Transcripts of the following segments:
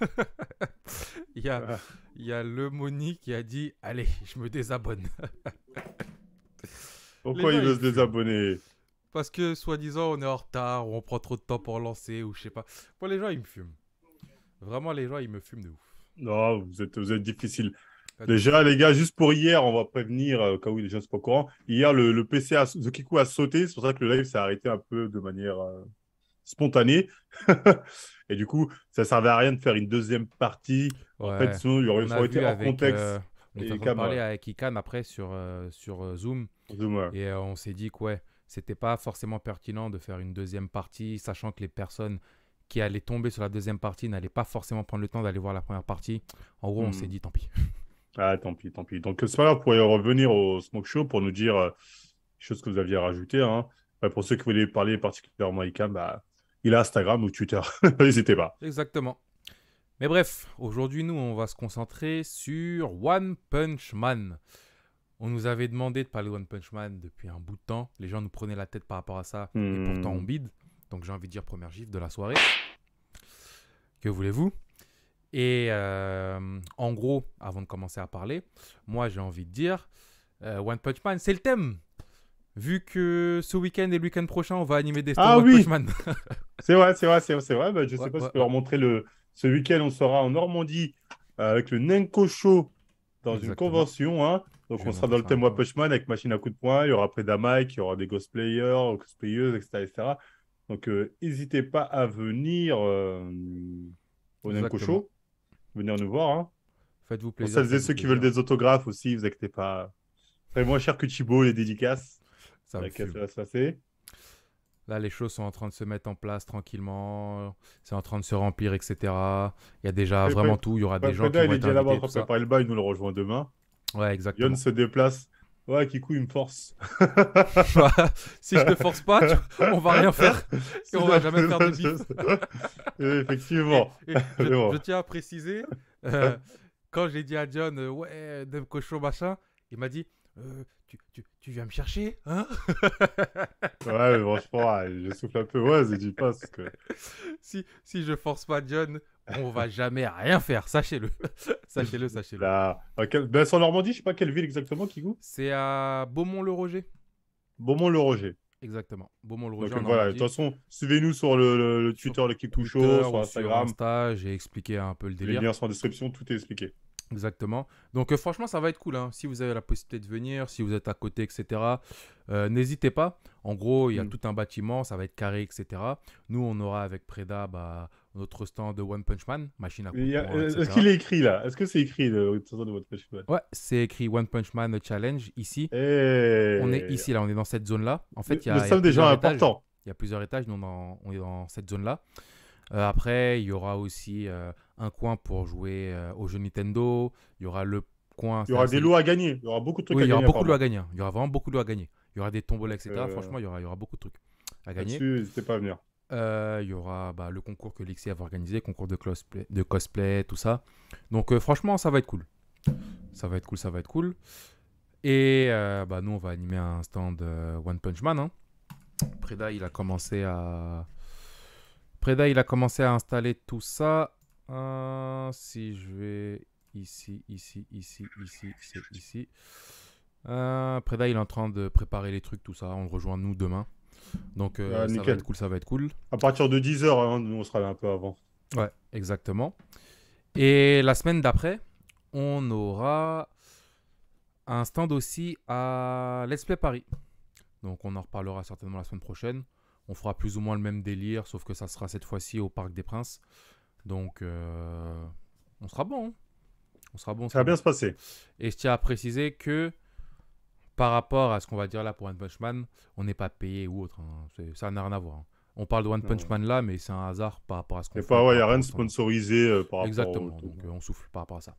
il, y a, ah. il y a le Moni qui a dit Allez, je me désabonne. Pourquoi il veut se désabonner Parce que, soi-disant, on est en retard, ou on prend trop de temps pour lancer, ou je sais pas. Pour les gens, ils me fument. Vraiment, les gens, ils me fument de ouf. Non, vous êtes, vous êtes difficile. Déjà, les gars, juste pour hier, on va prévenir, euh, au cas où les gens sont pas au courant. Hier, le, PC a, The Kiku a sauté, c'est pour ça que le live s'est arrêté un peu de manière. Euh, spontané, et du coup, ça servait à rien de faire une deuxième partie. En fait, sinon, il aurait été contexte. Euh, on était parlé avec Ikan après sur, euh, sur euh, Zoom. Et on s'est dit que ouais, c'était pas forcément pertinent de faire une deuxième partie, sachant que les personnes qui allaient tomber sur la deuxième partie n'allaient pas forcément prendre le temps d'aller voir la première partie. En gros, on hmm. s'est dit tant pis. Ah, tant pis, tant pis. Donc, ce soir, vous pourriez revenir au Smoke Show pour nous dire choses que vous aviez rajoutées. Hein. pour ceux qui voulaient parler particulièrement ICAM, bah, il a Instagram ou Twitter. N'hésitez pas. Exactement. Mais bref, aujourd'hui, nous, on va se concentrer sur One Punch Man. On nous avait demandé de parler de One Punch Man depuis un bout de temps. Les gens nous prenaient la tête par rapport à ça. Et hmm. pourtant, on bide. Donc, j'ai envie de dire première gifle de la soirée. Que voulez-vous Et euh, en gros, avant de commencer à parler, moi, j'ai envie de dire euh, One Punch Man, c'est le thème vu que ce week-end et le week-end prochain, on va animer des ah Pushman. ah, oui c'est vrai, c'est vrai, c'est vrai. vrai. Bah, je ne sais pas si je peux leur montrer le. Ce week-end, on sera en Normandie euh, avec le Nenko Show dans une convention. Hein. Donc, on sera dans le thème Pushman avec machine à coups de poing. Il y aura après mike, il y aura des cosplayers, cosplayeuses, etc. etc. Donc, euh, n'hésitez pas à venir euh, au Nenko Show. Venir nous voir. Hein. Faites-vous plaisir. Pour celles et ceux qui veulent des autographes aussi, vous inquiétez pas. Très moins cher que Thibaut les dédicaces. Bah, là, les choses sont en train de se mettre en place tranquillement. C'est en train de se remplir, etc. Il y a déjà vraiment tout. Il y aura des gens qui vont il est là-bas Il nous le rejoint demain. Ouais, exactement. se déplace. Ouais, Kikou, il me force. si je te force pas, on va rien faire et on va jamais faire de bise. Effectivement. je, tiens à préciser, euh, quand j'ai dit à John, euh, ouais, Cochon, machin, il m'a dit, euh, tu, tu, tu, viens me chercher, hein Ouais, mais franchement, je souffle un peu. Ouais, je dis pas parce que. Si, si je force pas John, on va jamais rien faire, sachez-le. sachez-le, sachez-le. Là, ben, en Normandie, je sais pas quelle ville exactement, Kigou C'est à Beaumont-le-Roger. Beaumont-le-Roger. Exactement. Beaumont-le-Roger. Donc, voilà, de toute façon, suivez-nous sur le, Twitter, sur le Kikoucho, sur Instagram. j'ai expliqué un peu le délire. Les liens sont en description, tout est expliqué. Exactement. Donc euh, franchement, ça va être cool. Hein. Si vous avez la possibilité de venir, si vous êtes à côté, etc., euh, n'hésitez pas. En gros, il y a mm. tout un bâtiment, ça va être carré, etc. Nous, on aura avec Preda bah, notre stand de One Punch Man, machine à euh, Est-ce qu'il est écrit là Est-ce que c'est écrit le de One Punch Man Ouais, c'est écrit One Punch Man Challenge ici. Eh! On est ici, là, on est dans cette zone-là. En fait, il y a... Nous sommes des gens importants. Il y a plusieurs étages, nous on, on est dans cette zone-là. après, il y aura aussi un coin pour jouer aux euh, au jeu Nintendo. Il y aura le coin. Il y aura des lots à gagner. Il y aura beaucoup de trucs à gagner. Il y aura beaucoup de à gagner. Il y aura vraiment beaucoup de lots à gagner. Il y aura des tombolas, etc. Euh, franchement, il y, aura, il y aura beaucoup de trucs à gagner. N'hésitez pas à venir. Euh, il y aura bah, le concours que Lixi avait organisé, concours de cosplay, de cosplay tout ça. Donc franchement, ça va être cool. Ça va être cool, ça va être cool. Et bah, nous, on va animer un stand One Punch Man. Hein. Preda, il a commencé à... Preda, il a commencé à installer tout ça. Si je vais ici, ici, ici, ici, c'est ici. Euh, Preda, il est en train de préparer les trucs, tout ça. On le rejoint nous demain. Donc euh, ça va être cool, ça va être cool. À partir de 10h, hein, nous on sera là un peu avant. Ouais, exactement. Et la semaine d'après, on aura un stand aussi à Let's Play Paris. Donc on en reparlera certainement la semaine prochaine. On fera plus ou moins le même délire, sauf que ça sera cette fois-ci au Parc des Princes. Donc, euh, on sera bon. Hein. On sera bon. Ça va bien se passer. Et je tiens à préciser que par rapport à ce qu'on va dire là pour One Punch Man, on n'est pas payé ou autre. Hein. Ça n'a rien à voir. Hein. On parle de One Punch Man là, mais c'est un hasard par rapport à ce qu'on fait. Pas, il n'y a rien de sponsorisé euh, par rapport Exactement, donc euh, on souffle par rapport à ça.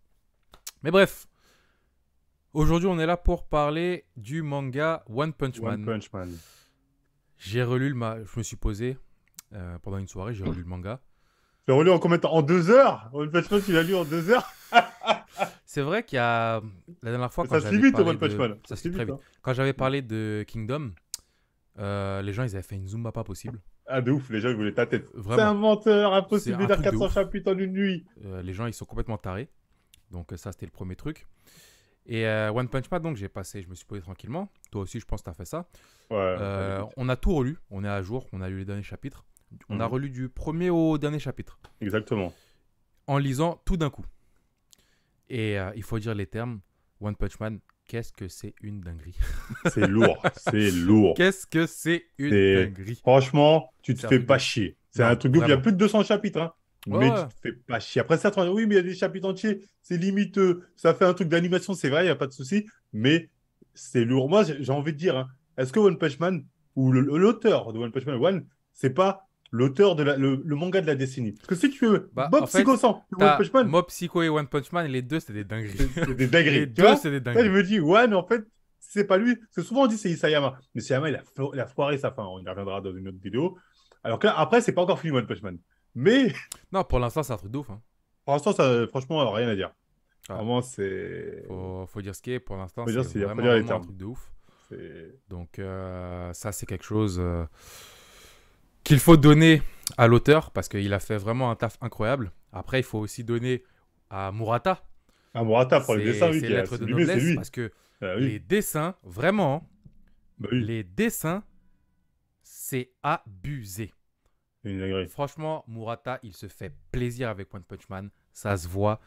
Mais bref, aujourd'hui on est là pour parler du manga One Punch Man. One Punch Man. J'ai relu le manga, Je me suis posé pendant une soirée, j'ai relu le manga. Le relu en En deux heures One Punch Man, tu l'as lu en deux heures C'est vrai qu'il y a. La dernière fois, quand ça se Quand j'avais parlé de Kingdom, euh, les gens, ils avaient fait une Zumba pas possible. Ah, de ouf, les gens, ils voulaient ta tête. C'est un menteur, impossible de faire 400 chapitres en une nuit. Euh, les gens, ils sont complètement tarés. Donc, euh, ça, c'était le premier truc. Et One Punch Man, donc j'ai passé, je me suis posé tranquillement. Toi aussi, je pense que tu as fait ça. on a tout relu, on est à jour, on a lu les derniers chapitres. On a mhm. relu du premier au dernier chapitre. Exactement. En lisant tout d'un coup. Et euh, il faut dire les termes. One Punch Man, qu'est-ce que c'est une dinguerie C'est lourd, c'est lourd. Qu'est-ce que c'est une dinguerie Franchement, tu te fais pas chier. C'est un truc où Il y a plus de 200 chapitres. Hein. Mais tu te fais pas chier. Après ça, oui, mais il y a des chapitres entiers. C'est limite. Euh, ça fait un truc d'animation, c'est vrai, il n'y a pas de souci. Mais c'est lourd. Moi, j'ai envie de dire hein, est-ce que One Punch Man, ou l'auteur de One Punch Man One, c'est pas l'auteur de la, le, manga de la décennie. Parce que si tu veux, bah, Bob Psycho 100 et One Punch Man. Mob Psycho et One Punch Man, les deux, c'était des dingueries. des dingueries. les deux, c'est des dingueries. je me dit, ouais, mais en fait, c'est pas lui. c'est souvent, on dit c'est Isayama. Mais Isayama, il a, il a foiré sa fin. On y reviendra dans une autre vidéo. Alors que là, après, c'est pas encore fini One Punch Man. Mais. Non, pour l'instant, c'est un truc de ouf. Hein. Pour l'instant, ça, franchement, rien à dire. Ah. Vraiment, c'est. Faut, faut, dire ce qu'il est. Pour l'instant, c'est vraiment, un truc de ouf. Donc, euh, ça, c'est quelque chose. Euh, qu'il faut donner à l'auteur parce qu'il a fait vraiment un taf incroyable. Après, il faut aussi donner à Murata. À Murata pour les dessins, C'est parce que ah les dessins, vraiment, bah les dessins, c'est abusé. Franchement, Murata, il se fait plaisir avec One Punch Man. Ça se voit.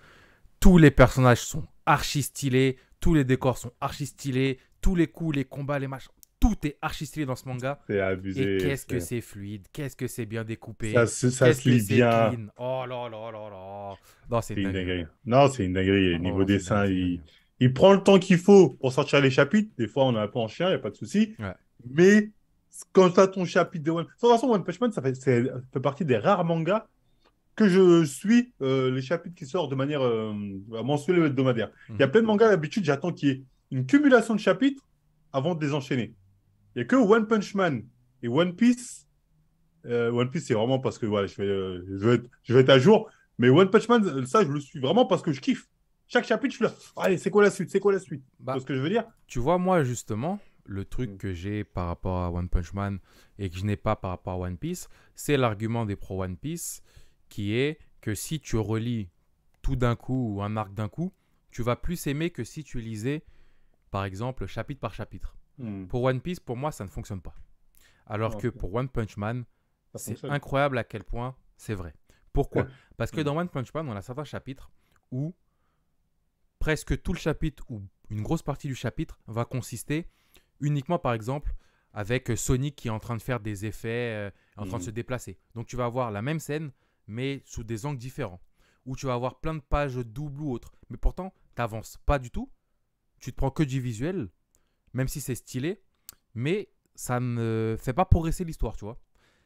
Tous les personnages sont archi stylés. Tous les décors sont archi stylés. Tous les coups, les combats, les machins. Tout est archi stylé dans ce manga. C'est abusé. qu'est-ce que c'est fluide, qu'est-ce que c'est bien découpé. Ça, ça se lit bien. Oh là là là là. Non, c'est une dinguerie. Non, c'est une dinguerie. Oh, niveau dessin, il... prend le temps qu'il faut pour sortir les chapitres. Des fois, on est un peu en chien, il n'y a pas de souci. Mais quand tu as ton chapitre de One One ça fait, partie des rares mangas que je suis euh, les chapitres qui sortent de manière euh, mensuelle ou hebdomadaire. Il y a mhm. plein de mangas, d'habitude, j'attends qu'il y ait une cumulation de chapitres avant de les enchaîner. Il n'y a que One Punch Man et One Piece. Euh, One Piece, c'est vraiment parce que voilà, je, euh, vais, je, vais être, à jour. Mais One Punch Man, ça, je le suis vraiment parce que je kiffe. Chaque chapitre, je suis Allez, c'est quoi la suite C'est quoi la suite bah, que je veux dire Tu vois, moi, justement, le truc mm. que j'ai par rapport à One Punch Man et que je n'ai pas par rapport à One Piece, c'est l'argument des pro One Piece qui est que si tu relis tout d'un coup ou un arc d'un coup, tu vas plus aimer que si tu lisais, par exemple, chapitre par chapitre. Hmm. Pour One Piece, pour moi, ça ne fonctionne pas. Alors ah, que pour One Punch Man, c'est incroyable à quel point c'est vrai. Pourquoi Parce que hmm. dans One Punch Man, on a certains chapitres où presque tout le chapitre ou une grosse partie du chapitre va consister uniquement, par exemple, avec euh, Sonic qui est en train de faire des effets, euh, en train de hmm. se déplacer. Donc tu vas avoir la même scène, mais sous des angles différents. Où tu vas avoir plein de pages doubles ou autres. Mais pourtant, tu n'avances pas du tout. Tu te prends que du visuel même si c'est stylé, mais ça ne fait pas progresser l'histoire, tu vois.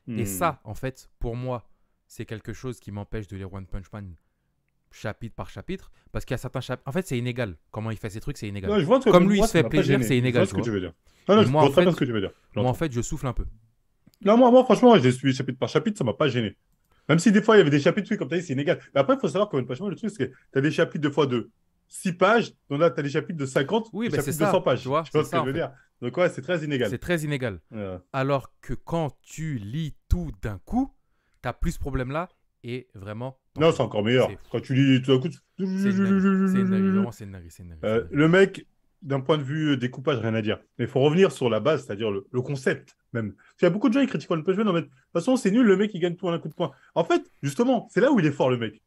Et hmm. ça, en fait, pour moi, c'est quelque chose qui m'empêche de lire One Punch Man chapitre par chapitre, parce qu'il y a certains chapitres. En fait, c'est inégal. Comment il fait ses trucs, c'est inégal. Comme lui, il se fait plaisir, c'est inégal. Je vois ce que tu veux dire. moi, en fait, ce que tu veux dire. Moi, en fait, je souffle un peu. Non moi, franchement, j'ai suivi chapitre par chapitre, ça m'a pas gêné. Même si des fois, il y avait des chapitres, comme tu as dit, c'est inégal. Mais après, il faut savoir que franchement, le truc, c'est que tu as des chapitres deux fois deux 6 pages, donc là, tu as les chapitres de 50, oui, ben, chapitres de 100 pages. Tu vois, je dire Donc, ouais, c'est très inégal. C'est très inégal. Alors que quand tu lis tout d'un coup, tu as plus ce problème-là et vraiment. Non, c'est encore meilleur. Quand tu lis tout d'un coup, c'est une Le mec, d'un point de vue euh, découpage, rien à dire. Mais il faut revenir sur la base, c'est-à-dire le, concept même. Il y a beaucoup de gens qui critiquent le PHP, non, mais de toute façon, c'est nul, le mec, il gagne tout en un coup de poing. En fait, justement, c'est là où il est fort, le mec.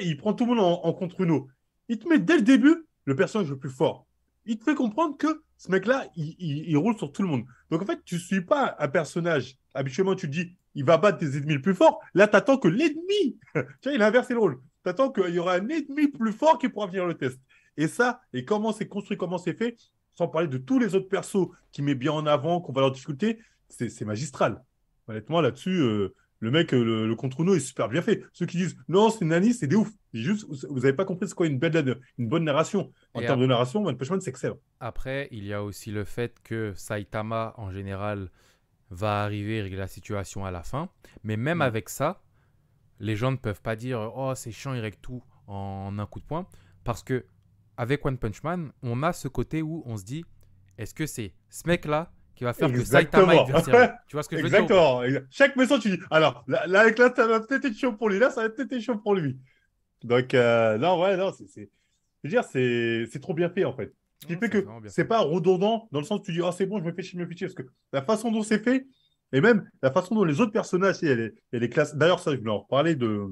Il prend tout le monde en, en contre-nous. Il te met dès le début le personnage le plus fort. Il te fait comprendre que ce mec-là, il, roule sur tout le monde. Donc en fait, tu ne suis pas un personnage. Habituellement, tu te dis, il va battre tes ennemis le plus fort. Là, tu attends que l'ennemi, tu vois, il a inversé le rôle. Tu attends qu'il y aura un ennemi plus fort qui pourra venir le test. Et ça, et comment c'est construit, comment c'est fait, sans parler de tous les autres persos qui met bien en avant, qu'on va leur discuter, c'est magistral. Honnêtement, là-dessus, euh, le mec, euh, le, contre Uno est super bien fait. Ceux qui disent non, c'est une c'est des ouf. Juste, vous n'avez pas compris ce qu'est une belle, une bonne narration. En termes de narration, One Punch Man c'est excellent. Après, il y a aussi le fait que Saitama, en général, va arriver régler la situation à la fin. Mais même mm. avec ça, les gens ne peuvent pas dire oh c'est chiant, il règle tout en un coup de poing, parce que avec One Punch Man, on a ce côté où on se dit est-ce que c'est ce mec-là qui va faire Exactement. que Saitama est tu vois ce que je veux Exactement. Chaque maison, tu dis alors là, avec là, ça va peut-être être chaud pour lui, là, ça va peut-être être chaud pour lui. Donc, euh, non, ouais, non, c'est. Je veux dire, c'est trop bien fait en fait. Ce qui fait que c'est pas redondant dans le sens où tu dis, oh, c'est bon, je me fais chier, je me fais chier. Parce que la façon dont c'est fait, et même la façon dont les autres personnages, elle est, elle est classe. D'ailleurs, ça, je voulais en parler. de.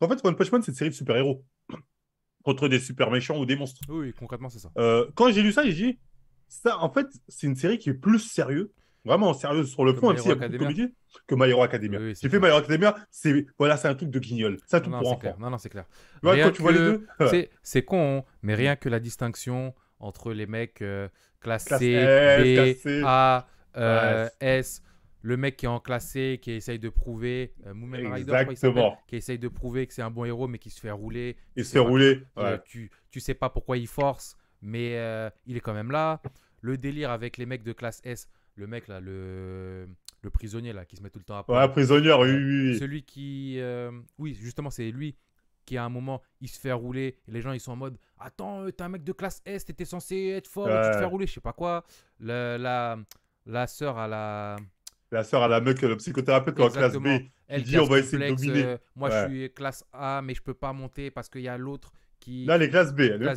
En fait, One Punch Man, c'est une série de super-héros. Contre des super méchants ou des monstres. Oui, concrètement, c'est ça. Euh, quand j'ai lu ça, j'ai dit, ça, en fait, c'est une série qui est plus sérieuse, vraiment sérieuse sur le fond, même si que My Hero Academia. Oui, fait My Hero Academia, c'est voilà, un truc de guignol. Ça tout non, pour enfants. Non, non, c'est clair. C'est con, hein, mais mm. rien que la distinction entre les mecs euh, classés B, A, euh, S. le mec qui est en classé, qui essaye de prouver, euh, qui essaye de prouver que c'est un bon héros, mais qui se fait rouler. Il se fait rouler. Euh, tu, tu sais pas pourquoi il force. Mais euh, il est quand même là. Le délire avec les mecs de classe S, le mec là, le, le prisonnier là, qui se met tout le temps à Ouais, prisonnier, oui, oui, Celui qui. Euh, oui, justement, c'est lui qui à un moment, il se fait rouler. les gens, ils sont en mode Attends, euh, t'es un mec de classe S, t'étais censé être fort, tu te fais rouler, je sais pas quoi. la, la sœur à la. La sœur à la meuf, le psychothérapeute, en classe B. Elle dit On va essayer de dominer. moi, je suis classe A, mais je peux pas monter parce qu'il y a l'autre qui... Là, les classes B, elle B. Je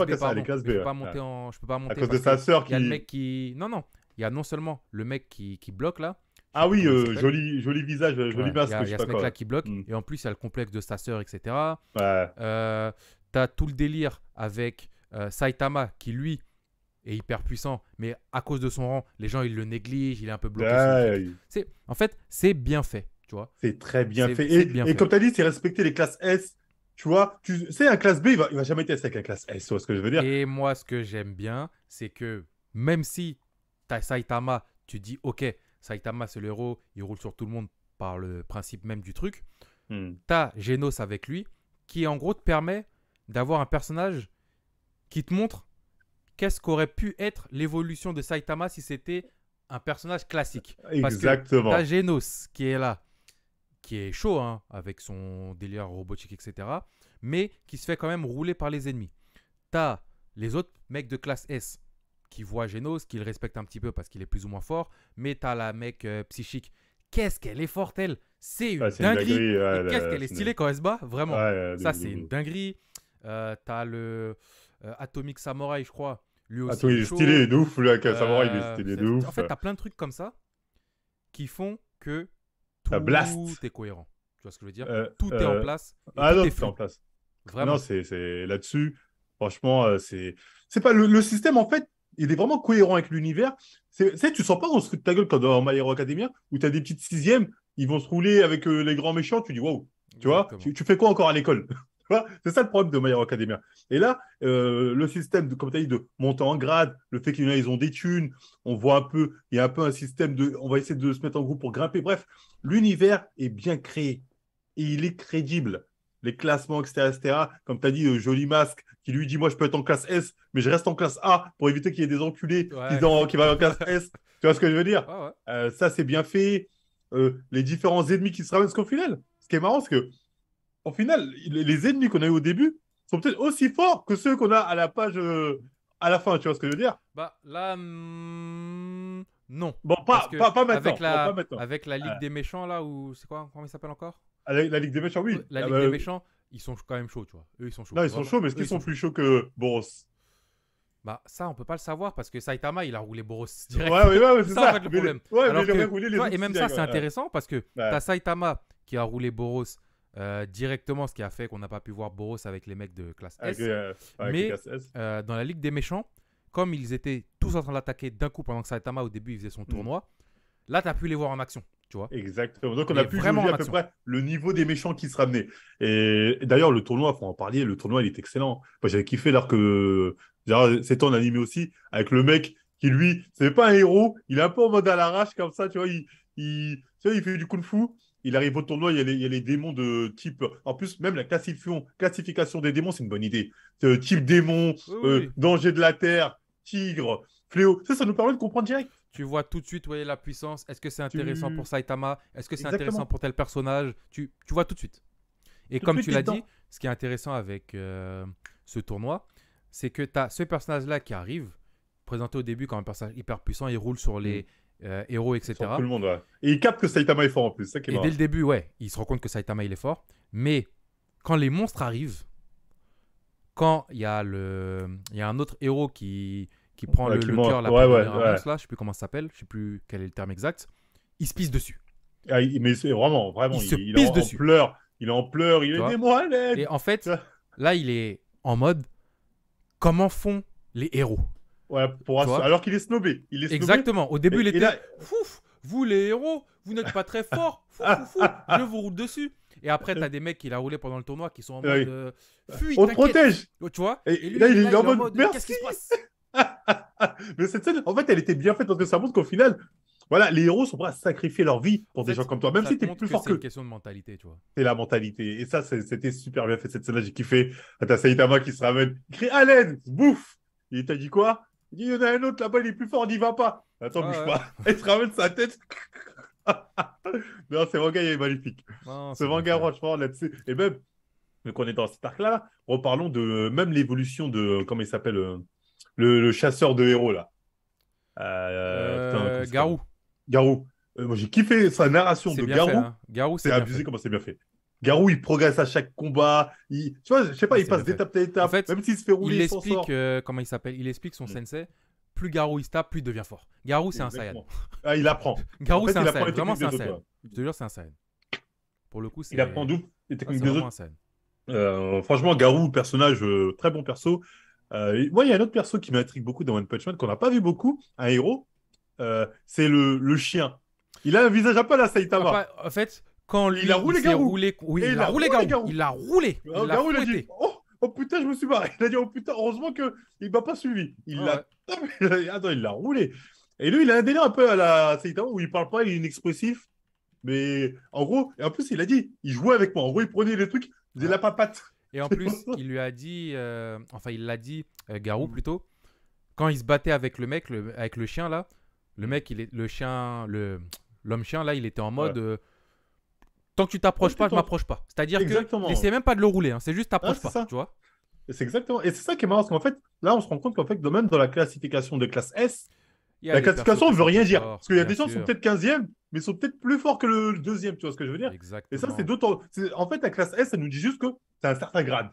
peux pas monter en. À cause de sa sœur qui. Il y a le mec qui. Non, non. Il y a non seulement le mec qui, bloque là. Ah oui, euh, joli, joli visage, euh, joli ouais, masque. Il y a, y a ce mec-là qui bloque. Hmm. Et en plus, il y a le complexe de sa sœur, etc. Ouais. Euh, T'as tout le délire avec euh, Saitama qui, lui, est hyper puissant. Mais à cause de son rang, les gens, ils le négligent. Il est un peu bloqué. Ouais. C'est En fait, c'est bien fait. tu vois. C'est très bien fait. Et, comme t'as dit, c'est respecter les classes S tu vois, tu sais, un classe B, il va, jamais tester avec un classe S, tu vois ce que je veux dire Et moi, ce que j'aime bien, c'est que même si tu as Saitama, tu dis, ok, Saitama, c'est l'héros, il roule sur tout le monde par le principe même du truc, hmm. tu as Genos avec lui, qui en gros te permet d'avoir un personnage qui te montre qu'est-ce qu'aurait pu être l'évolution de Saitama si c'était un personnage classique. Exactement. Tu as Genos qui est là, qui est chaud hein, avec son délire robotique, etc. Mais qui se fait quand même rouler par les ennemis. T'as les autres mecs de classe S qui voient Genos, qui le respectent un petit peu parce qu'il est plus ou moins fort. Mais t'as la mec euh, psychique. Qu'est-ce qu'elle est forte, elle C'est une dinguerie. Qu'est-ce qu'elle est stylée quand elle se bat Vraiment. ça, c'est une dinguerie. Euh, t'as le euh, Atomic Samurai, je crois. Lui aussi. il est stylé ouf, le Samurai, il est stylé est... ouf. En fait, t'as plein de trucs comme ça qui font que euh, tout est cohérent. Tu vois ce que je veux dire euh, Tout est en euh, place. Ah non, tout est en place. Vraiment. Non, c'est là-dessus. Franchement, c'est c'est pas le, système en fait. Il est vraiment cohérent avec l'univers. C'est tu sens pas dans ce ta gueule quand dans My Hero Academia où as des petites sixièmes, ils vont se rouler avec les grands méchants. Tu dis waouh, tu vois, tu, fais quoi encore à l'école c'est ça le problème de My académia Et là, euh, le système, de, comme tu as dit, de montant en grade, le fait qu'ils ont des thunes, on voit un peu, il y a un peu un système de, on va essayer de se mettre en groupe pour grimper. Bref, l'univers est bien créé et il est crédible. Les classements, etc., etc. Comme tu as dit, le euh, Joli Masque, qui lui dit Moi, je peux être en classe S, mais je reste en classe A pour éviter qu'il y ait des enculés qui, vont en classe S. Tu vois ce que je veux dire euh, Ça, c'est bien fait. les différents ennemis qui se ramènent, jusqu'au qu'au final, ce qui est marrant, c'est que au final, les ennemis qu'on a eu au début sont peut-être aussi forts que ceux qu'on a à la page euh, à la fin, tu vois ce que je veux dire Bah là, hmm, non. Bon, pas, pas, pas, maintenant, avec la, avec la, Ligue des méchants, là, ou c'est quoi Comment il s'appelle encore la, Ligue des méchants, oui. La ah Ligue des bah, méchants, ils sont quand même chauds, tu vois. Eux, ils sont chauds. Là ils sont chauds, mais est-ce qu'ils sont, plus chauds que Boros bah ça on peut pas le savoir parce que Saitama il a roulé Boros direct. Ouais ouais ouais, c'est ça, le problème. ouais, mais roulé les et même ça c'est intéressant parce que tu as Saitama qui a roulé Boros euh, directement, ce qui a fait qu'on n'a pas pu voir Boros avec les mecs de classe S. Euh, mais euh, dans la Ligue des méchants, comme ils étaient tous en train d'attaquer d'un coup pendant que Saitama au début il faisait son mm. tournoi, là tu as pu les voir en action. Tu vois Exactement. Donc on a pu vraiment à peu près le niveau des méchants qui se ramenaient. Et, d'ailleurs, le tournoi, faut en parler, le tournoi il est excellent. J'avais kiffé alors que c'est en animé aussi, avec le mec qui lui, c'est pas un héros, il est un peu en mode à l'arrache comme ça, tu vois, il, il, tu il fait du kung fu il arrive au tournoi, il y a les, démons de type. En plus, même la classification, des démons, c'est une bonne idée. Euh, type démon, euh, danger de la terre, tigre, fléau. Ça, ça nous permet de comprendre direct. Tu vois tout de suite voyez, la puissance. Est-ce que c'est intéressant pour Saitama Est-ce que c'est intéressant pour tel personnage tu, vois tout de suite. Et comme tu l'as dit, ce qui est intéressant avec euh, ce tournoi, c'est que tu as ce personnage-là qui arrive, présenté au début comme un personnage hyper puissant, il roule sur les, mm. Euh, héros, etc. Tout le monde, ouais. Et il capte que Saitama est fort en plus. Ça qui est et dès le début, ouais, il se rend compte que Saitama il est fort. Mais quand les monstres arrivent, quand il y a le, il y a un autre héros qui qui prend le, cœur, la ouais, première là, je sais plus comment ça s'appelle, je sais plus quel est le terme exact, il se pisse dessus. Ah, mais c'est vraiment, vraiment, il, se pisse en, dessus. Il pleure, il en pleure, il est moi Et en fait, là, il est en mode, comment font les héros Ouais, pour Alors qu'il est snobé. Il est snobé. Exactement. Au début, il était. vous les héros, vous n'êtes pas très forts. je vous roule dessus. Et après, t'as des mecs qui l'a roulé pendant le tournoi qui sont en mode. Euh, On te protège oh, Tu vois et, là, il est en mode. Mais cette scène, en fait, elle était bien faite parce que ça montre qu'au final, voilà, les héros sont prêts à sacrifier leur vie pour des gens comme toi, même si tu es plus fort que. C'est une question de mentalité, tu vois. C'est la mentalité. Et ça, c'était super bien fait cette scène-là. J'ai kiffé. T'as Saitama qui se ramène. Il crie Allen Bouffe Il t'a dit quoi il y en a un autre là-bas, il est plus fort, on n'y va pas. Attends, ah bouge pas. Il se ramène sa tête. non, c'est manga, il est magnifique. Non, ce je crois. là-dessus. Et même, vu qu'on est dans cet arc-là, reparlons de même l'évolution de. Comment il s'appelle euh, le, chasseur de héros, là. Euh, euh, Garou. Garou. moi, j'ai kiffé sa narration de Garou. Hein. Garou c'est abusé comment c'est bien fait. Garou, il progresse à chaque combat. Il... Tu je sais pas, il passe d'étape à étape. même s'il se fait rouler, il, il explique euh, comment il s'appelle. Il explique son mm. sensei. Plus Garou il se tape, plus il devient fort. Garou, c'est un Saiyan. Ah, il apprend. Garou, c'est un Saiyan. Vraiment, Je te jure, c'est un Saiyan. Pour le coup, c'est. Il apprend d'où ah, euh, franchement, Garou, personnage euh, très bon perso. moi, il y a un autre perso qui m'intrigue beaucoup dans One Punch Man qu'on n'a pas vu beaucoup, un héros. c'est le, chien. Il a un visage à peu là, la Saitama. Ah, en fait, il a roulé Garou. il, a, roulé, oh, Garou. Il a roulé. Oh, oh, putain, je me suis barré. Il a dit Oh putain, heureusement qu'il ne m'a pas suivi. Il ah l'a. Attends, il l'a roulé. Et lui, il a un délire un peu à la où il parle pas, il est inexpressif. Mais en gros, et en plus, il a dit Il jouait avec moi. En gros, il prenait le truc, il faisait la papate. Et en plus, il lui a dit, euh, enfin, il l'a dit, euh, Garou plutôt, quand il se battait avec le mec, avec le chien là, le mec, il est, le chien, l'homme chien là, il était en mode, euh, Tant que tu t'approches pas, je m'approche pas. C'est-à-dire que c'est même pas de le rouler, hein. c'est juste t'approches ah, pas, ça. tu vois. C'est exactement. Et c'est ça qui est marrant, parce qu'en fait, là, on se rend compte qu'en fait, même dans la classification de classe S, la classification ne veut rien dire. parce qu'il y a des gens qui sont peut-être 15e, mais sont peut-être plus forts que le deuxième, tu vois ce que je veux dire Exactement. Et ça, c'est d'autant. En fait, la classe S, ça nous dit juste que c'est un certain grade.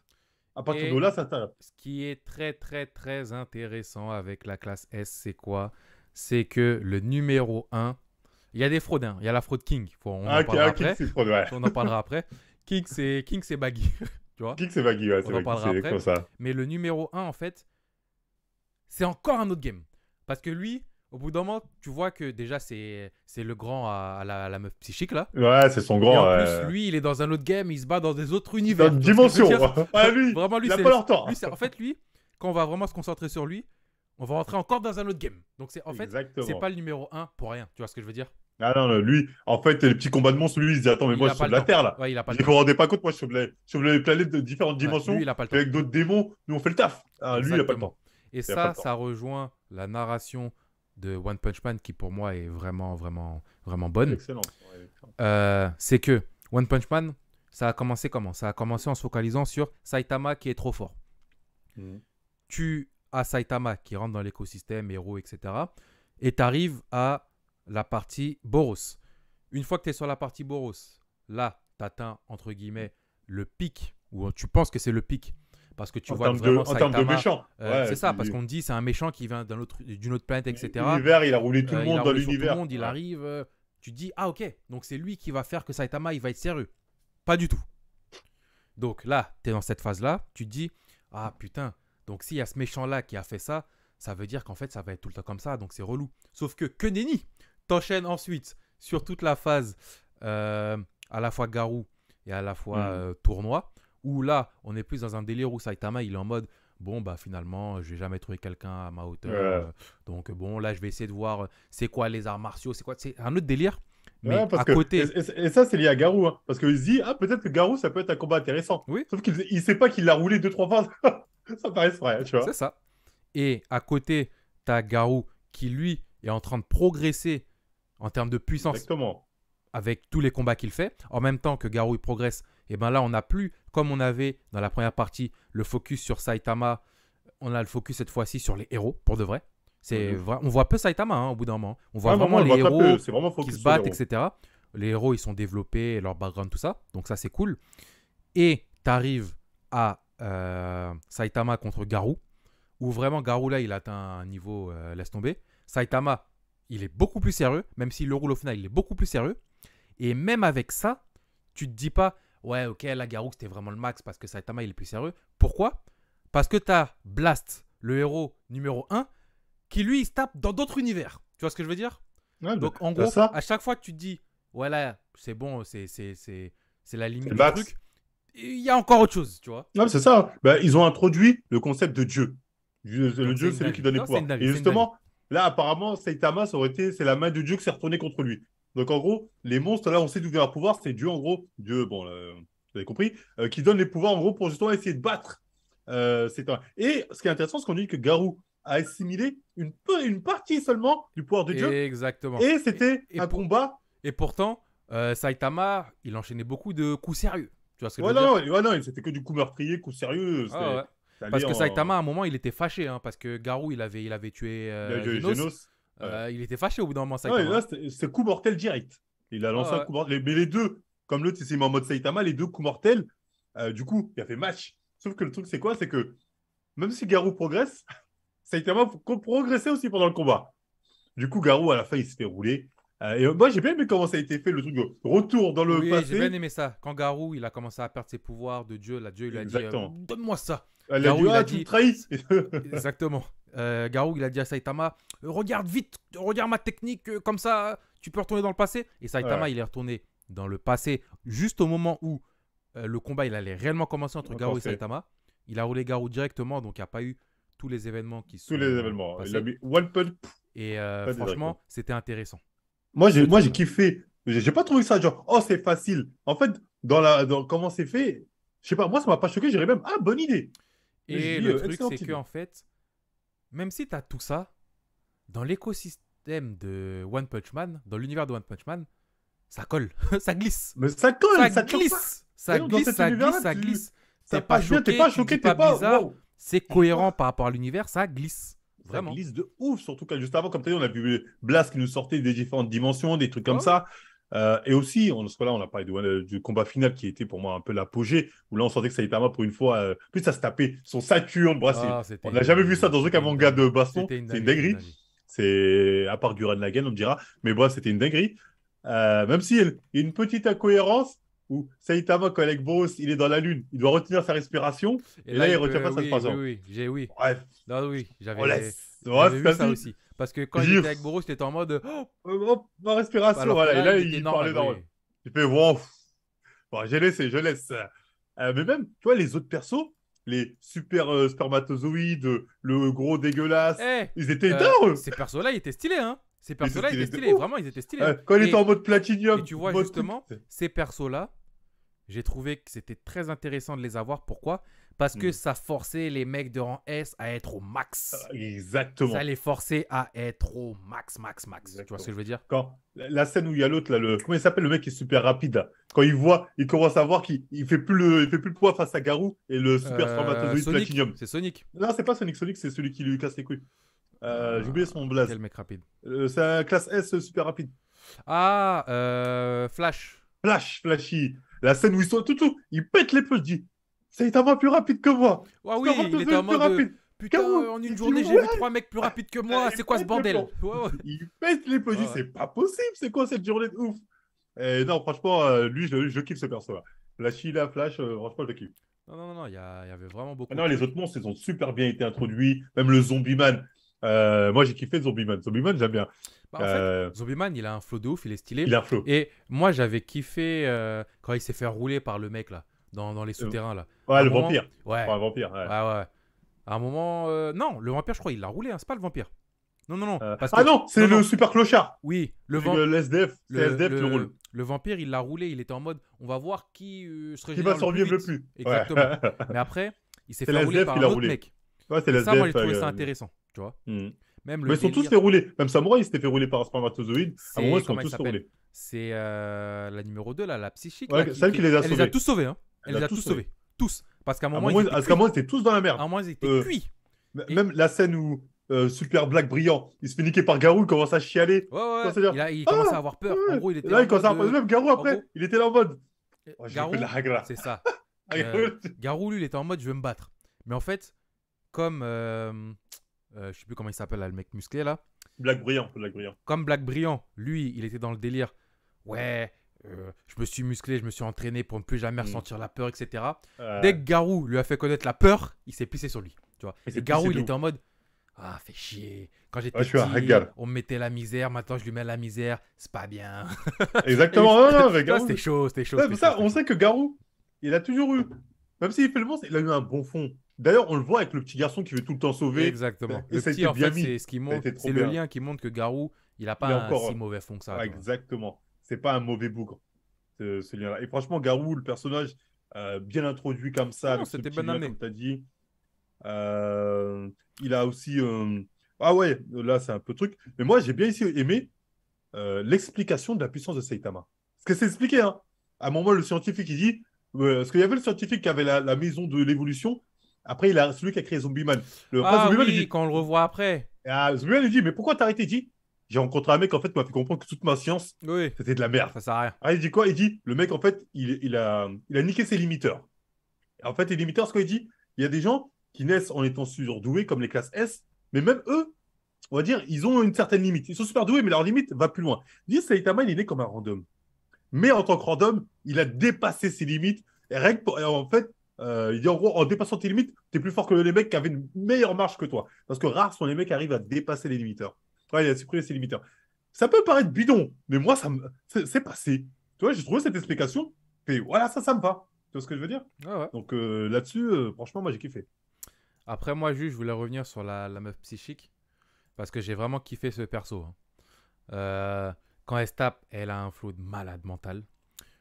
À partir Et de là, ça Ce qui est très, très, très intéressant avec la classe S, c'est quoi C'est que le numéro 1 il y a des fraudes, hein. il y a la fraude King. Faut, on, en parlera après. King, c'est King, c'est Baggy. tu vois King, c'est Baggy, on en parlera ça. Mais le numéro 1, en fait, c'est encore un autre game. Parce que lui, au bout d'un moment, tu vois que déjà, c'est le grand à, la, meuf psychique, là. Ouais, c'est son grand. en plus, lui, il est dans un autre game, il se bat dans des autres univers. Dans une dimension. Ah, lui, Vraiment, lui, il pas leur temps. en fait, lui, quand on va vraiment se concentrer sur lui, on va rentrer encore dans un autre game. Donc c'est en fait, c'est pas le numéro 1 pour rien. Tu vois ce que je veux dire ah non, lui, en fait, les petits combats de monstre, lui, il se dit Attends, mais moi, je suis de la Terre, là. il a pas le Vous vous rendez pas compte, moi, je suis les planètes de différentes dimensions. il a pas le temps. Avec d'autres démons, nous, on fait le taf. Ah, lui, il n'a pas le temps. Et ça, ça rejoint la narration de One Punch Man qui, pour moi, est vraiment, vraiment, vraiment bonne. Excellent. Euh, c'est que One Punch Man, ça a commencé comment Ça a commencé en se focalisant sur Saitama qui est trop fort. Mhm. Tu à Saitama, qui rentre dans l'écosystème, héros, etc. Et tu arrives à la partie Boros. Une fois que tu es sur la partie Boros, là, tu atteins, entre guillemets, le pic, ou tu penses que c'est le pic, parce que tu vois vraiment En termes de méchant. Euh, c'est ça, parce qu'on dit c'est un méchant qui vient d'une autre, autre, planète, etc. il a roulé tout euh, le monde dans l'univers. il arrive, euh, tu dis, ah ok, donc c'est lui qui va faire que Saitama, il va être sérieux. Pas du tout. Donc là, tu es dans cette phase-là, tu dis, ah putain, donc s'il y a ce méchant-là qui a fait ça, ça veut dire qu'en fait, ça va être tout le temps comme ça, donc c'est relou. Sauf que que t'enchaîne ensuite sur toute la phase euh, à la fois garou et à la fois mm. euh, tournoi, où là, on est plus dans un délire où Saitama, il est en mode bon bah finalement je vais jamais trouvé quelqu'un à ma hauteur euh, donc bon là je vais essayer de voir c'est quoi les arts martiaux c'est quoi c'est un autre délire à côté. Et, ça, c'est lié à Garou. Hein. parce qu'il se dit, ah, peut-être que Garou, ça peut être un combat intéressant. Sauf qu'il ne sait pas qu'il l'a roulé deux, trois fois. ça paraît vrai, tu vois. C'est ça. Et à côté, t'as Garou qui, lui, est en train de progresser en termes de puissance. Avec tous les combats qu'il fait. En même temps que Garou, il progresse. Et eh bien là, on n'a plus, comme on avait dans la première partie, le focus sur Saitama. On a le focus cette fois-ci sur les héros, pour de vrai. Mhm. On voit peu Saitama hein, au bout d'un moment. On voit ah, vraiment, les héros qui se battent, etc. Les héros, ils sont développés, leur background, tout ça. Donc ça, c'est cool. Et tu arrives à euh, Saitama contre Garou, où vraiment Garou, là, il atteint un niveau, euh, laisse tomber. Saitama, il est beaucoup plus sérieux, même si le roule au final, il est beaucoup plus sérieux. Et même avec ça, tu te dis pas, ouais, ok, là, Garou, c'était vraiment le max parce que Saitama, il est plus sérieux. Pourquoi Parce que tu as Blast, le héros numéro 1, qui lui, il se tape dans d'autres univers. Tu vois ce que je veux dire Donc, en gros, à chaque fois que tu te dis, voilà, c'est bon, c'est la limite du truc, il y a encore autre chose, tu vois. Ouais, c'est ça. Ben, ils ont introduit le concept de Dieu. Le Dieu, c'est lui qui donne les pouvoirs. Et justement, là, apparemment, Saitama, aurait c'est la main du Dieu qui s'est retournée contre lui. Donc, en gros, les monstres, là, on sait d'où vient leur pouvoir. C'est Dieu, en gros, Dieu, bon, euh, vous avez compris, euh, qui donne les pouvoirs, en gros, pour justement essayer de battre euh, Et ce qui est intéressant, c'est qu'on dit que Garou, à assimiler une, une partie seulement du pouvoir du dieu. Exactement. Et c'était un combat. Et pourtant, euh, Saitama, il enchaînait beaucoup de coups sérieux. Tu vois ce que ouais, je veux non, dire non, c'était que du coup meurtrier, coup sérieux. Ah, parce que Saitama, à un moment, il était fâché, hein, parce que Garou, il avait, il avait tué euh, il, Genos. Euh, il était fâché au bout d'un moment, Saitama. c'est coup mortel direct. Il a lancé ah, un coup mortel. Mais les deux, comme l'autre, c'est en mode Saitama, les deux coups mortels, du coup, il a fait match. Sauf que le truc, c'est quoi C'est que même si Garou progresse, Saitama faut progresser aussi pendant le combat. Du coup, Garou, à la fin, il se fait rouler. Euh, et euh, moi, j'ai bien aimé comment ça a été fait, le truc de retour dans le oui, passé. J'ai bien aimé ça. Quand Garou, il a commencé à perdre ses pouvoirs de Dieu, la Dieu, il a dit euh, Donne-moi ça. Elle Garou, a ah, dit, tu Exactement. Garou, il a dit à Saitama Regarde vite, regarde ma technique, comme ça, tu peux retourner dans le passé. Et Saitama, il est retourné dans le passé, juste au moment où le combat, il allait réellement commencer entre Garou et Saitama. Il a roulé Garou directement, donc il n'y a pas eu tous les événements qui sont. Tous les événements. Il a mis one punch. Et euh, franchement, c'était intéressant. Moi, j'ai, moi, j'ai kiffé. J'ai pas trouvé ça genre, oh, c'est facile. En fait, dans la, dans comment c'est fait, je sais pas, moi, ça m'a pas choqué. J'irais même, ah, bonne idée. Et, le euh, truc, c'est qu'en fait, même si tu as tout ça, dans l'écosystème de One Punch Man, dans l'univers de One Punch Man, ça colle, ça glisse. Mais ça colle, ça, glisse, ça glisse, ça glisse, ça glisse. T'es pas, choqué, t'es pas, bizarre c'est cohérent par rapport à l'univers, ça glisse. Vraiment. Ça glisse de ouf, surtout quand juste avant, comme tu as on a vu Blast qui nous sortait des différentes dimensions, des trucs comme ça. Euh, et aussi, on, là, on a parlé euh, du combat final qui était pour moi un peu l'apogée, où là, on sentait que ça à pour une fois, euh, plus ça se tapait son Saturne ah, on n'a jamais vu ça dans un manga de baston. C'est une dinguerie. C'est à part la Laguen, on dira. Mais bref, c'était une dinguerie. même s'il y a une petite incohérence, où Saitama, quand il boss, il est dans la lune, il doit retenir sa respiration, et, là, il, retient pas sa respiration. Oui, oui, j'ai oui. Bref. Non, oui, j'avais, ouais, vu ça aussi. Parce que quand il était avec Boros, il était en mode oh, euh, ma respiration. voilà, et là, il, il parlait dans. Il fait wow. Bon, j'ai laissé, je laisse. Euh, mais même, tu vois, les autres persos, les super euh, spermatozoïdes, le gros dégueulasse, eh, ils étaient euh, Ces persos-là, ils étaient stylés, hein. Ces persos-là, ils étaient stylés, vraiment, ils étaient stylés. quand il était en mode platinium. Et tu vois, justement, ces persos-là, j'ai trouvé que c'était très intéressant de les avoir. Pourquoi Parce que hmm. ça forçait les mecs de rang S à être au max. Ah, exactement. Ça les forçait à être au max, max, max. Tu vois ce que je veux dire Quand la scène où il y a l'autre, le... comment il s'appelle le mec qui est super rapide Quand il voit, il commence à voir qu'il ne fait plus le, il fait plus le poids face à Garou et le super euh, Platinum. C'est Sonic. Non, c'est pas Sonic. Sonic, c'est celui qui lui casse les couilles. Euh, ah, j'ai oublié son blaze. Quel mec rapide euh, C'est un classe S super rapide. Ah, euh, Flash. Flash, Flashy. La scène où ils sont tout, tout, ils pètent les pneus, je dis, c'est un plus rapide que moi. Ah oui, il en Rapide. Euh, putain, en une journée, j'ai vu trois mecs plus rapides que moi. C'est quoi ce bordel Ils pètent Il pète les pneus, c'est pas possible. C'est quoi cette journée de ouf Et non, franchement, euh, lui, je, kiffe ce perso-là. La la Flash, euh, franchement, je le kiffe. Non, non, non, il y, avait vraiment beaucoup. Ah non, les autres monstres, ils ont super bien été introduits. Même le Zombie Man, euh, moi, j'ai kiffé Zombieman. Zombieman, j'aime bien. Bah, en fait, euh, Zombieman, il a un flow de ouf, il est stylé. Il a un flow. Et moi, j'avais kiffé euh, quand il s'est fait rouler par le mec, là, dans, les souterrains, là. Ouais, le vampire. Ouais. un vampire, ouais. ouais. À un moment. Non, le vampire, je crois, il l'a roulé, hein, c'est pas le vampire. Non, non, non. ah non, c'est le super clochard. Oui, le vampire. Le SDF, le, SDF le, roule. Le vampire, il l'a roulé, il était en mode on va voir qui serait Qui va survivre le plus. Exactement. Mais après, il s'est fait rouler par un autre mec. Ouais, c'est le SDF. Ça, moi, j'ai trouvé ça intéressant. Tu vois hmm. Même le Mais ils sont tous fait rouler. Même Samurai, il s'était fait rouler par un spermatozoïde. À un moment, ils sont tous fait rouler. C'est euh, la numéro 2, là, la psychique. celle qui, les a sauvés. Elle les a tous sauvés. Hein. Elle, les a, tous sauvés. Tous. Parce qu'à un moment, ils étaient tous dans la merde. À un moment, ils étaient euh, cuits. Même la scène où euh, super Black brillant. Il se fait niquer par Garou, il commence à chialer. Ouais, ouais, il, il, ah commence à avoir peur. En gros, il était là, il commence Même Garou, après, il était là en mode. Oh, Garou, c'est ça. Garou, lui, il était en mode, je vais me battre. Mais en fait, comme. Euh, je sais plus comment il s'appelle, le mec musclé là. Black Brillant, Comme Black Brillant, lui, il était dans le délire. Ouais, euh, je me suis musclé, je me suis entraîné pour ne plus jamais mm. ressentir la peur, etc. Euh, Dès que Garou lui a fait connaître la peur, il s'est pissé sur lui. Tu vois. Et Garou, il était en mode Ah, fait chier. Quand j'étais petit, on me mettait la misère, maintenant je lui mets la misère, c'est pas bien. Exactement, non, C'était chaud, c'était chaud. ça, on sait que Garou, il a toujours eu, même s'il fait le bon, il a eu un bon fond. D'ailleurs, on le voit avec le petit garçon qui veut tout le temps sauver. Exactement. Ben, c'est ce qui montre, c'est le lien qui montre que Garou, il n'a pas un si mauvais fond que ça. n'est ah, exactement. C'est pas un mauvais bougre, ce, lien-là. Et franchement, Garou, le personnage euh, bien introduit comme ça, c'était tu as dit. Euh, il a aussi. Euh, ah ouais, là, c'est un peu truc. Mais moi, j'ai bien aimé l'explication de la puissance de Saitama. Parce que c'est expliqué, hein. À un moment, le scientifique, il dit. parce qu'il y avait le scientifique qui avait la maison de l'évolution après, il a celui qui a créé Zombie Man. Le, ah dit, quand on le revoit après. Ah, Zombie Man lui dit, mais pourquoi t'as arrêté Il dit, j'ai rencontré un mec, en fait, m'a fait comprendre que toute ma science, c'était de la merde. Ça sert à rien. Ah, il dit quoi Il dit, le mec, en fait, il, a, il a niqué ses limiteurs. En fait, les limiteurs, ce qu'il dit, il y a des gens qui naissent en étant surdoués, comme les classes S, mais même eux, on va dire, ils ont une certaine limite. Ils sont super doués, mais leur limite va plus loin. Il dit, Saitama, il est né comme un random. Mais en tant que random, il a dépassé ses limites. Et en fait, euh, il dit en gros, en dépassant tes limites, t'es plus fort que les mecs qui avaient une meilleure marche que toi. Parce que rare sont les mecs qui arrivent à dépasser les limiteurs. Ouais, il a supprimé ses limiteurs. Ça peut paraître bidon, mais moi, ça me... c'est passé. Tu vois, j'ai trouvé cette explication. Et voilà, ça, ça me va. Tu vois ce que je veux dire ouais. Donc euh, là-dessus, euh, franchement, moi, j'ai kiffé. Après, moi, juste, je voulais revenir sur la, meuf psychique. Parce que j'ai vraiment kiffé ce perso. Hein. quand elle se tape, elle a un flot de malade mental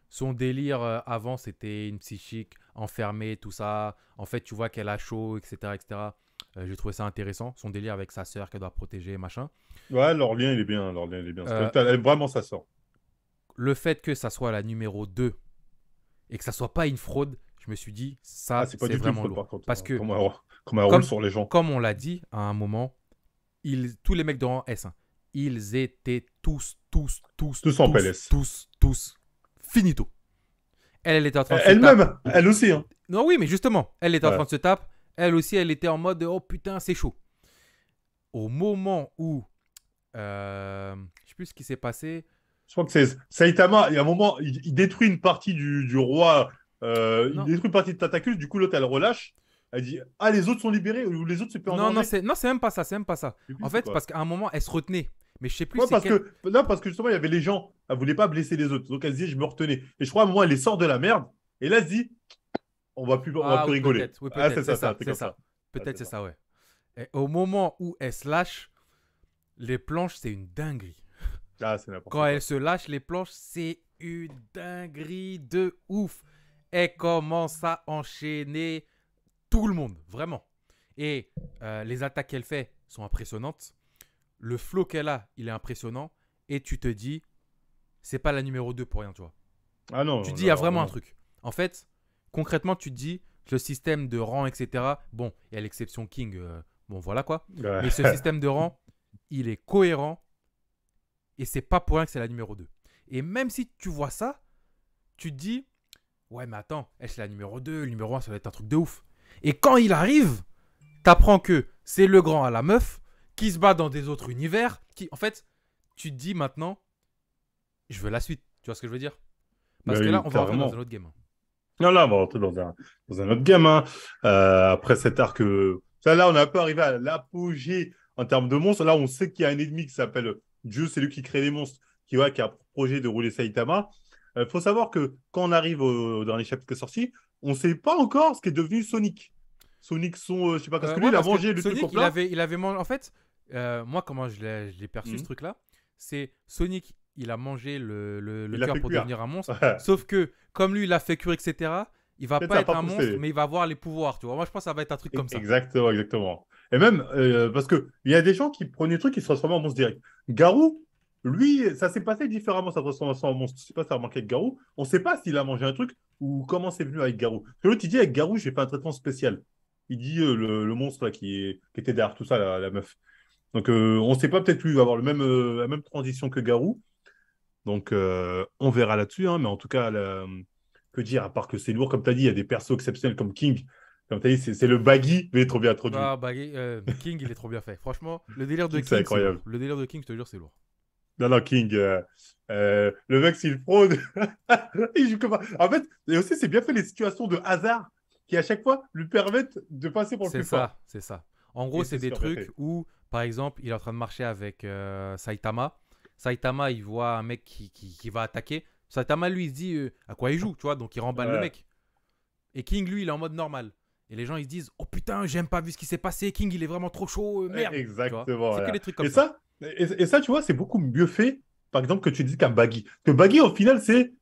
son délire euh, avant, c'était une psychique enfermée, tout ça. En fait, tu vois qu'elle a chaud, etc. etc. Euh, j'ai trouvé ça intéressant. Son délire avec sa sœur qu'elle doit protéger, machin. Ouais, leur lien, il est bien. Leur lien, il est bien. Euh, vraiment, ça sort. Le fait que ça soit la numéro 2 et que ça soit pas une fraude, je me suis dit, ça, c'est vraiment Parce que, comme, sur les gens. Comme on l'a dit à un moment, tous les mecs de rang s hein, ils étaient tous, tous, tous, tous, tous, tous finito. Elle, elle était en train de Elle-même, elle aussi. Hein. Non, oui, mais justement, elle était en train de se taper. Elle aussi, elle était en mode oh putain, c'est chaud. Au moment où. Euh, je sais plus ce qui s'est passé. Je crois que c'est Saitama, il y a un moment, il, détruit une partie du, roi. Euh, il détruit une partie de Tentacule, du coup, l'autre, elle relâche. Elle dit Ah, les autres sont libérés, ou les autres, se perdent Non, non, c'est, même pas ça, c'est même pas ça. en fait, parce qu'à un moment, elle se retenait. Mais je sais plus. parce que, parce que justement, il y avait les gens. Elle voulait pas blesser les autres. Donc elle disait, je me retenais. Et je crois, à un moment, elle est sort de la merde. Et là, elle se dit, on va plus, on va plus rigoler. ah, c'est ça, ça c'est ça. Peut-être c'est ça. ouais. au moment où elle se lâche, les planches, c'est une dinguerie. Ah, c'est Quand elle se lâche, les planches, c'est une dinguerie de ouf. Elle commence à enchaîner tout le monde, vraiment. Et euh, les attaques qu'elle fait sont impressionnantes le flow qu'elle a, il est impressionnant. Et tu te dis, c'est pas la numéro 2 pour rien, tu vois. Ah non. Tu dis, il y a vraiment un truc. En fait, concrètement, tu te dis, le système de rang, etc. Bon, il y a l'exception King. Euh, bon, voilà quoi. Mais ce système de rang, il est cohérent. Et c'est pas pour rien que c'est la numéro 2. Et même si tu vois ça, tu te dis, ouais, mais attends, elle, c'est la numéro 2. Le numéro 1, ça va être un truc de ouf. Et quand il arrive, t'apprends que c'est le grand à la meuf qui se bat dans des autres univers, qui, en fait, tu te dis maintenant, je veux la suite. Tu vois ce que je veux dire Parce que là, on va rentrer dans un autre game. Non, là, on va rentrer dans un, dans autre game. Hein. Euh, après cet arc, euh, ça, là, on a un peu arrivé à l'apogée en termes de monstres. Là, on sait qu'il y a un ennemi qui s'appelle Dieu, c'est lui qui crée les monstres, qui, ouais, qui a projet de rouler Saitama. Il euh, faut savoir que quand on arrive au, dernier chapitre qui sorti, on ne sait pas encore ce qui est devenu Sonic. Sonic, son, je sais pas, parce que lui, il a mangé le truc il avait, il avait mangé. En fait, euh, moi, comment je l'ai, perçu ce hmm. truc-là C'est Sonic, il a mangé le, le, cœur pour devenir un monstre. Sauf que, comme lui, il a fait cuire, etc., il va pas être un monstre, mais il va avoir les pouvoirs. Tu vois, moi, je pense que ça va être un truc comme ça. Exactement, exactement. Et même, euh, Parce que il y a des gens qui prennent le truc et se transforment en monstre direct. Garou, lui, ça s'est passé différemment, sa transformation en monstre. Je sais pas si ça a manqué avec Garou. On ne sait pas s'il a mangé un truc ou comment c'est venu avec Garou. l'autre, il dit avec Garou, j'ai fait un traitement spécial. Il dit euh, le, monstre qui, était derrière tout ça, la meuf. Donc, euh, on ne sait pas, peut-être lui, avoir le même, euh, la même transition que Garou. Donc, euh, on verra là-dessus. Hein. mais en tout cas, que dire, à part que c'est lourd, comme tu as dit, il y a des persos exceptionnels comme King. Comme tu as dit, c'est le baggy, mais il est trop bien introduit. Ah, baggy, King, il est trop bien fait. Franchement, le délire de King. Le délire de King, je te jure, c'est lourd. Non, non, King. le mec, s'il fraude, En fait, et aussi, c'est bien fait les situations de hasard qui, à chaque fois, lui permettent de passer pour le plus C'est ça, c'est ça. En gros, c'est des trucs où par exemple, il est en train de marcher avec euh, Saitama. Saitama, il voit un mec qui, va attaquer. Saitama, lui, il se dit euh, à quoi il joue, tu vois, donc il remballe le mec. Et King, lui, il est en mode normal. Et les gens, ils se disent Oh putain, j'aime pas vu ce qui s'est passé. King, il est vraiment trop chaud. Euh, merde. Exactement. C'est que des trucs comme et ça. et, ça, tu vois, c'est beaucoup mieux fait, par exemple, que tu dis qu'un baggy. Que baggy, au final, c'est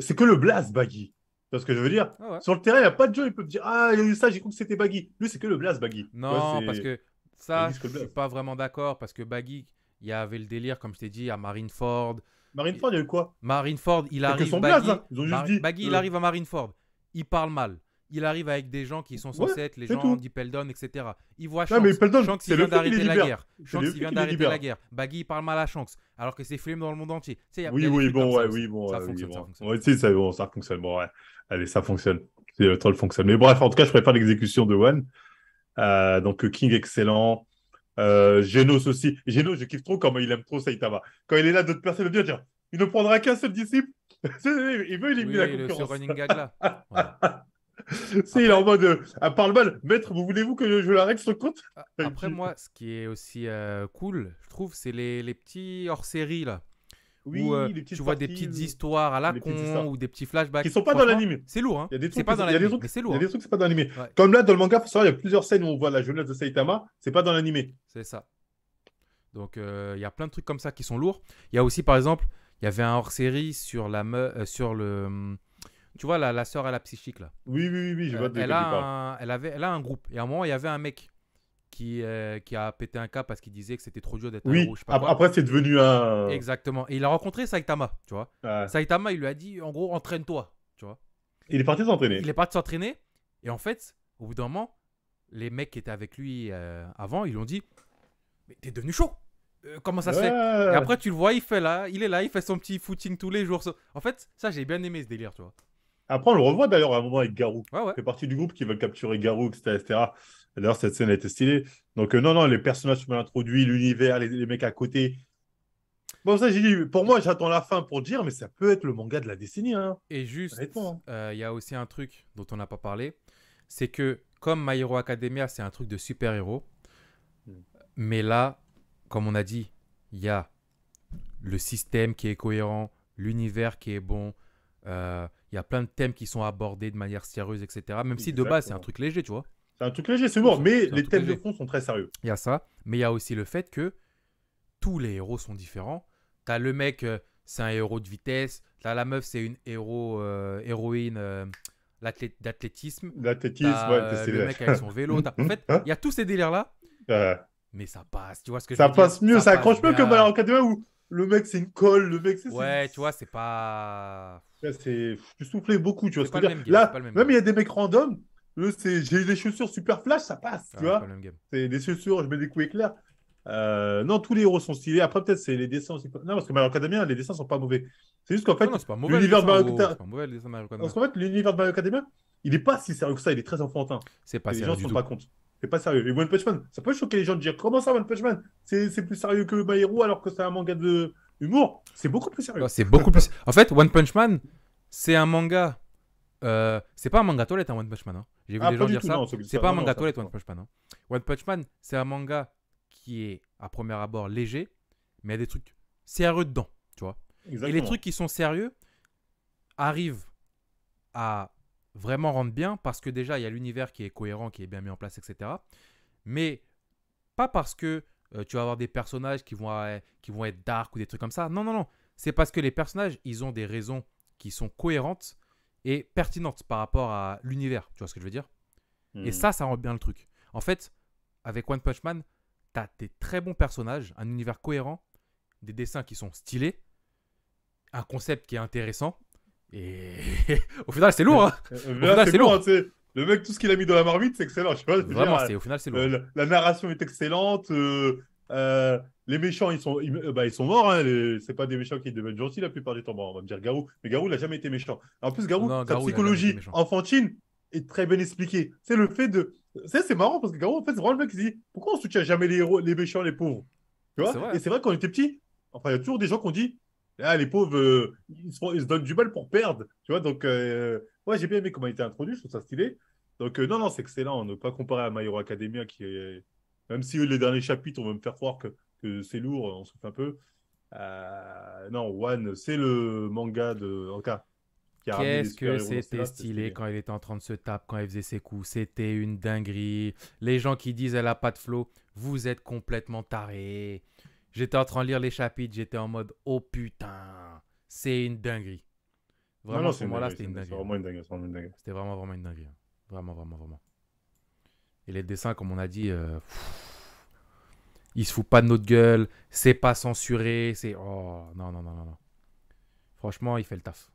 c'est que le blast baggy. Tu vois ce que je veux dire ah Sur le terrain, il n'y a pas de jeu. Ils peuvent dire Ah, il y a eu ça, j'ai cru que c'était baggy. Lui, c'est que le blast baggy. Non, parce que ça, je suis pas vraiment d'accord parce que Baggy, il y avait le délire, comme je t'ai dit, à Marineford. Marineford, il y a eu quoi Marineford, il arrive. Hein. Ils ont juste dit, Baggy, il euh, arrive à Marineford. Il parle mal. Il arrive avec des gens qui sont censés être les gens d'Ipeldon, etc. Il voit Shanks. Non, mais il vient d'arrêter la guerre. Shanks, il vient d'arrêter la guerre. Baggy, il parle mal à Shanks. Alors que c'est filmé dans le monde entier. oui, oui, bon, ouais, oui, bon, ça, fonctionne, bon. Ça fonctionne. Bon, Allez, ça fonctionne. Le troll fonctionne. Mais bref, en tout cas, je préfère l'exécution de One. Euh, donc King excellent. Euh, Genos aussi. Genos, je kiffe trop comment il aime trop Saitama. Quand il est là, d'autres personnes le dire il ne prendra qu'un seul disciple. il veut éliminer la concurrence. il est en mode euh, à part le maître, vous voulez-vous que je, la règle le compte ah, Après, moi, ce qui est aussi cool, je trouve, c'est les, les petits hors-série là. Oui, euh, tu vois des petites euh, histoires à la con ou des petits flashbacks. Qui sont pas dans l'anime. Hein. C'est lourd. Il y a des hein. trucs pas dans l'anime. Il y a des trucs pas dans l'anime. Comme là dans le manga, il y a plusieurs scènes où on voit la jeunesse de Saitama. C'est pas dans l'anime. C'est ça. Donc euh, il y a plein de trucs comme ça qui sont lourds. Il y a aussi par exemple, il y avait un hors-série sur la sur le tu vois la, la sœur à la psychique là. Oui oui oui, elle, a un... elle avait elle a un groupe et à un moment il y avait un mec euh, qui, a pété un cas parce qu'il disait que c'était trop dur d'être un héros. Je après, c'est devenu un. Exactement. Et il a rencontré Saitama, tu vois. Saitama, il lui a dit en gros, entraîne-toi, tu vois. Il est parti s'entraîner. Il est parti s'entraîner. Et en fait, au bout d'un moment, les mecs qui étaient avec lui euh, avant, ils lui ont dit Mais t'es devenu chaud euh, Comment ça se fait Et après, tu le vois, il fait là, il est là, il fait son petit footing tous les jours. En fait, ça, j'ai bien aimé ce délire, tu vois. Après, on le revoit d'ailleurs à un moment avec Garou. Ouais, ouais. Il fait partie du groupe qui veut capturer Garou, etc. etc. D'ailleurs, cette scène était stylée. Donc, euh, non, non, les personnages sont introduits, l'univers, les, mecs à côté. Bon, ça, j'ai dit, pour moi, j'attends la fin pour dire, mais ça peut être le manga de la décennie. Hein. Et juste, hein. euh, il y a aussi un truc dont on n'a pas parlé c'est que, comme My Hero Academia, c'est un truc de super-héros, hmm. mais là, comme on a dit, il y a le système qui est cohérent, l'univers qui est bon. Euh, il y a plein de thèmes qui sont abordés de manière sérieuse, etc. Même si de base, c'est un truc léger, tu vois. C'est un truc léger, c'est mort mais les thèmes de fond sont très sérieux. Il y a ça, mais il y a aussi le fait que tous les héros sont différents. T'as le mec, euh, c'est un héros de vitesse. t'as la meuf, c'est une héros, euh, héroïne euh, d'athlétisme. L'athlétisme, ouais. le mec avec son vélo. En fait, il y a tous ces délires-là. Mais ça passe, tu vois ce que ça je veux passe mieux, ça, accroche mieux que en cas où le mec c'est une colle, le mec c'est. Ouais, tu vois, c'est pas. Tu soufflais beaucoup, tu vois ce que je veux dire. Là, même il y a des mecs random j'ai des chaussures super flash, ça passe, tu ah, vois. C'est des chaussures, je mets des coups éclairs. Euh, non, tous les héros sont stylés. Après, peut-être c'est les dessins aussi. Non, parce que Mario Academia, les dessins sont pas mauvais. C'est juste qu'en fait, l'univers de Mario Academia. il est pas si sérieux que ça. Il est très enfantin. les gens ne se rendent pas compte. C'est pas sérieux. Et One Punch Man, ça peut choquer les gens de dire comment ça, One Punch Man C'est plus sérieux que My Hero alors que c'est un manga de humour. C'est beaucoup plus sérieux. C'est beaucoup plus. En fait, One Punch Man, c'est un manga euh, c'est pas un manga toilette, un hein, One Punch Man. Hein. J'ai vu ah, des gens dire ça. C'est pas un manga toilette, One Punch Man. Hein. One Punch Man, c'est un manga qui est à premier abord léger, mais il y a des trucs sérieux dedans, tu vois. Et les trucs qui sont sérieux arrivent à vraiment rendre bien parce que déjà, il y a l'univers qui est cohérent, qui est bien mis en place, etc. Mais pas parce que euh, tu vas avoir des personnages qui vont, euh, qui vont être dark ou des trucs comme ça. Non, non, non. C'est parce que les personnages, ils ont des raisons qui sont cohérentes et pertinente par rapport à l'univers. Tu vois ce que je veux dire Et hmm. ça, ça rend bien le truc. En fait, avec One Punch Man, t'as des très bons personnages, un univers cohérent, des dessins qui sont stylés, un concept qui est intéressant. Et au final, c'est lourd. le mec, tout ce qu'il a mis dans la marmite, c'est excellent. Vraiment, au final, c'est lourd. Euh, la, narration est excellente. euh, euh les méchants, ils sont, euh, bah, ils sont morts. Hein, c'est pas des méchants qui deviennent gentils la plupart du temps. on va me dire Garou, mais Garou, il n'a jamais été méchant. En plus, Garou, sa psychologie enfantine est très bien expliquée. C'est le fait de. C'est marrant parce que Garou, en fait, c'est vraiment le mec qui dit pourquoi on soutient jamais les héros, les méchants, les pauvres Tu vois Et c'est vrai qu'on était petit. Enfin, il y a toujours des gens qui ont dit ah, les pauvres, euh, ils, se donnent du mal pour perdre. Tu vois, donc, euh, ouais, j'ai bien aimé comment il était introduit, je trouve ça stylé. Donc, non, non, c'est excellent. On Ne peut pas comparer à My Hero Academia qui est. Même si les derniers chapitres, on va me faire croire que que c'est lourd, on souffle un peu. Euh, non, One, c'est le manga de Anka. Qu'est-ce que c'était stylé quand il était en train de se taper, quand elle faisait ses coups. C'était une dinguerie. Les gens qui disent elle a pas de flow, vous êtes complètement tarés. J'étais en train de lire les chapitres, j'étais en mode oh putain, c'est une dinguerie. Vraiment, non, non, c'était une dinguerie. C'était vraiment une dinguerie. C'était vraiment, vraiment une dinguerie. Vraiment, vraiment, vraiment. Et les dessins, comme on a dit, euh, il se fout pas de notre gueule, c'est pas censuré, c'est. Oh, non, non, non, non, Franchement, il fait le taf.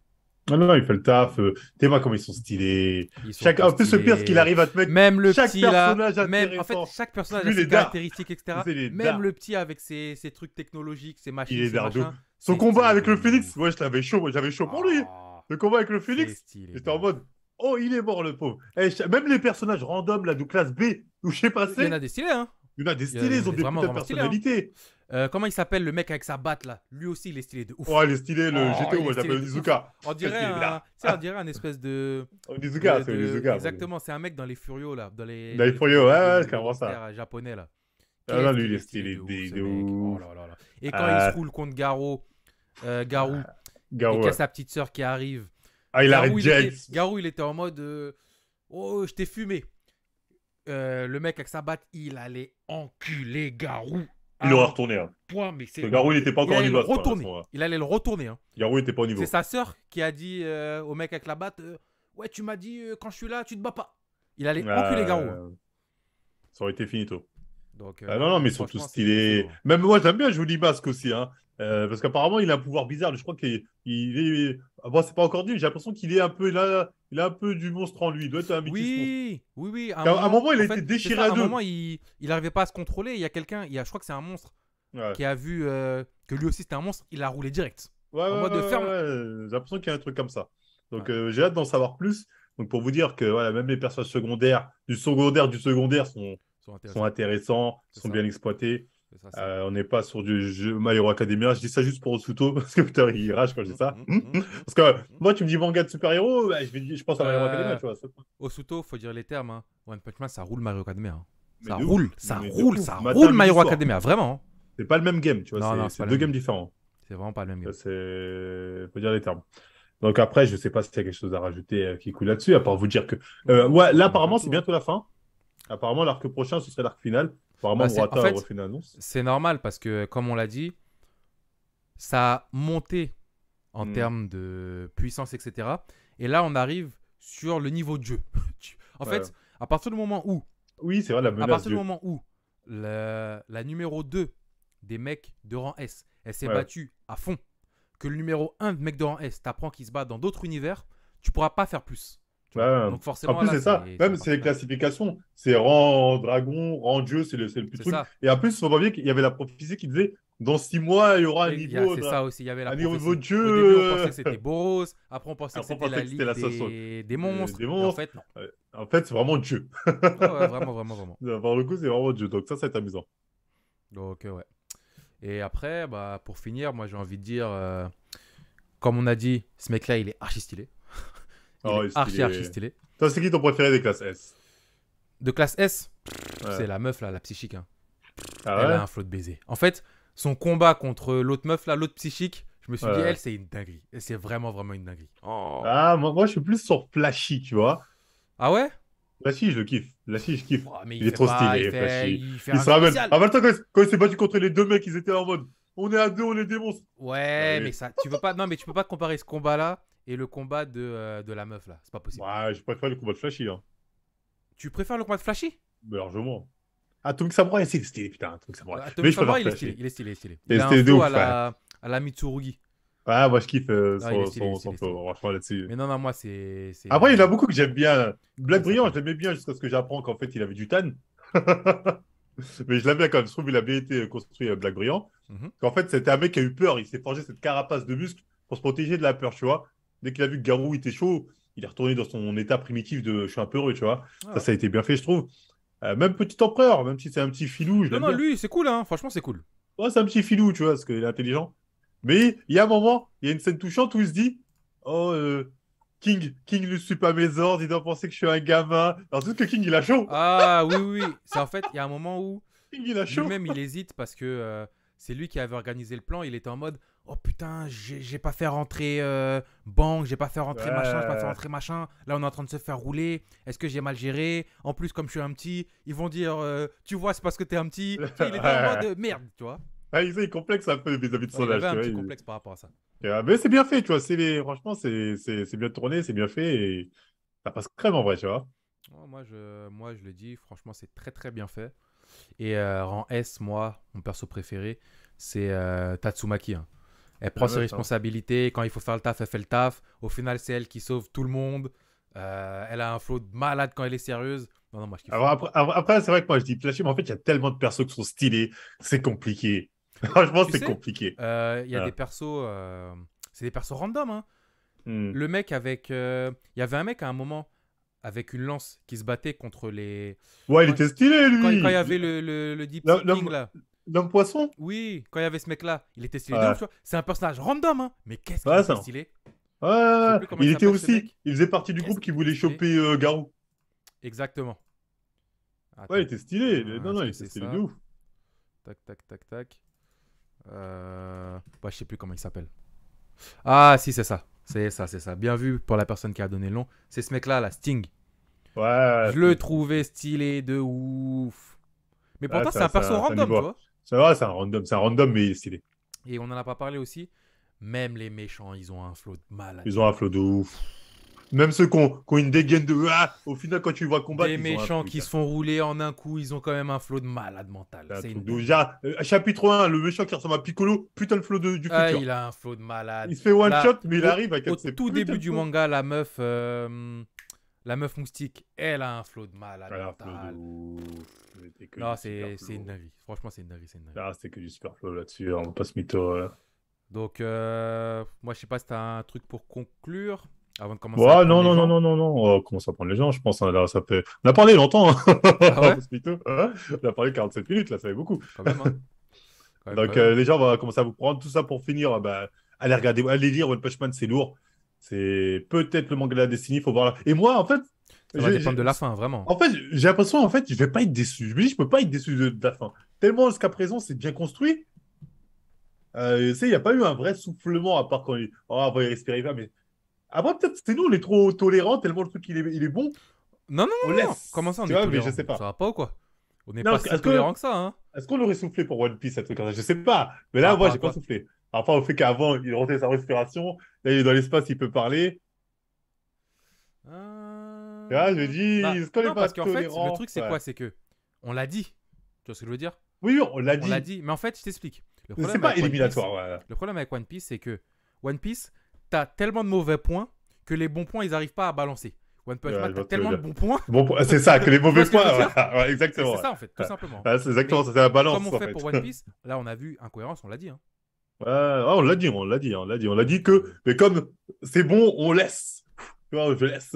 Non, ah non, il fait le taf. T'es euh, moi, comment ils sont stylés. chaque... En plus, le pire, c'est qu'il arrive à te mettre. Même le chaque personnage là, même... En fait, chaque personnage a ses caractéristiques, etc. Même le petit avec ses, trucs technologiques, ses machines. Il est Son combat avec le phoenix, ouais, je chaud. j'avais chaud pour lui. Ah, le combat avec le phoenix, j'étais en mode. Oh, il est mort, le pauvre. Eh, même les personnages random, là, de classe B, où je sais pas. Il y en a des stylés, hein. Il y en a des stylés, ils ont des putains de hein. personnalités. Euh, comment il s'appelle le mec avec sa batte là Lui aussi il est stylé de ouf. Ouais, il est stylé le oh, GTO, moi s'appelle Onizuka. On dirait, un, on dirait un espèce de. Onizuka, c'est Onizuka. Exactement, c'est un mec dans les Furios là. Dans les, dans les Furios, ouais, ouais, c'est vraiment ça. japonais là. Ah là, lui il est stylé de ouf. Et quand il ah. se roule contre Garo, Garou, euh, Garou ah, il y a sa petite sœur qui arrive. Ah, il arrête Jet. Garou il était en mode euh, Oh, je t'ai fumé. Euh, le mec avec sa batte, il allait enculer Garou. Il l'aurait retourné. Hein. mais c'est... Garou, il n'était pas encore au niveau. Il allait le retourner. Hein. Garou, il n'était pas au niveau. C'est sa sœur qui a dit euh, au mec avec la batte euh, Ouais, tu m'as dit quand je suis là, tu te bats pas. Il allait enculer Garou. Ça aurait été finito. Donc, ah non, non, mais ils sont tous stylés. Même moi, j'aime bien Je vous dis Masque aussi. Hein. parce qu'apparemment, il a un pouvoir bizarre. Je crois qu'il est. Il est... Ah, bon, c'est pas encore dit, j'ai l'impression qu'il est un peu là il a un peu du monstre en lui. Il doit être un métis oui, Oui, oui. À un, moment, il a été déchiré à, à un moment, il n'arrivait pas à se contrôler. Il y a quelqu'un, je crois que c'est un monstre, qui a vu euh, que lui aussi c'était un monstre. Il a roulé direct. Ouais, en ouais, ferme. J'ai l'impression qu'il y a un truc comme ça. Donc euh, j'ai hâte d'en savoir plus. Donc pour vous dire que voilà, même les personnages secondaires, du secondaire, du secondaire sont, sont, intéressants, sont bien exploités. Euh, on n'est pas sur du jeu My Hero Academia. Je dis ça juste pour Osuto, parce que putain, il rage quand je dis ça. Mm, mm, mm, parce que moi, tu me dis manga de super-héros, bah, je, pense à My Hero Academia. Euh, tu vois, Osuto faut dire les termes. Hein. One Punch Man, ça roule My Hero Academia. Hein. Ça, roule, ça roule, ça roule, My Hero Academia, vraiment. Hein. C'est pas le même game, tu vois. C'est deux games différents. C'est vraiment pas le même game. C'est. Faut dire les termes. Donc après, je sais pas s'il y a quelque chose à rajouter euh, qui coule là-dessus, à part vous dire que. ouais, là, apparemment, c'est bientôt la fin. Apparemment, l'arc prochain, ce serait l'arc final. Bah, c'est normal parce que, comme on l'a dit, ça a monté en hmm. termes de puissance, etc. Et là, on arrive sur le niveau de jeu. en fait, à partir du moment où. Oui, c'est la À partir du moment où la numéro 2 des mecs de rang S, elle s'est battue à fond, que le numéro 1 de mec de rang S t'apprend qu'il se bat dans d'autres univers, tu pourras pas faire plus. Ouais. Donc forcément, en plus, c'est ça. Même c'est les classifications. C'est rang dragon, rang dieu, c'est le, le, plus truc. Et en plus, on voit qu'il y avait la prophétie qui disait dans six mois, il y aura un niveau. C'est ça aussi. Il y avait la un niveau dieu. Au début, on pensait que c'était Boros. Après, on pensait que c'était la ligue la des... Euh, monstres. Des monstres. En fait, non. Euh, en fait, c'est vraiment dieu. ouais, vraiment, vraiment, vraiment. Par le coup, c'est vraiment dieu. Donc ça, ça amusant. Donc euh, ouais. Et après, bah, pour finir, moi j'ai envie de dire, comme on a dit, ce mec-là, il est archi stylé. Oh, il est archi, archi stylé. Toi, c'est qui ton préféré des classes S De classe S C'est la meuf, là, la psychique. Hein. Ah elle a un flot de baisers. En fait, son combat contre l'autre meuf, là, l'autre psychique, je me suis dit, elle, c'est une dinguerie. C'est vraiment, vraiment une dinguerie. Oh. Ah, moi, moi, je suis plus sur Flashy, tu vois. Ah ouais Flashy, je le kiffe. Flashy, je kiffe. Oh, il, est trop stylé, il Flashy. Il, il se ramène. Avant toi, quand il s'est battu contre les deux mecs, ils étaient en mode on est à deux, on est des monstres. Ouais, mais ça, tu veux pas, non, mais tu peux pas comparer ce combat-là et le combat de, euh, de la meuf là, c'est pas possible. Ouais, je préfère le combat de Flashy. Hein. Tu préfères le combat de Flashy mais Largement. Atomic ah, Samurai, est stylé, putain, Atomic Samurai. Ah, mais je il est stylé, il est stylé, il est stylé. Il, il a un à, la, Mitsurugi. Ah, moi je kiffe euh, son, son, son franchement là-dessus. Mais non, non, moi c'est. Après, il y en a beaucoup que j'aime bien. Black Brillant, je l'aimais bien jusqu'à ce que j'apprends qu'en fait il avait du tan. mais je l'aime bien quand même. Je trouve qu'il a bien été construit euh, Black Brillant. Mhm. En fait, c'était un mec qui a eu peur. Il s'est forgé cette carapace de muscles pour se protéger de la peur, tu vois. Dès qu'il a vu que Garou était chaud, il est retourné dans son état primitif de je suis un peu heureux, tu vois. Ah ça, ça a été bien fait, je trouve. Euh, même petit empereur, même si c'est un petit filou. non, non, lui, c'est cool, hein. Franchement, c'est cool. Ouais, c'est un petit filou, tu vois, parce qu'il est intelligent. Mais il y a un moment, il y a une scène touchante où il se dit Oh, euh, King, King ne suis pas mes ordres, il doit penser que je suis un gamin. Alors, tout que King, il a chaud. Ah, oui, oui. C'est en fait, il y a un moment où. King, il a chaud. Lui-même, il hésite parce que. Euh, c'est lui qui avait organisé le plan. Il était en mode Oh putain, j'ai pas fait rentrer banque, j'ai pas fait rentrer euh, machin, j'ai pas fait rentrer machin. Là, on est en train de se faire rouler. Est-ce que j'ai mal géré En plus, comme je suis un petit, ils vont dire euh, Tu vois, c'est parce que t'es un petit. il était en mode Merde, tu vois. Ah, il est complexe un peu vis-à-vis de son âge. Il avait un petit complexe par rapport à ça. Euh, mais c'est bien fait, tu vois. Franchement, c'est bien tourné, c'est bien fait. Et ça passe crème en vrai, tu vois. moi, moi, je le dis, franchement, c'est très très bien fait. Et euh, rang S, moi, mon perso préféré, c'est euh, Tatsumaki. Hein. Elle ah prend ses responsabilités. Quand il faut faire le taf, elle fait le taf. Au final, c'est elle qui sauve tout le monde. Euh, elle a un flow de malade quand elle est sérieuse. Non, non, moi, je après, après c'est vrai que moi, je dis Pikachu, mais en fait, il y a tellement de persos qui sont stylés. C'est compliqué. Franchement, c'est compliqué. Euh, il y a ah. des persos. C'est des persos random. Hein. Hmm. Le mec avec. Il y avait un mec à un moment avec une lance qui se battait contre les. Ouais, il était stylé, lui. Quand, quand il y avait le, le, le deep là. L'homme poisson Oui, quand il y avait ce mec-là, il était stylé. C'est un personnage random, hein. Mais qu'est-ce ouais, qu'il était stylé Ouais, il, était aussi. Il faisait partie du groupe qui voulait choper euh, Garou. Exactement. Ouais, il était stylé. Ah, non, non, il était stylé de ouf. Tac, tac, tac, tac. Euh... Bah, je sais plus comment il s'appelle. Ah, si, c'est ça. C'est ça, c'est ça. Bien vu pour la personne qui a donné le nom. C'est ce mec-là, la Sting. Ouais. Je le trouvais stylé de ouf. Mais pourtant, c'est un perso random, tu vois. Ça vrai, c'est un random, c'est un random, mais stylé. Et on n'en a pas parlé aussi. Même les méchants, ils ont un flow de malade. Ils ont un flow de ouf. Même ceux qui ont, une dégaine de. Ah au final, quand tu vois combattre. Les méchants qui se font rouler en un coup, ils ont quand même un flot de malade mental. C'est une... Déjà, euh, chapitre 1, le méchant qui ressemble à Piccolo, putain le flot de, du ah, Il a un flot de malade. Il se fait one shot, mais il arrive à Au tout début du manga, la meuf. Euh, la meuf moustique, elle a un flot de malade mental. Non, c'est une dinguerie. Franchement, c'est une dinguerie. c'est ah, que du super flow là-dessus. Hein, on va pas se mytho. Hein. Donc, euh, moi, je sais pas si t'as un truc pour conclure. Avant de commencer ouais, non, non, non, non, non, non, on commence à prendre les gens, je pense. Hein, ça peut. On a parlé longtemps. Hein. Ah hein, on a parlé 47 minutes, là, ça fait beaucoup. même, Donc, euh, les gens vont commencer à vous prendre. Tout ça pour finir, euh, bah, allez regarder, allez lire One Punch Man, c'est lourd. C'est peut-être le manga de la destinée, faut voir. Là. Et moi, en fait. Ça va dépendre de la fin, vraiment. En fait, j'ai l'impression, en fait, je vais pas être déçu. Je me dis, je peux pas être déçu de, la fin. Tellement jusqu'à présent, c'est bien construit. Euh, tu sais, il n'y a pas eu un vrai soufflement, à part quand il. Oh, on va y respirer, mais avant peut-être c'est nous, on est trop tolérants, tellement le truc il est, il est bon. Non, non, on non, Comment ça, on tu est vois, mais je sais pas. Ça va pas ou quoi On n'est pas si tolérant que, ça. Hein Est-ce qu'on aurait soufflé pour One Piece, ce truc Je sais pas. Mais là, moi, moi, j'ai pas soufflé. Enfin, au fait qu'avant, il rentrait sa respiration. Là, il est dans l'espace, il peut parler. Euh... Tu je dis, bah, est-ce qu'on est pas tolérant fait, Le truc, c'est quoi C'est que on l'a dit. Tu vois ce que je veux dire Oui, on l'a dit. On l'a dit. Mais en fait, je t'explique. C'est pas éliminatoire. Le problème avec One Piece, c'est que One Piece, t'as tellement de mauvais points que les bons points, ils arrivent pas à balancer. One Punch Man, tellement de bons points. c'est ça, que les mauvais points. Ouais, exactement. C'est ça, en fait, tout simplement. c'est exactement, c'est la balance. Comme on en fait, pour One Piece, là, on a vu incohérence, on l'a dit. Hein. Oh, on l'a dit, on l'a dit, on l'a dit, on l'a dit que, mais comme c'est bon, on laisse. Je laisse.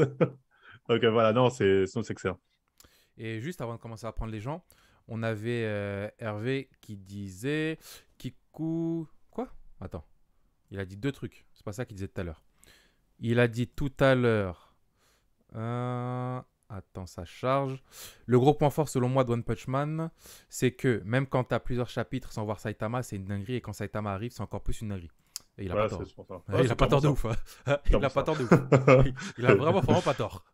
Donc voilà, non, c'est excellent. Et juste avant de commencer à prendre les gens, on avait euh, Hervé qui disait Kiku. Quoi Attends. Il a dit deux trucs. C'est pas ça qu'il disait tout à l'heure. Il a dit tout à l'heure. Euh, attends, ça charge. Le gros point fort, selon moi, de One Punch Man, c'est que même quand tu as plusieurs chapitres sans voir Saitama, c'est une dinguerie. Et quand Saitama arrive, c'est encore plus une dinguerie. Et il a pas tort. il a pas tort de ouf. Hein. Il a pas tort de ouf. Il a vraiment, pas tort.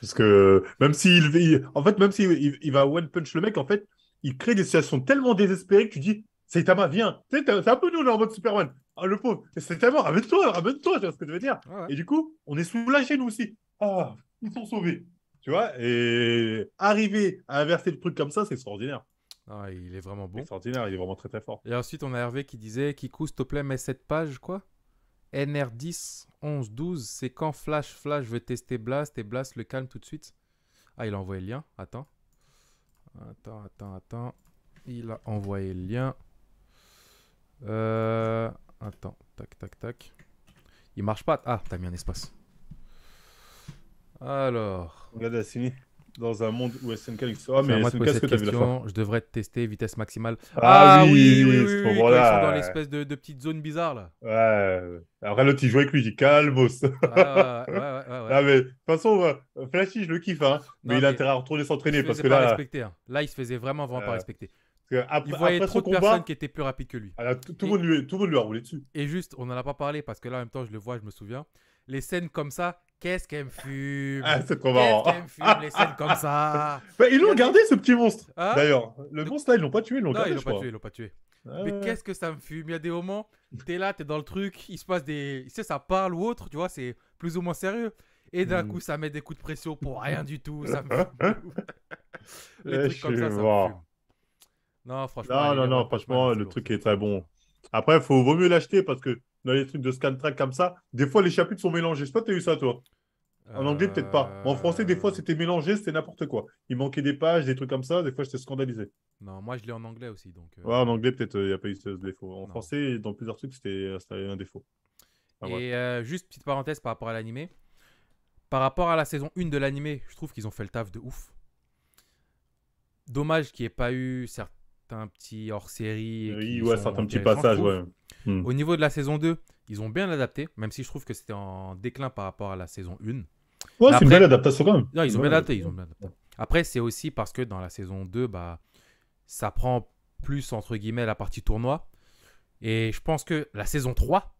Parce que même s'il. En fait, même il va One Punch le mec, en fait, il crée des situations tellement désespérées que tu dis Saitama viens C'est un peu nous, on est en mode Superman. Ah, le pauvre, Saitama, ramène-toi, ramène-toi, tu vois ce que je veux dire. Et du coup, on est soulagés, nous aussi. Ah, ils sont sauvés. Tu vois, et arriver à inverser le truc comme ça, c'est extraordinaire. Ah, il est vraiment bon. Extraordinaire, il est vraiment très très fort. Et ensuite, on a Hervé qui disait Kikou, s'il te plaît, mets cette page, quoi. NR10, 11, 12, c'est quand Flash, Flash veut tester Blast et Blast le calme tout de suite. Ah, il a envoyé le lien. Attends. Attends, attends, attends. Il a envoyé le lien. Euh... Attends, tac, tac, tac. Il marche pas. Ah, t'as mis un espace. Alors. Regarde Assini, dans un monde où SNK existe. Ah, mais SNK, ce que t'as vu la Je devrais te tester vitesse maximale. Ah, ah oui, oui, oui, oui, voilà. Ils sont dans l'espèce de, petite zone bizarre là. Ouais. Après, l'autre, il joue avec lui, il dit calmos. Ah, ouais, ouais, ouais, Ah, mais de toute façon, euh, Flashy, je le kiffe, hein. Mais, il a intérêt à retourner s'entraîner parce que pas là. Respecter, hein. Là, il se faisait vraiment, vraiment pas ah. respecter il voyait trop de personnes qui étaient plus rapides que lui. tout, monde lui tout le monde lui a roulé dessus. Et juste, on n'en a pas parlé parce que là, en même temps, je le vois, je me souviens. Les scènes comme ça, qu'est-ce qu'elle me fume ah, C'est trop marrant. Qu'est-ce qu'elle me fume, les scènes comme ça Ils l'ont gardé, ce petit monstre. Hein? D'ailleurs, le monstre là, ils l'ont pas tué, ils l'ont gardé. Ils l'ont pas tué, ils l'ont pas tué. Ah, Mais qu'est-ce que ça me fume Il y a des moments, t'es là, t'es dans le truc, il se passe des. Tu sais, ça parle ou autre, tu vois, c'est plus ou moins sérieux. Et d'un hmm. coup, ça met des coups de pression pour rien du tout, ça me eh, les trucs comme ça, ça fume. Non, franchement. Non, non, franchement, le truc est très bon. Après, faut, vaut mieux l'acheter parce que dans les trucs de scan track comme ça, des fois les chapitres sont mélangés. Je sais pas, t'as eu ça toi En anglais, peut-être pas. en français, des fois, euh. c'était mélangé, c'était n'importe quoi. Il manquait des pages, des trucs comme ça. Des fois, j'étais scandalisé. Non, moi, je l'ai en anglais aussi. donc. Euh. en anglais, peut-être, il euh, n'y a pas eu ce défaut. En français, dans plusieurs trucs, c'était un défaut. Ah, Et juste petite parenthèse par rapport à l'animé. Par rapport à la saison 1 de l'animé, je trouve qu'ils ont fait le taf de ouf. Dommage qu'il n'y ait pas eu certains un petit hors-série. Oui, ouais, certains petits passages, hmm. Au niveau de la saison 2, ils ont bien adapté, même si je trouve que c'était en déclin par rapport à la saison 1. Ouais, c'est une belle adaptation quand même. Non, ils, ont bien adapté, Après, c'est aussi parce que dans la saison 2, bah, ça prend plus, entre guillemets, la partie tournoi. Et je pense que la saison 3,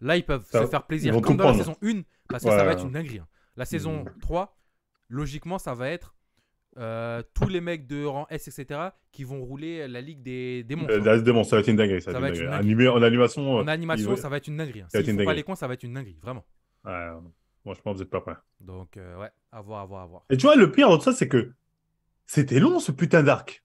là, ils peuvent se faire plaisir. Comme dans la saison 1, parce que ça va être une dinguerie. Hein. La saison 3, hmm. logiquement, ça va être euh, tous les mecs de rang S, etc., qui vont rouler la Ligue des démons. La des démons, euh, hein. ça va être une dinguerie. Ça, va en animation, ça va être une dinguerie. Hein. Si ils pas les cons, ça va être une dinguerie, vraiment. Euh, moi, je pense que vous n'êtes pas prêts. Donc, ouais, à voir, à voir, à voir. Et tu vois, le pire dans tout ça, c'est que c'était long ce putain d'arc.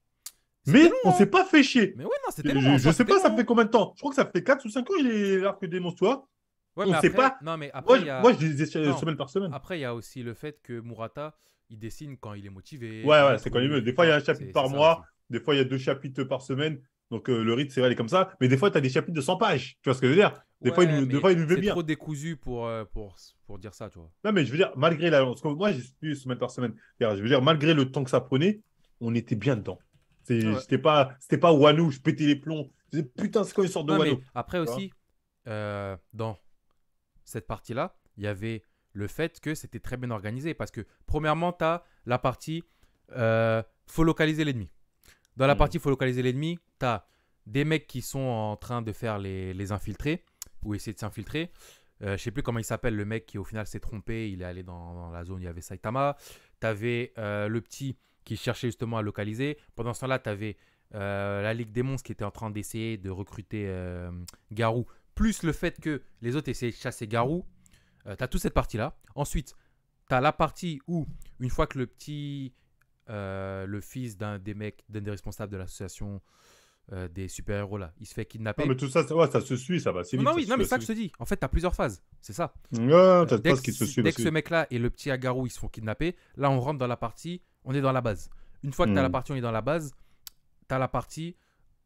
Mais on hein. s'est pas fait chier. Mais non, c'était Je, sais pas, ça fait combien de temps Je crois que ça fait 4 ou 5 ans, il est l'arc des démons, toi. Ouais, on mais sait pas. Non, mais après, moi, je disais semaine par semaine. Après, il y a aussi le fait que Murata il dessine quand il est motivé. Ouais, ouais, c'est quand il veut. Des fois, il y a un chapitre par mois, des fois, il y a deux chapitres par semaine. Donc, euh, le rythme, c'est vrai, il est comme ça. Mais des fois, tu as des chapitres de 100 pages. Tu vois ce que je veux dire Des fois, il, fois, il nous veut bien. C'est trop décousu pour, euh, pour, pour dire ça, tu vois. Non, mais je veux dire, malgré la. moi, j'ai suivi semaine par semaine. Je veux dire, malgré le temps que ça prenait, on était bien dedans. C'était ouais. pas, pas Wano, je pétais les plombs. Je putain, c'est quoi une sorte de non, Après aussi, euh, dans cette partie-là, il y avait le fait que c'était très bien organisé. Parce que, premièrement, tu as la partie euh, faut localiser l'ennemi. Dans la mhm. partie faut localiser l'ennemi, tu as des mecs qui sont en train de faire les, infiltrer ou essayer de s'infiltrer. Euh, je sais plus comment il s'appelle, le mec qui au final s'est trompé, il est allé dans, la zone il y avait Saitama. Tu avais euh, le petit qui cherchait justement à localiser. Pendant ce temps-là, tu avais la Ligue des Monstres qui était en train d'essayer de recruter Garou, plus le fait que les autres essayaient de chasser Garou. Euh, t'as toute cette partie-là. Ensuite, t'as la partie où, une fois que le petit, euh, le fils d'un des mecs, d'un des responsables de l'association euh, des super-héros, là, il se fait kidnapper. Non, mais tout ça, ça, se suit, ça va. C'est non, oui, non, mais ça que je te dis. En fait, t'as plusieurs phases. C'est ça. Ouais, dès, que, se suit, dès que ce mec-là et le petit Agarou, ils se font kidnapper, là, on rentre dans la partie, on est dans la base. Une fois que t'as la hmm. partie, on est dans la base, T'as la partie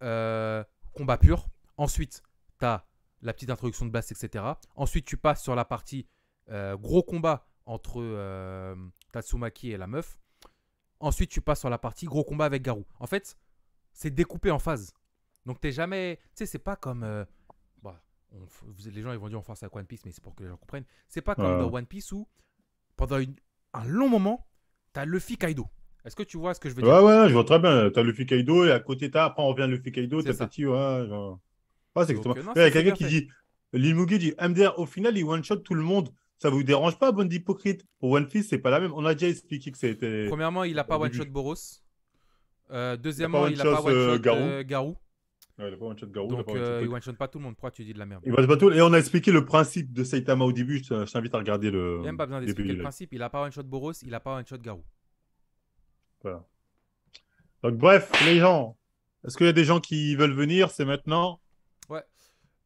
combat pur. Ensuite, t'as la petite introduction de Blast, etc. Ensuite, tu passes sur la partie euh, gros combat entre euh, Tatsumaki et la meuf. Ensuite, tu passes sur la partie gros combat avec Garou. En fait, c'est découpé en phases. Donc, t'es jamais. Tu sais, c'est pas comme. Euh, bah, les gens, ils vont dire en face à One Piece, mais c'est pour que les gens comprennent. C'est pas comme dans One Piece où, pendant un long moment, t'as Luffy Kaido. Est-ce que tu vois ce que je veux dire Ouais, ouais, je vois très bien. T'as Luffy Kaido et à côté, t'as. Après, on revient Luffy Kaido, t'as Petit, ouais c'est euh, il y a quelqu'un qui dit Lil dit MDR, au final, il one-shot tout le monde. Ça vous dérange pas, bonne Hypocrite Pour One Piece, c'est pas la même. On a déjà expliqué que c'était. Premièrement, il a euh, pas one-shot Boros. Euh, deuxièmement, il a pas one-shot Garou. il n'a pas one-shot Garou. Donc, il, one-shot pas tout le monde. Pourquoi tu dis de la merde il pas tout... Et on a expliqué le principe de Saitama au début. Je t'invite à regarder le. Il n'y même pas besoin d'expliquer le principe. Il a pas one-shot Boros, il a pas one-shot Garou. Voilà. Donc, bref, les gens, est-ce qu'il y a des gens qui veulent venir C'est maintenant.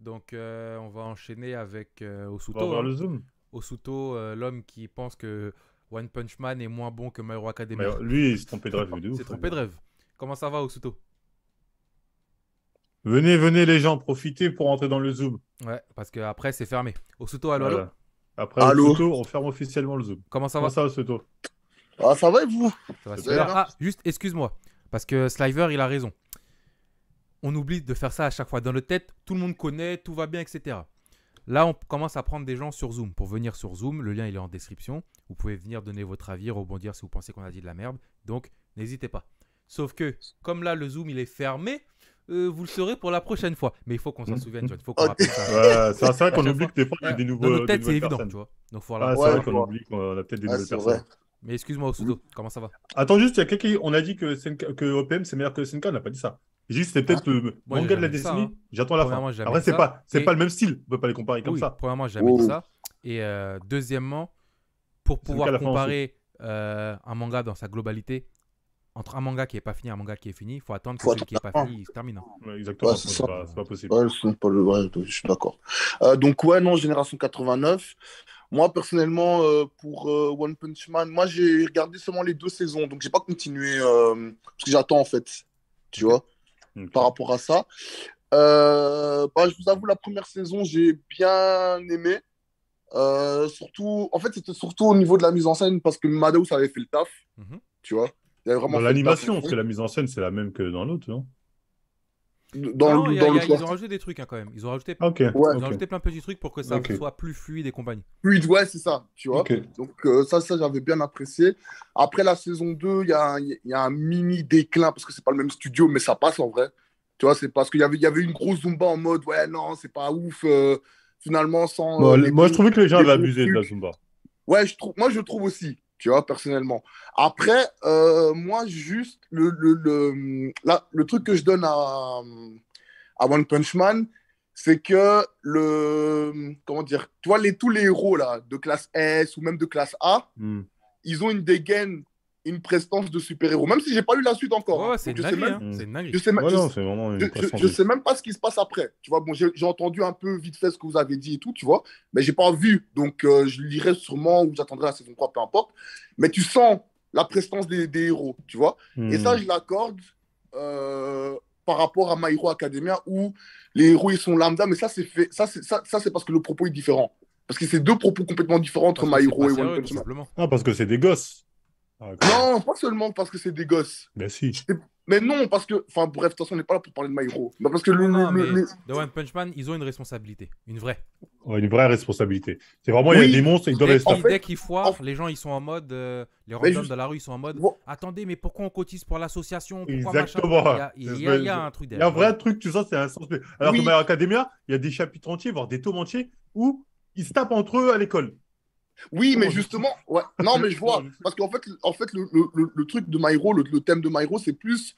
Donc, euh, on va enchaîner avec euh, Osuto. On va hein. le zoom. Osuto, euh, l'homme qui pense que One Punch Man est moins bon que My Hero Academia. lui, il s'est trompé de rêve. Il s'est hein. trompé de rêve. Comment ça va, Osuto Venez, venez, les gens, profitez pour entrer dans le zoom. Ouais, parce que après, c'est fermé. Osuto, allô, allô Après Osuto, on ferme officiellement le zoom. Comment ça va ça, Osuto Ah, ça va et vous Ça va super. Ah, juste, excuse-moi, parce que Sliver, il a raison on oublie de faire ça à chaque fois. Dans le tête, tout le monde connaît, tout va bien, etc. Là, on commence à prendre des gens sur Zoom. Pour venir sur Zoom, le lien il est en description. Vous pouvez venir donner votre avis, rebondir si vous pensez qu'on a dit de la merde. Donc, n'hésitez pas. Sauf que, comme là, le Zoom il est fermé, euh, vous le saurez pour la prochaine fois. Mais il faut qu'on s'en souvienne, Il faut qu'on rappelle ça. c'est vrai qu'on oublie que des fois, il y a des nouveaux. Dans notre tête, c'est évident, tu vois. Donc, voilà. Ah, c'est vrai qu'on oublie qu'on a peut-être des ah, nouvelles personnes. Mais excuse-moi, Osudo, comment ça va Attends juste, il y a quelqu'un. On a dit que, que OPM c'est meilleur que Senka. on n'a pas dit ça. J'ai dit c'était peut-être ah, le manga de la décennie. Hein. J'attends la fin. Après, c'est pas, c'est pas le même style. On peut pas les comparer comme ça. Premièrement, j'ai jamais dit oh. ça. Et euh, deuxièmement, pour pouvoir comparer euh, un manga dans sa globalité, entre un manga qui n'est pas fini et un manga qui est fini, il faut attendre que celui qui n'est pas fini se termine. Hein. exactement, c'est pas, possible. je suis d'accord. Euh, donc, ouais, non, Génération 89. Moi, personnellement, pour One Punch Man, moi, j'ai regardé seulement les deux saisons, donc j'ai pas continué, parce que j'attends, en fait, tu vois par rapport à ça. Euh, bah, je vous avoue, la première saison, j'ai bien aimé. Euh, surtout, en fait, c'était surtout au niveau de la mise en scène parce que Madhouse avait fait le taf, mhm. tu vois. l'animation, parce que la mise en scène, c'est la même que dans l'autre, non dans, Ils ont rajouté des trucs hein, quand même. Ils ont rajouté, ils ont rajouté plein de petits trucs pour que ça soit plus fluide et compagnie. Fluide, ouais, c'est ça. Tu vois Donc, euh, ça, ça j'avais bien apprécié. Après la saison 2, il y, y, a un mini déclin parce que c'est pas le même studio, mais ça passe en vrai. Tu vois, c'est parce qu'il y avait, y avait une grosse Zumba en mode ouais, non, c'est pas ouf. Euh, finalement, sans. Euh, moi, je trouvais que les gens avaient abusé de la Zumba. Ouais, je moi je trouve aussi tu vois, personnellement. Après, euh, moi, juste, le, là, le truc que je donne à, One Punch Man, c'est que le. Comment dire Tu les, tous les héros là, de classe S ou même de classe A, hmm. ils ont une dégaine une prestance de super-héros, même si j'ai pas lu la suite encore. c'est je, sais même, je, sais, même pas ce qui se passe après. Tu vois, bon, j'ai entendu un peu vite fait ce que vous avez dit et tout, tu vois, mais j'ai pas vu. Donc, euh, je lirai sûrement ou j'attendrai la saison 3, peu importe. Mais tu sens la prestance des, héros, tu vois. Et ça, hmm. je l'accorde euh, par rapport à My Hero Academia où les héros, ils sont lambda, mais ça, c'est fait, ça, c'est, ça, c'est parce que le propos est différent. Parce que c'est deux propos complètement différents entre My Hero et One Punch Man. Ah, parce que c'est des gosses. Ah, non, pas seulement parce que c'est des gosses. Ben, mais non, parce que. Enfin, bref, de toute façon, on n'est pas là pour parler de My Hero. parce que ah, le, The One Punch Man, ils ont une responsabilité. Une vraie. une vraie responsabilité. C'est vraiment, il y a des monstres, ils doivent rester. Dès, qu'ils foirent, les gens, ils sont en mode. Euh, les randoms de la rue, ils sont en mode. Attendez, mais pourquoi on cotise pour l'association Exactement. il, y a, un truc derrière. Il y a un vrai truc, tu sens, c'est un sens. Alors que My Academia, il y a des chapitres entiers, voire des tomes entiers, où ils se tapent entre eux à l'école. Oui, mais justement, ouais. non, mais je vois. Parce qu'en fait, en fait le, le, le truc de Myro, le, le, thème de Myro, c'est plus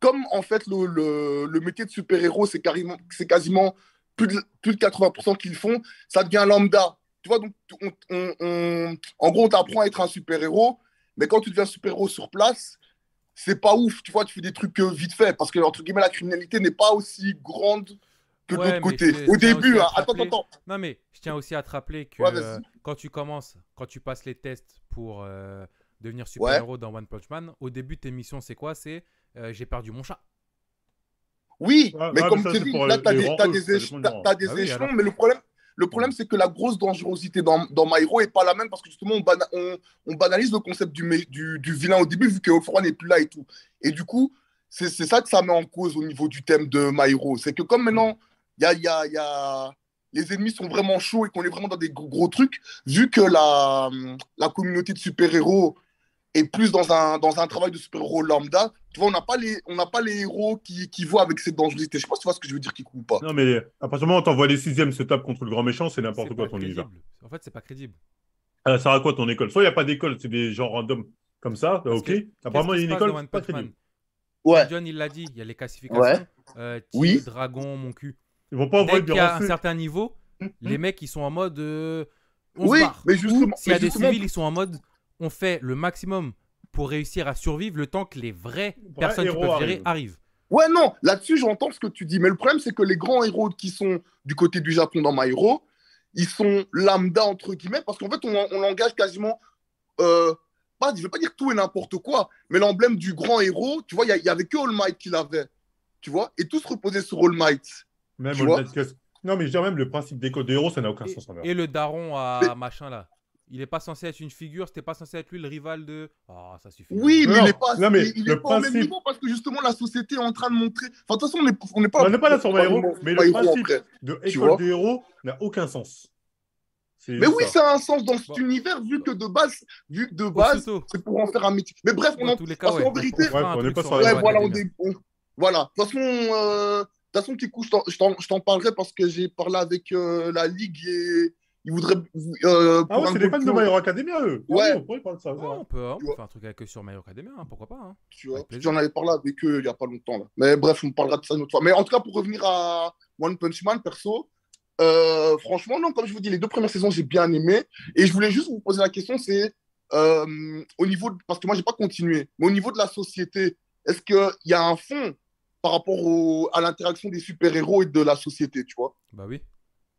comme en fait le, métier de super-héros, c'est quasiment plus de, plus de 80% qu'ils font, ça devient lambda. Tu vois, donc, on, on, en gros, on t'apprend à être un super-héros, mais quand tu deviens super-héros sur place, c'est pas ouf. Tu vois, tu fais des trucs euh, vite fait parce que, entre guillemets, la criminalité n'est pas aussi grande de côté. Au début, hein. attends, attends. Non, mais je tiens aussi à te rappeler que euh, quand tu commences, quand tu passes les tests pour euh, devenir super-héros dans One Punch Man, au début, tes missions, c'est quoi C'est euh, j'ai perdu mon chat. Oui, mais comme tu dis, là, tu as, des, ah échelons, mais le problème, le problème, mm. c'est que la grosse dangerosité dans, dans My Hero n'est pas la même parce que justement, on, on, on banalise le concept du, du, du, vilain au début vu que Offroy n'est plus là et tout. Et du coup, c'est ça que ça met en cause au niveau du thème de My Hero. C'est que comme maintenant, y a, les ennemis sont vraiment chauds et qu'on est vraiment dans des gros, trucs, vu que la, la communauté de super-héros est plus dans un, dans un travail de super-héros lambda, tu vois, on n'a pas, les, on pas les héros qui, qui voient avec cette dangerosité. Je ne sais pas si tu vois ce que je veux dire, qui ou pas. Non, mais à partir du moment où envoies les sixièmes se tapent contre le grand méchant, c'est n'importe quoi ton univers. En fait, c'est pas crédible. Euh, ça sert à quoi ton école Soit il n'y a pas d'école, c'est des gens random comme ça, ok. Apparemment, il y a une école pas crédible. Ouais. John, il l'a dit, il y a les classifications. Euh, oui. Dragon, mon cul. Ils vont pas Dès qu'il y a un certain niveau, mm, mm. les mecs, ils sont en mode. Euh, on Oui, mais justement- S'il y a des civils, ils sont en mode. On fait le maximum pour réussir à survivre le temps que les vraies Vrais personnes qui arrivent. Ouais, non, là-dessus, j'entends ce que tu dis. Mais le problème, c'est que les grands héros qui sont du côté du Japon dans My Hero, ils sont lambda, entre guillemets, parce qu'en fait, on, on l'engage quasiment. Euh, pas, je veux pas dire tout et n'importe quoi, mais l'emblème du grand héros, tu vois, il y avait que All Might qui l'avait. Tu vois Et tout se reposait sur All Might. Non, mais je dirais même le principe des de héros, ça n'a aucun sens. et le daron à machin là. Il n'est pas censé être une figure, c'était pas censé être lui le rival de. Ah, ça suffit. Oui, mais il pas, non, mais il, est pas principe... au même niveau parce que justement la société est en train de montrer. Enfin, de toute façon, on n'est pas. Bah, on n'est pas là sur héros, mais le principe de école de héros n'a aucun sens. Mais oui, ça. a un sens dans cet bah- univers, vu que de base, vu que de base, c'est pour en faire un mythe Mais bref, on en... tous les cas, on, est pas sur voilà, De toute façon, euh, de toute façon, je t'en parlerai parce que j'ai parlé avec euh, la Ligue et ils voudraient. Euh, ah ouais, c'est des fans de My Hero Academia, eux. Ah ouais. on peut, hein, faire un truc avec eux sur My Hero hein, pourquoi pas. Hein. Tu vois, j'en avais parlé avec eux il n'y a pas longtemps. Mais bref, on parlera de ça une autre fois. Mais en tout cas, pour revenir à One Punch Man, perso, euh, franchement, non, comme je vous dis, les deux premières saisons, j'ai bien aimé. Et je voulais juste vous poser la question c'est au niveau. De... Parce que moi, je n'ai pas continué. Mais au niveau de la société, est-ce qu'il y a un fond par rapport à l'interaction des super-héros et de la société, tu vois. Bah oui.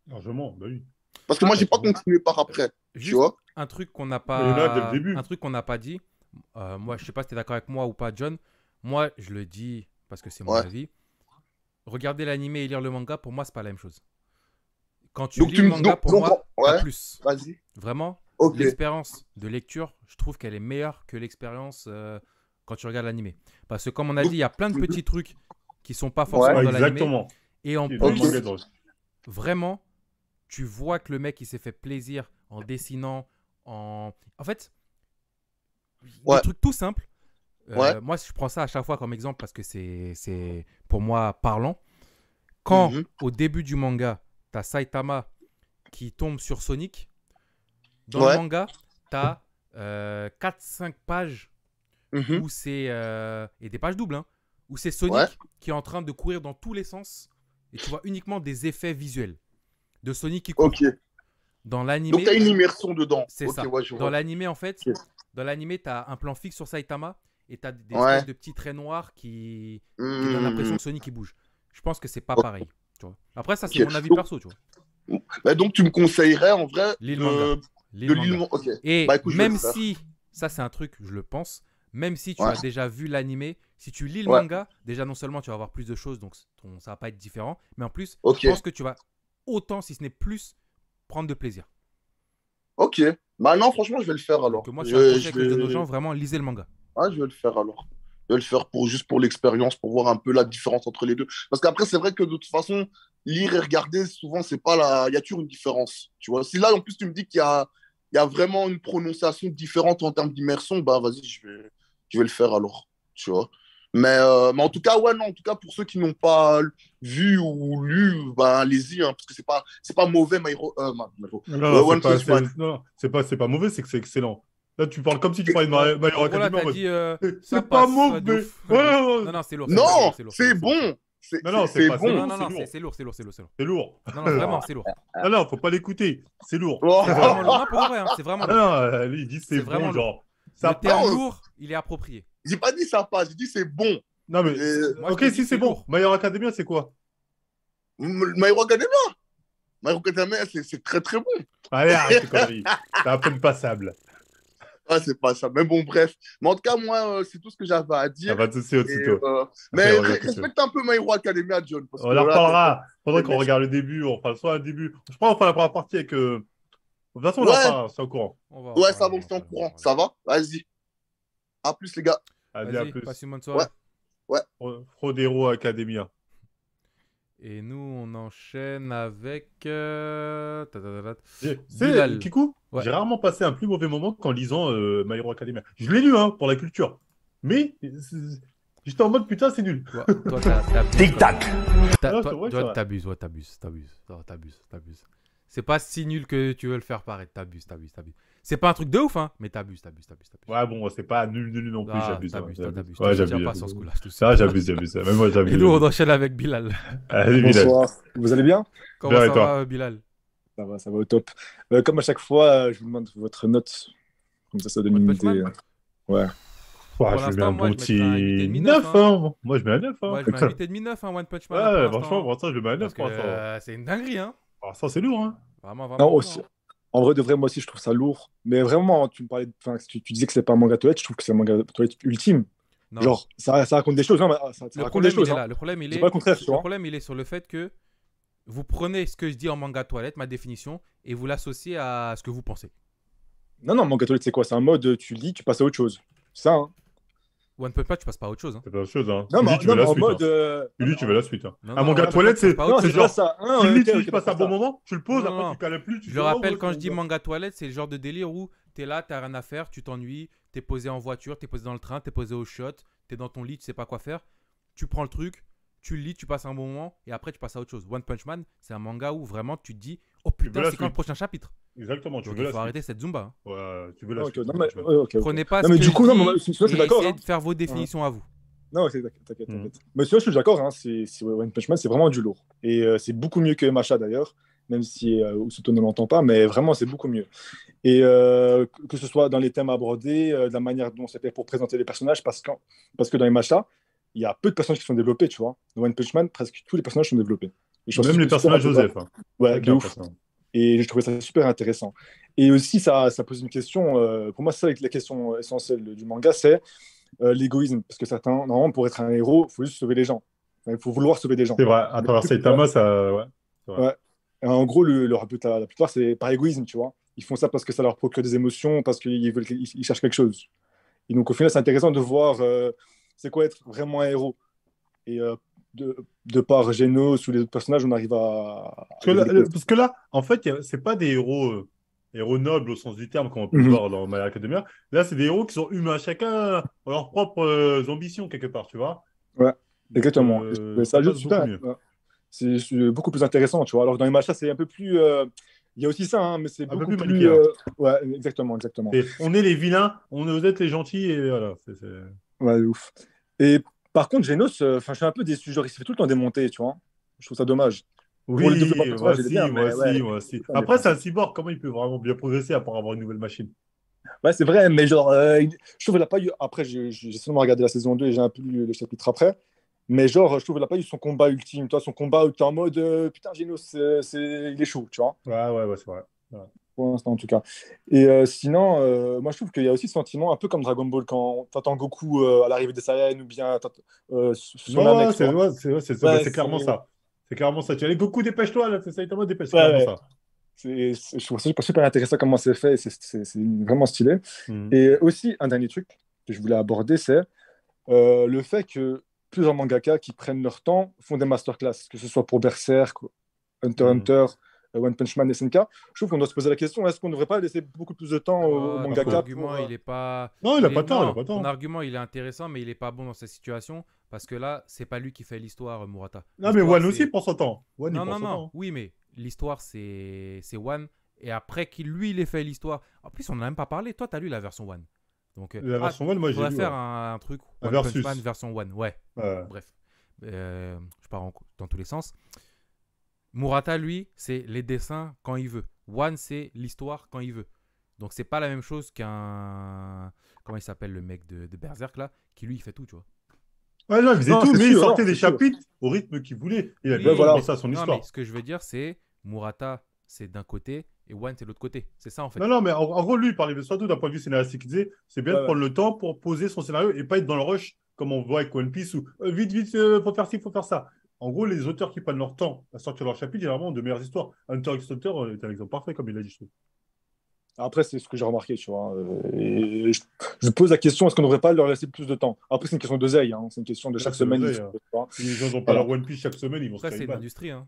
Largement, bah oui. Parce que moi, ah, j'ai pas continué par après. tu vois un truc qu'on n'a pas, un truc qu'on n'a pas dit. Euh, moi, je sais pas si tu es d'accord avec moi ou pas, John. Moi, je le dis parce que c'est mon avis. Regarder l'anime et lire le manga, pour moi, c'est pas la même chose. Quand tu lis le manga, pour moi, plus. Vas-y. Vraiment, l'expérience de lecture, je trouve qu'elle est meilleure que l'expérience euh, quand tu regardes l'anime. Parce que comme on a dit, il y a plein de petits trucs qui sont pas forcément dans l'anime. Et en plus, vraiment, tu vois que le mec il s'est fait plaisir en dessinant, en, en fait, ouais. des trucs tout simple euh, Moi, je prends ça à chaque fois comme exemple parce que c'est pour moi parlant. Quand mhm. au début du manga, tu as Saitama qui tombe sur Sonic, dans le manga, tu as 4-5 pages mhm. où c'est. Euh, et des pages doubles, hein, où c'est Sonic qui est en train de courir dans tous les sens et tu vois uniquement des effets visuels de Sonic qui court. Dans l'anime. Donc t'as une immersion dedans. C'est ça. dans l'animé en fait, dans l'animé as un plan fixe sur Saitama et as des de petits traits noirs qui, qui donnent l'impression que hmm. Sonic bouge. Je pense que c'est pas pareil. Après ça c'est mon avis perso, tu vois. Bah, donc tu me conseillerais en vrai euh, de l'île manga. Et bah, même si ça c'est un truc, je le pense, même si tu as déjà vu l'animé, si tu lis le manga, déjà non seulement tu vas avoir plus de choses, donc ça ça va pas être différent, mais en plus, je pense que tu vas autant, si ce n'est plus, prendre de plaisir. Ok. Maintenant, bah franchement, je vais le faire alors. Que moi, je, vais que gens, vraiment, lisez le manga. Ah, je vais le faire alors. Je vais le faire pour, juste pour l'expérience, pour voir un peu la différence entre les deux. Parce qu'après, c'est vrai que de toute façon, lire et regarder, souvent, c'est pas la. Y a toujours une différence. Tu vois, si là, en plus, tu me dis qu'il y a, y a vraiment une prononciation différente en termes d'immersion, bah vas-y, je vais, tu veux le faire alors, tu vois. Euh, mais, en tout cas, ouais, non, en tout cas, pour ceux qui n'ont pas vu ou lu, ben allez-y, hein, parce que c'est pas, c'est pas mauvais, Myro. Euh, Non, non, c'est pas, non, pas, pas, mauvais, c'est que c'est excellent. Là, tu parles comme si tu parlais de Myro. Euh, c'est pas mauvais. Non, non, c'est lourd. Non, c'est bon. C'est bon. Non, non, c'est bon. Non, non, c'est lourd, c'est lourd, c'est lourd. C'est lourd. Non, vraiment, c'est lourd. Non, non, faut pas l'écouter. C'est lourd. Oh. C'est vraiment lourd. C'est vraiment lourd. Non, lui, hein, il dit c'est bon, genre. Ça le terme il est approprié. J'ai pas dit ça passe, j'ai dit c'est bon. Non mais euh, ok, si c'est bon. My Academia, c'est quoi My Academia. My Academia, c'est très très bon. Allez, arrête, même. C'est un peu passable. Ah, c'est pas ça. Mais bon, bref. Mais en tout cas, moi, euh, c'est tout ce que j'avais à dire. Ça va tout aussitôt. Euh, mais respecte un peu My Hero Academia, John. Parce on en reparlera. Faudrait qu'on regarde le début, on parle soit le début. Je crois qu'on fera la première partie avec euh, de toute façon, ouais. c'est au courant. ouais, ça va, c'est au courant. Ça va Vas-y. À plus, les gars. Allez, à plus. une bonne soirée. Ouais. ouais. Frodero Academia. Et nous, on enchaîne avec. Euh, c'est Kikou ouais. J'ai rarement passé un plus mauvais moment qu'en lisant euh, My Hero Academia. Je l'ai lu, hein, pour la culture. Mais j'étais en mode putain, c'est nul. Toi, Tic-tac ah, Toi, t'abuses, ouais, t'abuses, t'abuses, t'abuses. C'est pas si nul que tu veux le faire paraître. T'abuses, t'abuses, t'abuses. C'est pas un truc de ouf, hein, mais t'abuses, t'abuses, t'abuses. Ouais, bon, c'est pas nul, nul non plus, ah, j'abuse. Hein, t'abuses, t'abuses. Ouais, j'abuse. pas sur ce là j'abuse, j'abuse. Même moi, j'abuse. Et nous, on enchaîne avec Bilal. Allez, Bilal. Bonsoir. Vous allez bien Comment ça va, euh, Bilal ça va, ça va au top. Euh, comme à chaque fois, euh, je vous demande votre note. Comme ça, ça donne une idée. Hein. Ouais. Ouais, je mets un bon petit 9, hein. hein. Moi, je mets un 9, hein. Moi, je mets un 9, hein, One Punch Man. Ouais, franchement, pour ça, je mets un 9, euh, C'est une dinguerie, hein. Ah, ça, c'est lourd, hein Vraiment, en vrai, de vrai, moi aussi, je trouve ça lourd. Mais vraiment, tu me parlais, tu, disais que c'est pas un manga toilette, je trouve que c'est un manga toilette ultime. Genre, ça, raconte des choses. le problème, il est, sur le fait que vous prenez ce que je dis en manga toilette, ma définition, et vous l'associez à ce que vous pensez. Non, non, manga toilette, c'est quoi C'est un mode, tu lis, tu passes à autre chose. Ça, hein. One Punch Man, tu passes pas à autre chose. Hein. autre chose. Hein. Non, tu veux la suite. Mode, hein. Euh, tu veux la suite. Hein. Ah, toilette, c'est genre. Ça. Ah, tu lis, tu passes un bon moment, tu le poses, après tu cales plus. je le oh, rappelle, quand je dis manga toilette, c'est le genre de délire où t'es là, t'as rien à faire, tu t'ennuies, t'es posé en voiture, t'es posé dans le train, t'es posé au shot, t'es dans ton lit, tu sais pas quoi faire. Tu prends le truc, tu le lis, tu passes un bon moment, et après tu passes à autre chose. One Punch Man, c'est un manga où vraiment tu te dis, oh putain, c'est quand le prochain chapitre Exactement. Tu veux il faut arrêter cette Zumba. Hein. tu veux la non, mais, euh, Prenez pas non, mais du coup, je suis d'accord. Hein. de faire vos définitions à vous. Non, t'inquiète, t'inquiète. Mmh. Mais je suis d'accord. c'est, hein, One Punch Man, c'est vraiment du lourd. Et euh, c'est beaucoup mieux que Macha d'ailleurs, même si euh, ne l'entend pas, mais vraiment, c'est beaucoup mieux. Et euh, que ce soit dans les thèmes abordés, la manière dont c'est fait pour présenter les personnages, parce que, dans les Macha, il y a peu de personnages qui sont développés, tu vois. Dans One Punch Man, presque tous les personnages sont développés. même les personnages Joseph. Ouais, de ouf. Et je trouvais ça super intéressant. Et aussi, ça, ça pose une question, euh, pour moi, c'est la question essentielle du manga, c'est euh, l'égoïsme. Parce que certains, normalement, pour être un héros, il faut juste sauver les gens. Il faut vouloir sauver des gens. C'est vrai, à travers Saitama, ça. Ouais. En gros, le, le à la plupart, c'est par égoïsme, tu vois. Ils font ça parce que ça leur procure des émotions, parce qu'ils ils, cherchent quelque chose. Et donc, au final, c'est intéressant de voir euh, c'est quoi être vraiment un héros. Et de, de par Genos ou les autres personnages, on arrive à. Parce que, là, en fait, c'est pas des héros, euh, héros nobles au sens du terme, comme on peut mhm. voir dans My Academia. Là, c'est des héros qui sont humains, chacun ont leurs propres euh, ambitions, quelque part, tu vois. Ouais, exactement. Euh, ça ajoute C'est beaucoup plus intéressant, tu vois. Alors que dans machins c'est un peu plus. Il y a aussi ça, hein, mais c'est beaucoup plus. ouais, exactement, exactement. on est les vilains, on, vous êtes les gentils, et voilà. Ouais, ouf. Et par contre, Genos, euh, enfin, je suis un peu déçu. Genre, il se fait tout le temps démonter, tu vois. Je trouve ça dommage. Oui, moi aussi, aussi, Après, c'est un cyborg. Comment il peut vraiment bien progresser à part avoir une nouvelle machine Ouais, bah, c'est vrai, mais genre, euh, je trouve qu'il n'a pas eu. Après, j'ai seulement regardé la saison 2 et j'ai un peu lu le chapitre après. Mais genre, je trouve qu'il n'a pas eu son combat ultime. Toi, son combat où tu en mode euh, putain, Genos, c'est il est chaud, tu vois. Ouais, ouais, ouais, c'est vrai pour l'instant en tout cas. Et euh, sinon, euh, moi je trouve qu'il y a aussi ce sentiment un peu comme Dragon Ball quand t'attends Goku euh, à l'arrivée des Saiyans ou bien. c'est clairement ça. C'est clairement ça. Tu allais Goku, dépêche-toi là, c'est il dépêche-toi. ça. Je trouve ça super intéressant comment c'est fait, c'est vraiment stylé. Mm. Et aussi, un dernier truc que je voulais aborder, c'est le fait que plusieurs mangaka qui prennent leur temps font des masterclass, que ce soit pour Berserk, Hunter mm. Hunter, euh, One Punch Man, SNK, je trouve qu'on doit se poser la question est-ce qu'on ne devrait pas laisser beaucoup plus de temps au ah, Manga mangaka argument, euh, il est pas. Non, il, n'a pas temps, temps. argument, il est intéressant, mais il n'est pas bon dans cette situation parce que là, c'est pas lui qui fait l'histoire, Murata. Non, mais One aussi prend son temps. One, non, non, non. Oui, mais l'histoire, c'est One. Et après, qu'il lui, il ait fait l'histoire. En plus, on n'en a même pas parlé. Toi, tu as lu la version One. Donc, euh, la ah, version One, moi, j'ai lu. On va faire un, truc. One versus. version One, ouais. Bref. je pars dans tous les sens. Murata, lui, c'est les dessins quand il veut. One, c'est l'histoire quand il veut. Donc c'est pas la même chose qu'un. Comment il s'appelle le mec de, de, Berserk là Qui lui, il fait tout, tu vois. Ouais, non, il faisait tout, mais il sortait des chapitres au rythme qu'il voulait. Il voilà, ça son histoire. ce que je veux dire, c'est Murata, c'est d'un côté, et One, c'est l'autre côté. C'est ça, en fait. Non, non, mais en, gros, lui, il parlait surtout d'un point de vue scénaristique. c'est bien de prendre le temps pour poser son scénario et pas être dans le rush, comme on voit avec One Piece, où euh, vite, vite, pour euh, faut faire ci, faut faire ça. En gros, les auteurs qui prennent leur temps à sortir leur chapitre, généralement, vraiment de meilleures histoires. Hunter x Hunter euh, est un exemple parfait, comme il a dit, Après, c'est ce que j'ai remarqué, tu vois. Euh, je, pose la question est-ce qu'on ne devrait pas leur laisser plus de temps Après, c'est une question d'oseille, hein. c'est une question de chaque semaine. Si hein. les gens n'ont pas leur One Piece chaque semaine, ils vont Ça, c'est l'industrie. Hein.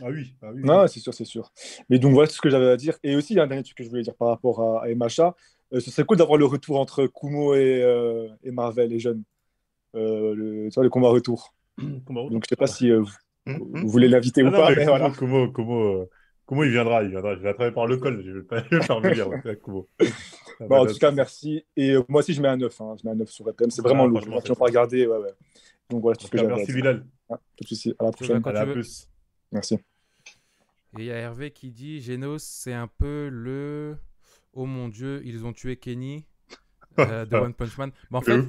Ah, ah oui, Non, c'est sûr, c'est sûr. Mais donc, voilà ce que j'avais à dire. Et aussi, il y a un dernier truc que je voulais dire par rapport à, à MHA. Euh, ce serait cool d'avoir le retour entre Kumo et, Marvel, les jeunes. Euh, tu vois, le combat retour. Donc je sais pas si euh, hum, hum. vous, voulez l'inviter ou ah pas. Mais voilà. Euh, Kumo, il viendra, il viendra. Je vais par le col, je vais pas le faire venir. Bon, en tout cas, merci. Et euh, moi aussi, je mets un 9. Hein. Je mets un 9sur Webcam. C'est ah, vraiment lourd. Je pas vais Ouais, ouais. Donc voilà tout ce que j'avais. Merci, Bilal. tout ah, de suite. À la prochaine. À la plus. Merci. Et il y a Hervé qui dit Genos, c'est un peu le. Oh mon dieu, ils ont tué Kenny de One Punch Man. Mais bah, en fait,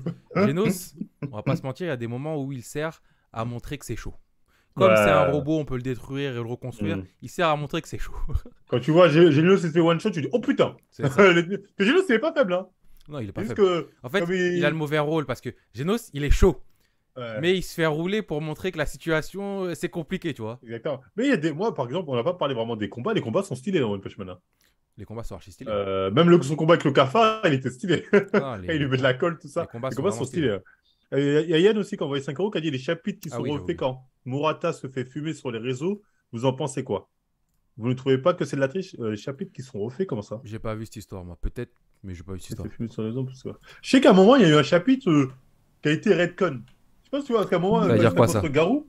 Genos, on va pas se mentir, il y a des moments où il sert à montrer que c'est chaud. Comme c'est un robot, on peut le détruire et le reconstruire. Mm. Il sert à montrer que c'est chaud. Quand tu vois Genos s'est fait one shot, tu dis oh putain il c'est pas faible hein. Non, il est pas faible. En fait, il... a le mauvais rôle parce que Genos, il est chaud. Mais il se fait rouler pour montrer que la situation, euh, c'est compliqué, tu vois. Exactement. Mais il y a des... moi, par exemple, on n'a pas parlé vraiment des combats. Les combats sont stylés dans One Punch Man. Hein. Les combats sont archi stylés. Euh, même le... son combat avec le cafard, il était stylé. Ah, il lui met de la colle, tout ça. Les combats, sont, stylés. Hein. Il euh, y a Yann aussi qui a envoyé 5 euros qui a dit les chapitres qui ah sont refaits quand Murata se fait fumer sur les réseaux, vous en pensez quoi Vous ne trouvez pas que c'est de la triche euh, Les chapitres qui sont refaits, comment ça J'ai pas vu cette histoire, moi. Peut-être, mais j'ai pas vu cette histoire. fumer sur les réseaux, Je sais qu'à un moment, il y a eu un chapitre euh, qui a été Redcon. Je sais pas si tu vois, À un moment, il y a contre Garou.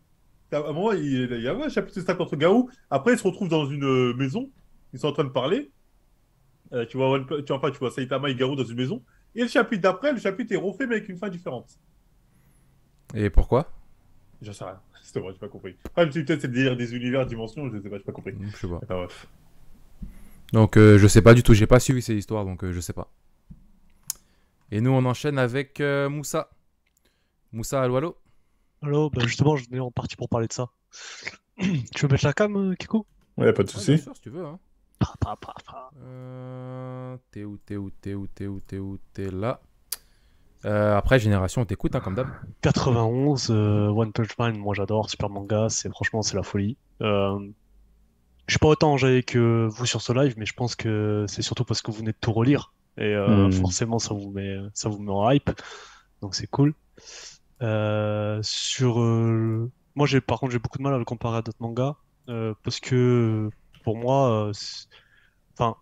un moment, il y avait un chapitre contre Garou. Après, ils se retrouvent dans une maison. Ils sont en train de parler. tu vois, tu vois, enfin, tu vois Saitama et Garou dans une maison. Et le chapitre d'après, le chapitre est refait, mais avec une fin différente. Et pourquoi J'en sais rien. C'est vrai, j'ai pas compris. Ah, mais peut-être c'est le délire des univers, dimensions, je sais pas, j'ai pas compris. Mm, je sais pas. Donc, euh, je sais pas du tout, j'ai pas suivi ces histoires, donc euh, je sais pas. Et nous, on enchaîne avec euh, Moussa. Moussa, allo allo Allo, bah justement, je venais en partie pour parler de ça. tu veux mettre la cam, Kiku Ouais, pas de soucis. bien sûr, si tu veux. Hein. T'es où, t'es où, t'es où, t'es où, t'es où, t'es là. Euh, après, Génération, t'écoutes, hein, comme d'hab. 91, euh, One Touch Man, moi j'adore, super manga, c'est franchement, c'est la folie. Euh, je suis pas autant enjaillé que vous sur ce live, mais je pense que c'est surtout parce que vous venez de tout relire. Et euh, hmm. forcément, ça vous, met, ça vous met en hype. Donc c'est cool. sur. Moi, j'ai, par contre, j'ai beaucoup de mal à le comparer à d'autres mangas. parce que pour moi, enfin,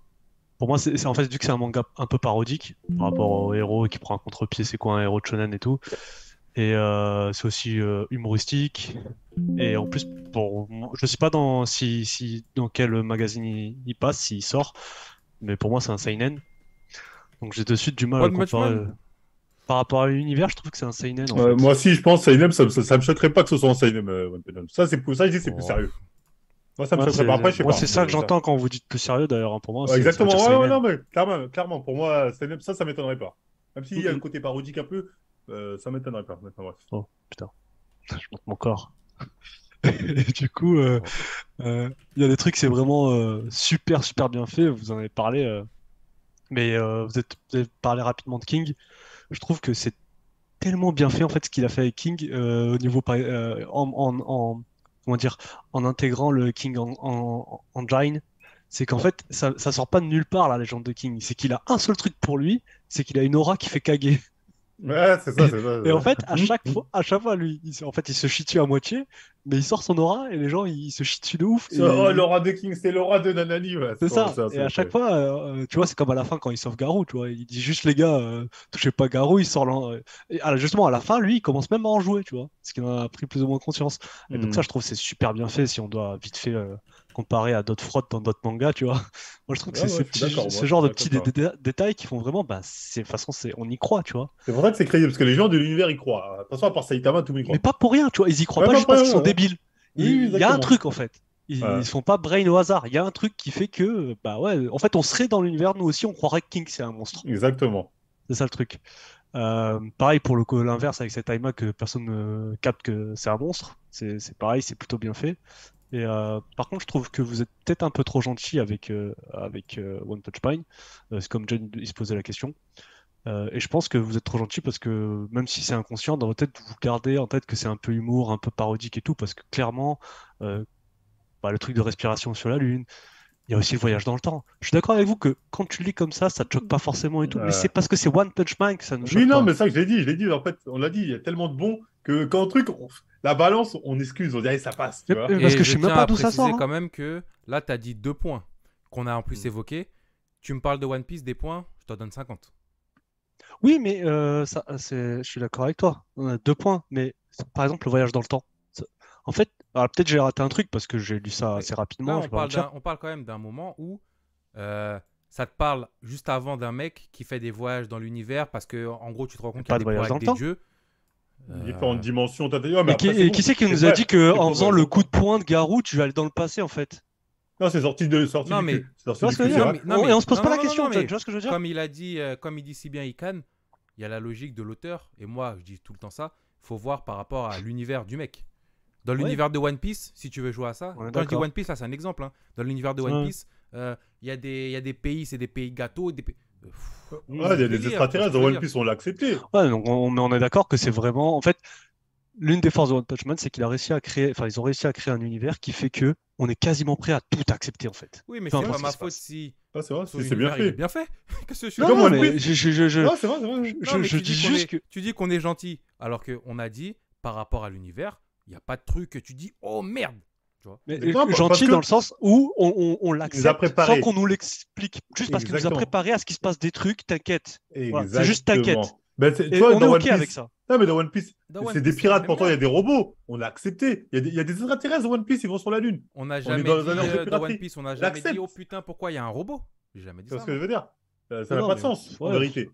pour moi, c'est en fait, vu que c'est un manga un peu parodique par rapport au héros qui prend un contre-pied, c'est quoi un héros de shonen et tout. Et euh, c'est aussi euh, humoristique. Et en plus, pour, je sais pas dans, si, dans quel magazine il, passe, s'il sort, mais pour moi, c'est un seinen. Donc j'ai de suite du mal à comparer. Euh, par rapport à l'univers, je trouve que c'est un seinen. Moi aussi, je pense seinen, ça, me choquerait pas que ce soit un seinen. Ça, c'est ça, je dis, c'est plus sérieux. Moi, ça me c'est ça que j'entends quand vous dites plus sérieux, d'ailleurs. Hein, pour moi, exactement. non, mais clairement, clairement, pour moi, ça, ça m'étonnerait pas. Même s'il y a un mmh. côté parodique un peu, ça euh, ça m'étonnerait pas. Oh, putain. Je monte mon corps. Et du coup, euh, euh, il y a des trucs, c'est vraiment super, super bien fait. Vous en avez parlé. Mais vous, êtes, avez parlé rapidement de King. Je trouve que c'est tellement bien fait en fait ce qu'il a fait avec King au niveau en, comment dire, en intégrant le King en, en, c'est qu'en fait, ça, ça sort pas de nulle part la légende de King. C'est qu'il a un seul truc pour lui, c'est qu'il a une aura qui fait caguer. Ouais, c'est ça, Et en fait, à chaque fois, à chaque fois lui, il, en fait, il se chitue à moitié, mais il sort son aura et les gens, ils se dessus de ouf. Et... Oh, l'aura de King, c'est l'aura de Nanani. C'est ça. Et à chaque fois, euh, euh, tu vois, c'est comme à la fin quand il sauve Garou, tu vois. Il dit juste, les gars, euh, touchez pas Garou, il sort l'en. Euh, et, ah, Justement, à la fin, lui, il commence même à en jouer, tu vois. Parce qu'il en a pris plus ou moins conscience. Et hmm. donc, ça, je trouve, c'est super bien fait si on doit vite fait comparé à d'autres frottes dans d'autres mangas, tu vois. Moi, je trouve que c'est ce, genre de petits détails qui font vraiment, bah, de toute façon, on y croit, tu vois. C'est vrai que c'est crédible, parce que les gens de l'univers y croient. De toute façon, à part Saitama, tout le monde croit. Mais pas pour rien, tu vois. Ils y croient pas, juste parce qu'ils sont débiles. Il y a un truc, en fait. Ils ne sont pas brain au hasard. Il y a un truc qui fait que, bah ouais, en fait, on serait dans l'univers, nous aussi, on croirait que King, c'est un monstre. Exactement. C'est ça le truc. Euh, pareil pour l'inverse avec cette Aima que personne ne capte que c'est un monstre. C'est pareil, c'est plutôt bien fait. Euh, par contre, je trouve que vous êtes peut-être un peu trop gentil avec, euh, avec euh, One Punch Pine. c'est comme John, il se posait la question. et je pense que vous êtes trop gentil parce que même si c'est inconscient, dans votre tête, vous gardez en tête que c'est un peu humour, un peu parodique et tout, parce que clairement, bah, le truc de respiration sur la Lune, il y a aussi le voyage dans le temps. Je suis d'accord avec vous que quand tu lis comme ça, ça te choque pas forcément et tout, mais c'est parce que c'est One Punch Man que ça nous choque. Oui, non, mais ça, je l'ai dit, je l'ai dit, en fait, on l'a dit, il y a tellement de bons quand truc, la balance, on excuse, on dirait ça passe. parce que je sais même pas d'où ça sort. Hein. quand même que là, tu as dit deux points qu'on a en plus mm. évoqués. Tu me parles de One Piece, des points, je te donne 50. Oui, mais euh, je suis d'accord avec toi. On a deux points, mais par exemple, le voyage dans le temps. En fait, peut-être j'ai raté un truc parce que j'ai lu ça assez rapidement. on, parle quand même d'un moment où euh, ça te parle juste avant d'un mec qui fait des voyages dans l'univers parce que en gros, tu te rends compte qu'il y a des voyages avec dieux. Différentes euh, dimensions. qui, qui c'est qui nous a dit qu'en faisant le coup de poing de Garou, tu vas aller dans le passé en fait non, c'est sorti de sorti non, mais... on se pose pas la question, mais... tu vois ce que je veux dire Comme il a dit, euh, comme il dit si bien Ican, il y a la logique de l'auteur, et moi je dis tout le temps ça, il faut voir par rapport à l'univers du mec. Dans l'univers de One Piece, si tu veux jouer à ça, dans quand je dis One Piece, là c'est un exemple, hein. dans l'univers de One Piece, euh, il y, y, a des pays, c'est des pays gâteaux, des pays il y a des extraterrestres dans One Piece, on l'a accepté. Ouais, donc on, est d'accord que c'est vraiment. En fait, l'une des forces de One c'est qu'il a réussi à créer. Enfin, ils ont réussi à créer un univers qui fait que on est quasiment prêt à tout accepter en fait. Oui, mais c'est pas ma faute si. Ah, c'est vrai, c'est bien fait. Bien fait. que je Non, non c'est vrai, dis juste tu dis qu'on est gentil, alors qu'on a dit par rapport à l'univers, il n'y a pas de truc que tu dis oh merde gentil dans le sens où on, on, on l'accepte sans qu'on nous l'explique, juste parce qu'il nous a préparé à ce qui se passe des trucs, t'inquiète. C'est juste t'inquiète. Ben on dans est One avec ça. Non, mais dans One Piece, c'est des pirates, pourtant il y a des robots. On l'a accepté. Il y, a des, y, extraterrestres dans One Piece, ils vont sur la Lune. On n'a jamais dans, dit, euh, dans One Piece, on n'a jamais dit, oh putain, pourquoi il y a un robot J'ai jamais dit ça. C'est ce que je veux dire. Ça n'a pas de sens, en vérité.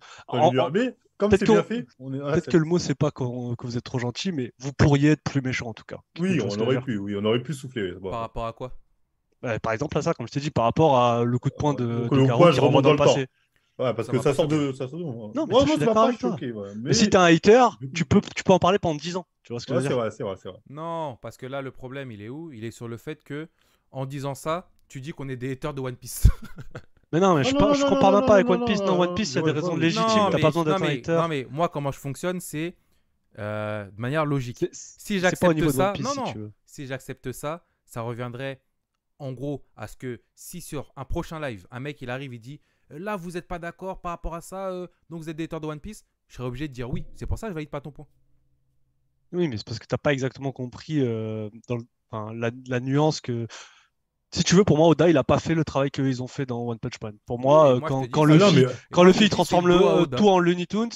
mais comme c'est bien fait, peut-être que le mot c'est pas que vous êtes trop gentil, mais vous pourriez être plus méchant en tout cas. Oui, on aurait pu, oui, on aurait pu souffler. Par rapport à quoi Par exemple à ça, comme je t'ai dit, par rapport à le coup de poing de, euh, de qui remonte dans, le passé. Ouais, parce que ça sort, de, ça sort de. Non, mais moi, je pas choqué. Mais... si t'es un hater, tu peux, tu peux en parler pendant 10 ans. Tu vois ce que je veux dire C'est vrai, c'est vrai, vrai, Non, parce que là, le problème, il est où Il est sur le fait que, en disant ça, tu dis qu'on est des haters de One Piece. Mais non, mais je, ne compare même pas avec One Piece. Non, One Piece, il y a des raisons légitimes. pas besoin d'être un hater. Non, mais moi, comment je fonctionne, c'est euh, de manière logique. Si j'accepte ça, Si, j'accepte ça, ça reviendrait en gros à ce que si sur un prochain live, un mec il arrive, il dit euh, là vous n'êtes pas d'accord par rapport à ça, euh, donc vous êtes des haters de One Piece, je serais obligé de dire oui. C'est pour ça que je valide pas ton point. Oui, mais c'est parce que t'as pas exactement compris dans la, la, nuance que si tu veux, pour moi, Oda, il a pas fait le travail qu'ils ont fait dans One Punch Man. Pour moi, euh, quand, le film euh, transforme euh, tout en Looney Tunes,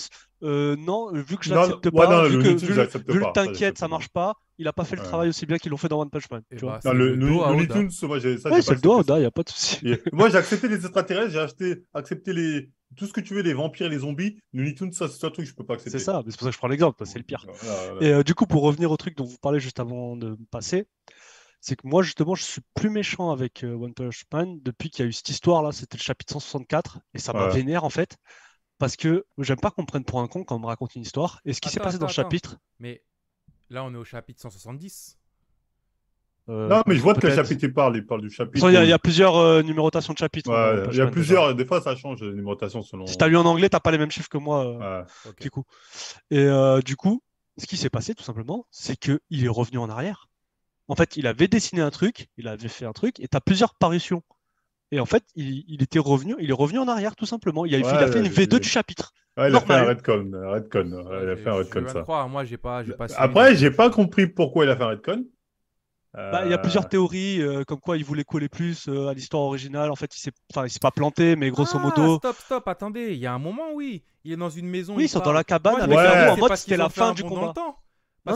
non, vu que je l'accepte pas, vu, que, vu, pas, t'inquiète, ça, ne marche pas, il a pas fait le travail aussi bien qu'ils l'ont fait dans One Punch Man. Eh tu bah, le, Tunes, moi, j'ai ça. Ouais, le doigt Oda, n'y a pas de souci. moi, j'ai accepté les extraterrestres, j'ai accepté tout ce que tu veux, les vampires, les zombies. Looney Tunes, ça, c'est un truc que je peux pas accepter. C'est ça, c'est pour ça que je prends l'exemple, c'est le pire. Et du coup, pour revenir au truc dont vous parlez juste avant de passer, c'est que moi, justement, je suis plus méchant avec euh, One Punch Man depuis qu'il y a eu cette histoire-là. C'était le chapitre 164 et ça ouais. vénère en fait. Parce que j'aime pas qu'on me prenne pour un con quand on me raconte une histoire. Et ce qui s'est passé dans le chapitre. Mais là, on est au chapitre 170. Euh, non, mais je vois de quel chapitre il parle. Il parle du chapitre. Il y, a, plusieurs euh, numérotations de chapitres. il y a plusieurs. Des fois, ça change les numérotations selon. Si t'as lu en anglais, t'as pas les mêmes chiffres que moi. Du coup. Et du coup, ce qui s'est passé, tout simplement, c'est qu'il est revenu en arrière. En fait, il avait dessiné un truc, il avait fait un truc, et t'as plusieurs parutions. Et en fait, il, était revenu, il est revenu en arrière tout simplement. Il a, fait une V2 du chapitre. Ouais, il a fait un Redcon. Euh, Redcon il a fait un Redcon, ça. Croire, moi, pas, Après, j'ai pas compris pourquoi il a fait un Redcon. Bah, il y a plusieurs euh, théories euh, comme quoi il voulait coller plus à l'histoire originale. En fait, il s'est, il s'est pas planté, mais grosso ah, modo. Stop, stop, attendez. Il y a un moment, oui, il est dans une maison. Oui, ils sont dans la cabane avec un en mode c'était la fin du combat.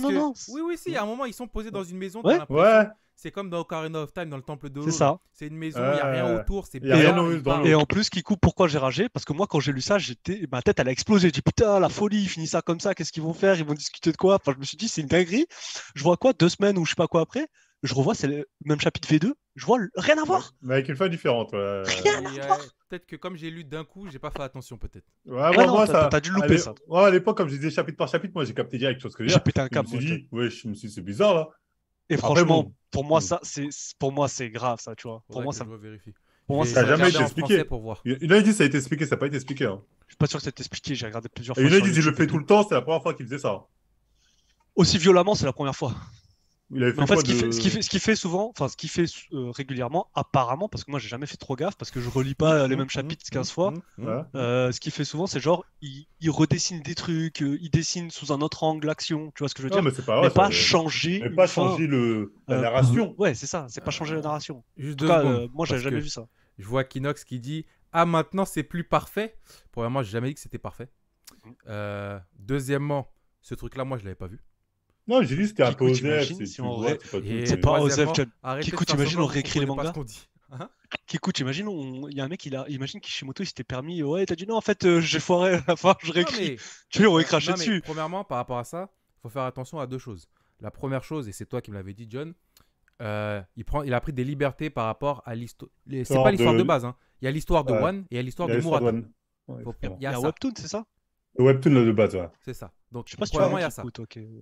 Parce non, non, Oui, oui, si, à un moment, ils sont posés dans une maison. Ouais, ouais. C'est comme dans Ocarina of Time, dans le temple de C'est ça. C'est une maison, il n'y a rien autour, c'est et, et en plus, qui coupe pourquoi j'ai ragé Parce que moi, quand j'ai lu ça, j'étais, ma tête, elle a explosé. J'ai dit putain, la folie, ils finissent ça comme ça, qu'est-ce qu'ils vont faire Ils vont discuter de quoi Enfin, je me suis dit, c'est une dinguerie. Je vois quoi Deux semaines ou je sais pas quoi après je revois, c'est le même chapitre V2, je vois rien à voir. Mais avec une fin différente. Ouais. Rien à voir. Peut-être que comme j'ai lu d'un coup, j'ai pas fait attention, peut-être. Ouais, ouais moi, ah ça. T'as dû louper ça. Ouais, à l'époque, comme je disais chapitre par chapitre, moi, j'ai capté direct ce que j'ai. J'ai pété un câble. Je me suis dit, je me suis dit, c'est bizarre là. Et vraiment, franchement, pour moi, mm. ça, c'est pour moi, c'est grave, ça, tu vois. pour moi, ça. Je Pour moi, ça a jamais été expliqué. Pour voir. Il a dit ça a été expliqué, ça n'a pas été expliqué. Hein. Je suis pas sûr que ça a été expliqué, j'ai regardé plusieurs fois. Il a dit, je le fais tout le temps, c'est la première fois qu'il faisait ça. Aussi violemment, c'est la première fois en fait, ce qu'il fait, souvent, enfin ce qu'il fait euh, régulièrement, apparemment, parce que moi j'ai jamais fait trop gaffe, parce que je relis pas les mêmes chapitres 15 fois. Mmh, mmh, mmh, euh, ce qu'il fait souvent, c'est genre il, redessine des trucs, euh, il dessine sous un autre angle l'action, tu vois ce que je veux dire non, mais, pas, vrai, changer, pas le... la narration. ouais, c'est ça, c'est pas changer la narration. Juste en tout moi j'ai jamais vu ça. Je vois Kinox qui dit ah maintenant c'est plus parfait. Premièrement, j'ai jamais dit que c'était parfait. deuxièmement, ce truc-là, moi, je l'avais pas vu. Non, j'ai dit c'était un peu c'est Si on... C'est pas OZF. écoute, t'imagines, on réécrit les mangas Qu'écoute, hein. t'imagines, on... il y a un mec, il a... imagine Kishimoto, il s'était permis, ouais, t'as dit non, en fait, euh, j'ai foiré la fois, je réécris. tu vois, on craché dessus. premièrement, par rapport à ça, faut faire attention à deux choses. La première chose, et c'est toi qui me l'avais dit, John, euh, il, prend... il a pris des libertés par rapport à l'histoire. C'est pas l'histoire de... base, hein. il y a l'histoire de One et il y a l'histoire de Murata. Il y a, webtoon, c'est ça le webtoon de base, ouais. C'est ça. Donc, je sais pas il y a ça.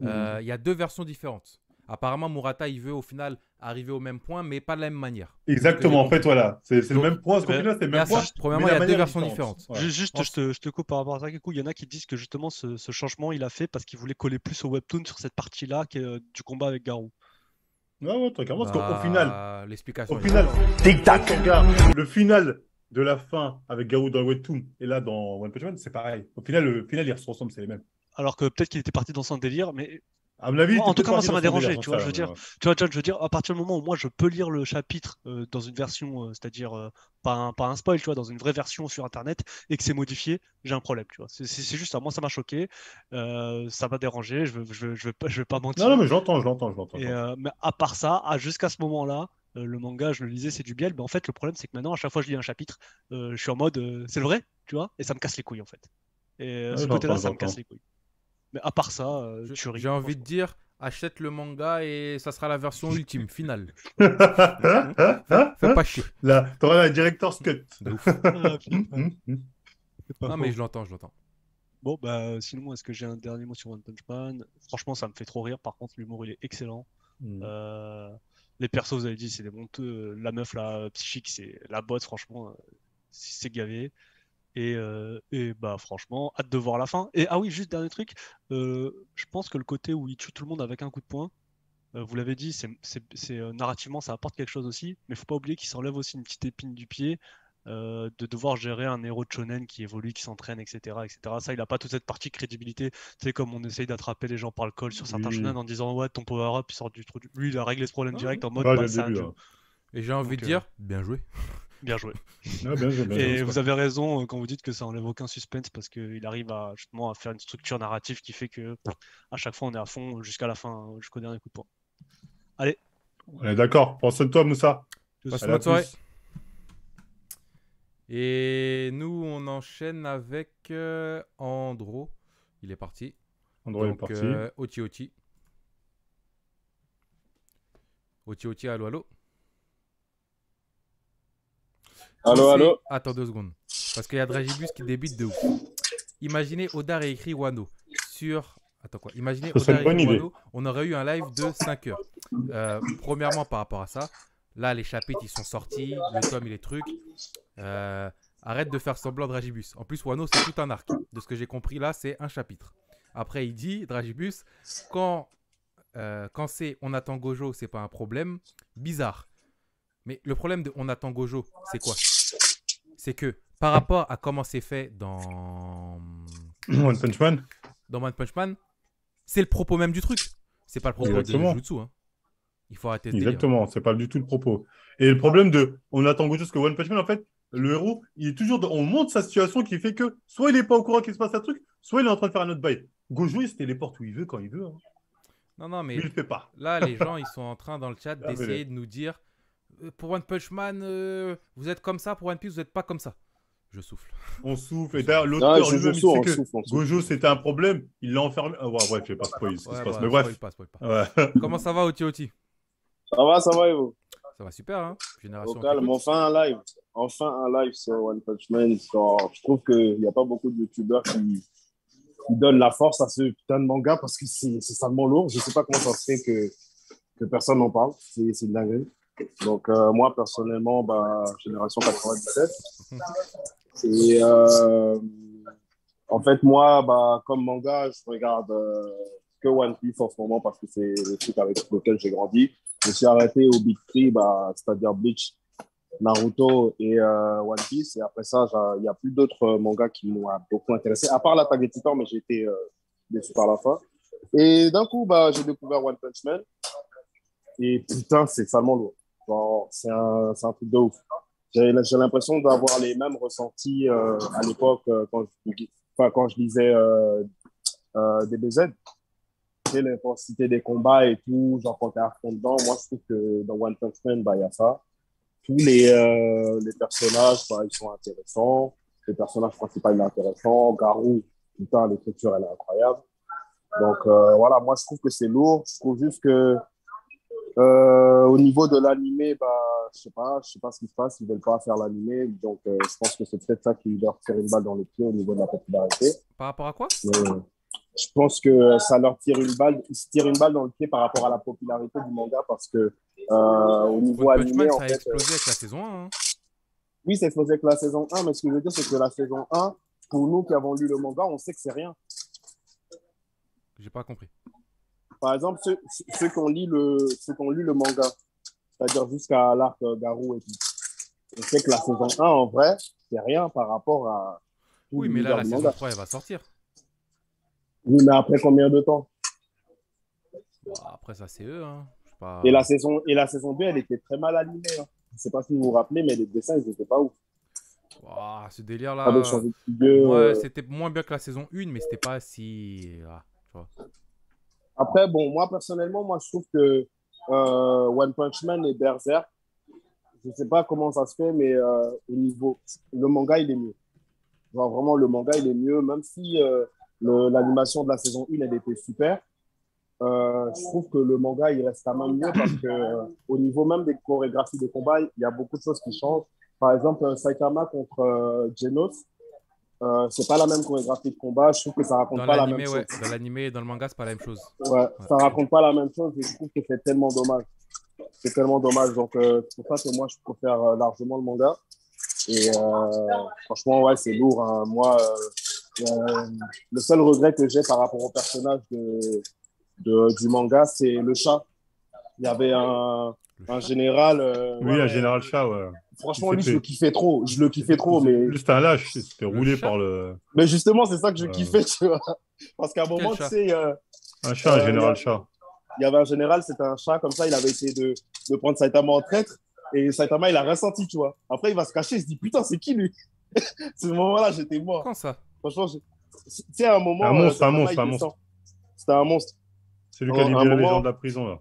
Euh, il y a deux versions différentes. Apparemment, Murata, il veut au final arriver au même point, mais pas de la même manière. Exactement, en fait, voilà. C'est le même point. Ce là, c'est le même point. Premièrement, il y a deux versions différentes. Juste, je, te, coupe par rapport à ça. Il y en a qui disent que justement, ce, changement, il a fait parce qu'il voulait coller plus au webtoon sur cette partie-là euh, du combat avec Garou. Non, non, carrément, parce qu'au bah, final. L'explication. Au final. Tic-tac. Le final de la fin avec Garou dans Webtoon et là dans One Punch Man, c'est pareil. Au final, le final, ils ressemblent, c'est les mêmes. Alors que peut-être qu'il était parti dans son délire, mais à mon en tout cas, moi, ça m'a dérangé. Hein, tu vois, je veux dire, euh, tu vois, je veux dire, à partir du moment où moi, je peux lire le chapitre euh, dans une version, euh, c'est-à-dire pas, un, pas un spoil, tu vois, dans une vraie version sur Internet et que c'est modifié, j'ai un problème, tu vois. C'est juste à Moi, ça m'a choqué, ça m'a dérangé. Je, je, vais pas, mentir. Non, non mais j'entends, je l'entends, je l'entends. mais à part ça, à jusqu'à ce moment-là, euh, le manga, je le lisais, c'est du biel. Mais ben, en fait, le problème, c'est que maintenant, à chaque fois que je lis un chapitre, euh, je suis en mode, euh, c'est le vrai, tu vois, et ça me casse les couilles, en fait. Et ce côté-là, ça me casse les couilles. Mais à part ça, J'ai envie de dire, achète le manga et ça sera la version ultime, finale. Fais pas chier. Là, t'auras la director's cut. Ah, hum, hum, hum, non, mais je l'entends, je l'entends. Bon, bah, sinon, est-ce que j'ai un dernier mot sur One Punch Man Franchement, ça me fait trop rire. Par contre, l'humour, il est excellent. Euh, les persos, vous avez dit, c'est des monteux, euh, La meuf, la psychique, c'est la botte, franchement, euh, c'est gavé. Euh, et, bah franchement, hâte de voir la fin. Et ah oui, juste dernier truc, je pense que le côté où il tue tout le monde avec un coup de poing, vous l'avez dit, c'est narrativement ça apporte quelque chose aussi, mais faut pas oublier qu'il s'enlève aussi une petite épine du pied euh, de devoir gérer un héros de shonen qui évolue, qui s'entraîne, etc., etc. Ça, il n'a pas toute cette partie crédibilité. C'est comme on essaye d'attraper les gens par le col sur certains shonen en disant ouais ton power up il sort du trou. Du... Lui, il a réglé ce problème direct en mode. Bah, hein. Et j'ai envie de dire euh, ah, bien joué. Bien joué. et vous avez raison euh, quand vous dites que ça enlève aucun suspense parce qu'il arrive à, justement à faire une structure narrative qui fait que à chaque fois on est à fond jusqu'à la fin, jusqu'au dernier coup de poing. Allez. On est d'accord. Pense en toi, Moussa. Bonne soirée. Et nous, on enchaîne avec euh, Andro. Il est parti. Andro est parti. Euh, Oti Oti. allo, allo. Allo, allo. Attends deux secondes. Parce qu'il y a Dragibus qui débite de ouf. Imaginez Odar et écrit Wano sur Attends quoi Imaginez, Wano, on aurait eu un live de 5 heures. Euh, premièrement, par rapport à ça, là, les chapitres, ils sont sortis, le tome et les trucs. Euh, arrête de faire semblant Dragibus. En plus, Wano, c'est tout un arc. De ce que j'ai compris là, c'est un chapitre. Après, il dit, Dragibus, quand, euh, quand c'est on attend Gojo, c'est pas un problème. Bizarre. Mais le problème de on attend Gojo, c'est quoi C'est que par rapport à comment c'est fait dans One Punch Man, dans One c'est le propos même du truc. C'est pas le propos du de Jutsu. Hein. Il faut arrêter. De Exactement, c'est pas du tout le propos. Et le problème de on attend Gojo, c'est que One Punch Man, en fait, le héros, il est toujours. On montre sa situation qui fait que soit il n'est pas au courant qu'il se passe un truc, soit il est en train de faire un autre bail. Gojo, il se téléporte où il veut, quand il veut. Hein. Non, non, mais. Il le fait pas. Là, les gens, ils sont en train dans le chat ah, d'essayer de nous dire euh, pour One Punch Man, euh, vous êtes comme ça, pour One Piece, vous n'êtes pas comme ça. Je souffle. On souffle. Et d'ailleurs, l'auteur il que Gojo, c'était un problème. Il l'a enfermé. Ah, ouais, ouais, je vais pas ce qui se passe. mais bref. Pas, Ouais. Comment ça va, Oti Oti Ça va, ça va, et vous Ça va super, hein Génération enfin, live enfin un live sur One Punch Man. je trouve qu'il n'y a pas beaucoup de youtubeurs qui, donnent la force à ce putain de manga parce que c'est salement lourd. Je ne sais pas comment ça se fait que, que personne n'en parle. C'est dingue. Donc, euh, moi, personnellement, bah, Génération 97. Et euh, en fait, moi, bah, comme manga, je regarde euh, que One Piece en ce moment parce que c'est le truc avec lequel j'ai grandi. Je suis arrêté au Big Three, bah, c'est-à-dire Bleach, Naruto et euh, One Piece. Et après ça, il n'y a plus d'autres euh, mangas qui m'ont euh, beaucoup intéressé, à part l'Attaque des Titans, mais j'étais été déçu par la fin. Et d'un coup, bah, j'ai découvert One Punch Man. Et putain, c'est salement lourd. c'est un, truc de ouf. J'ai l'impression d'avoir les mêmes ressentis à l'époque quand, enfin, quand je lisais DBZ l'intensité des combats et tout, genre quand t'es à fond dedans, moi je trouve que dans One Punch Man, bah, il y a ça tous les, euh, personnages, bah, ils sont intéressants. Le personnage principal il est intéressant. Garou, putain, l'écriture, elle est incroyable. Donc euh, voilà, moi je trouve que c'est lourd. Je trouve juste que euh, au niveau de l'animé, bah, je sais pas, sais pas ce qui se passe. Ils veulent pas faire l'animé, donc je pense que c'est peut-être ça qui leur tire une balle dans le pied au niveau de la popularité. Par rapport à quoi Je pense que ça leur tire une balle, ils se tirent une balle dans le pied par rapport à la popularité du manga parce que euh, au niveau animé, en ça a euh, hein. explosé avec la saison 1. Oui, ça a explosé avec la saison 1, mais ce que je veux dire, c'est que la saison 1, pour nous qui avons lu le manga, on sait que c'est rien. J'ai pas compris. Par exemple, ceux, qui ont lu le, ceux qui ont le manga, c'est-à-dire jusqu'à l'arc Garou et tout. On sait que la saison 1, en vrai, c'est rien par rapport à. Oui, mais là, la saison 3, elle va sortir. Oui, mais après combien de temps bah, Après, ça, c'est eux. Hein. Et la saison, et la saison 2, elle était très mal animée. Hein. Je ne sais pas si vous vous rappelez, mais les dessins, ils n'étaient pas ouf. ce délire là. Ah, euh, c'était moins bien que la saison 1, mais c'était pas si. Ah, Après, bon, moi personnellement, moi je trouve que euh, One Punch Man et Berserk, je sais pas comment ça se fait, mais euh, au niveau. Le manga, il est mieux. vraiment, le manga, il est mieux, même si l'animation de la saison 1, elle était super. Euh, je trouve que le manga, il reste à main mieux parce que euh, au niveau même des chorégraphies de combat, il y a beaucoup de choses qui changent. Par exemple, euh, Saitama contre euh, Genos, c'est pas la même chorégraphie de combat. Je trouve que ça raconte pas la même chose. Dans l'anime et dans le manga, c'est pas la même chose. Ouais, ça raconte pas la même chose et je trouve que c'est tellement dommage. C'est tellement dommage. Donc, c'est pour ça que moi, je préfère largement le manga. Et franchement, ouais, c'est lourd. Hein. Moi, le seul regret que j'ai par rapport au personnage de du manga, c'est le chat. Il y avait un, un général. Euh, oui, un général chat, ouais. Franchement, lui, je le kiffais trop. Je le kiffais trop, mais. juste un lâche, c'était roulé par le. Mais justement, c'est ça que je kiffais, tu vois. Parce qu'à un moment, tu sais. Euh, un chat, un euh, général chat. Il y avait un général, c'était un chat, comme ça, il avait essayé de, de prendre Saitama en traître. Et Saitama, il a ressenti, tu vois. Après, il va se cacher, il se dit, putain, c'est qui lui Ce moment-là, j'étais mort. Quand ça Franchement, tu sais, à un moment. Un monstre, un monstre, un monstre. C'était un monstre lui qui a libéré les gens de la prison, là.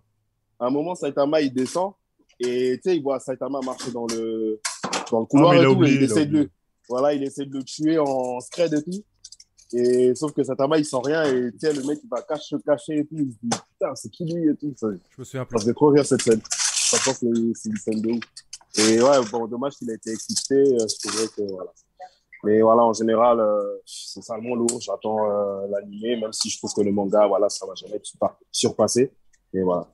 À un moment, Saitama, il descend et tu sais, il voit Saitama marcher dans le, dans le ah, couloir et il, tout, et il, essaie de le, voilà, il essaie de le tuer en scred et tout. Et sauf que Saitama, il sent rien et tiens, le mec, il va se cacher et tout. Il se dit, putain, c'est qui lui et tout. Ça, je me souviens plus. Ça faisait trop rire cette scène. que c'est une scène de ouf. Et ouais, bon, dommage qu'il a été excité. Euh, c'est vrai que voilà. Mais voilà, en général, euh, c'est salement lourd. J'attends euh, l'animé, même si je trouve que le manga, voilà, ça va jamais être surpassé. Et voilà.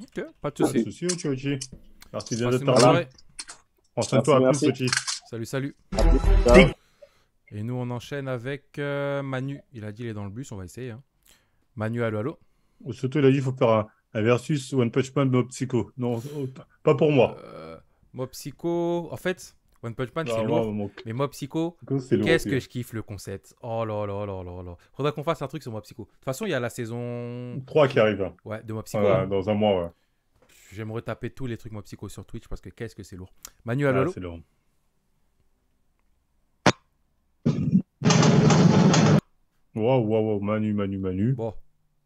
Ok, pas de soucis. Pas de soucis, Ochi. Merci de là. Enchaîne toi à plus, Ochi. Salut, salut. Et nous, on enchaîne avec euh, Manu. Il a dit il est dans le bus, on va essayer. Hein. Manu, allô, allô. Ou surtout, il a dit il faut faire un, versus One Punch Man Mob Psycho. Non, pas pour moi. Mob Psycho, en fait, One Punch Man, ah, c'est lourd. Mais Mob Psycho, qu'est-ce que hein. je kiffe le concept. Oh là là là là là. Faudra qu'on fasse un truc sur Mob Psycho. De toute façon, il y a la saison 3 qui arrive. Hein. Ouais, de Mob Psycho. Hein. Dans un mois, ouais. J'aimerais taper tous les trucs Mob Psycho sur Twitch parce que qu'est-ce que c'est lourd. Manu à ah, C'est lourd. Waouh, waouh, Manu, Manu, Manu. Bon.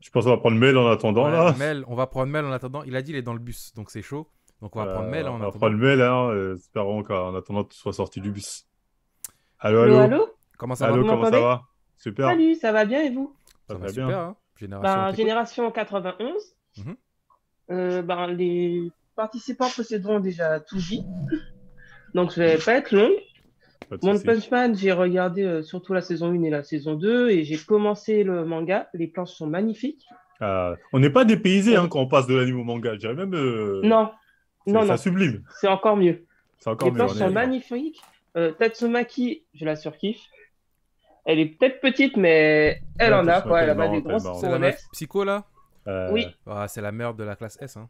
Je pense qu'on va prendre Mel en attendant là. on va prendre Mel en attendant. Il a dit qu'il est dans le bus, donc c'est chaud. Donc on va prendre le mail. Hein, on va prendre le mail. hein, euh, espérons qu'en attendant tu sois sorti du bus. Allô, allô, Comment ça allô, va comment ça va Super. Salut, ça va bien et vous Ça, va, bien. Hein. génération, 91. Ben, mhm. euh, ben, les participants posséderont déjà tout dit. Donc je vais pas être long. Mon Punch j'ai regardé euh, surtout la saison 1 et la saison 2 et j'ai commencé le manga. Les planches sont magnifiques. Ah, on n'est pas dépaysé hein, quand on passe de l'anime au manga. J'irais même. Non, non, non. sublime. C'est encore mieux. Les mieux. sont magnifiques. Euh, Tatsumaki, je la surkiffe. Elle est peut-être petite, mais elle en a, quoi. Elle a des grosses C'est la meuf psycho, là euh, Oui. Ah, c'est la meuf de la classe S. Hein.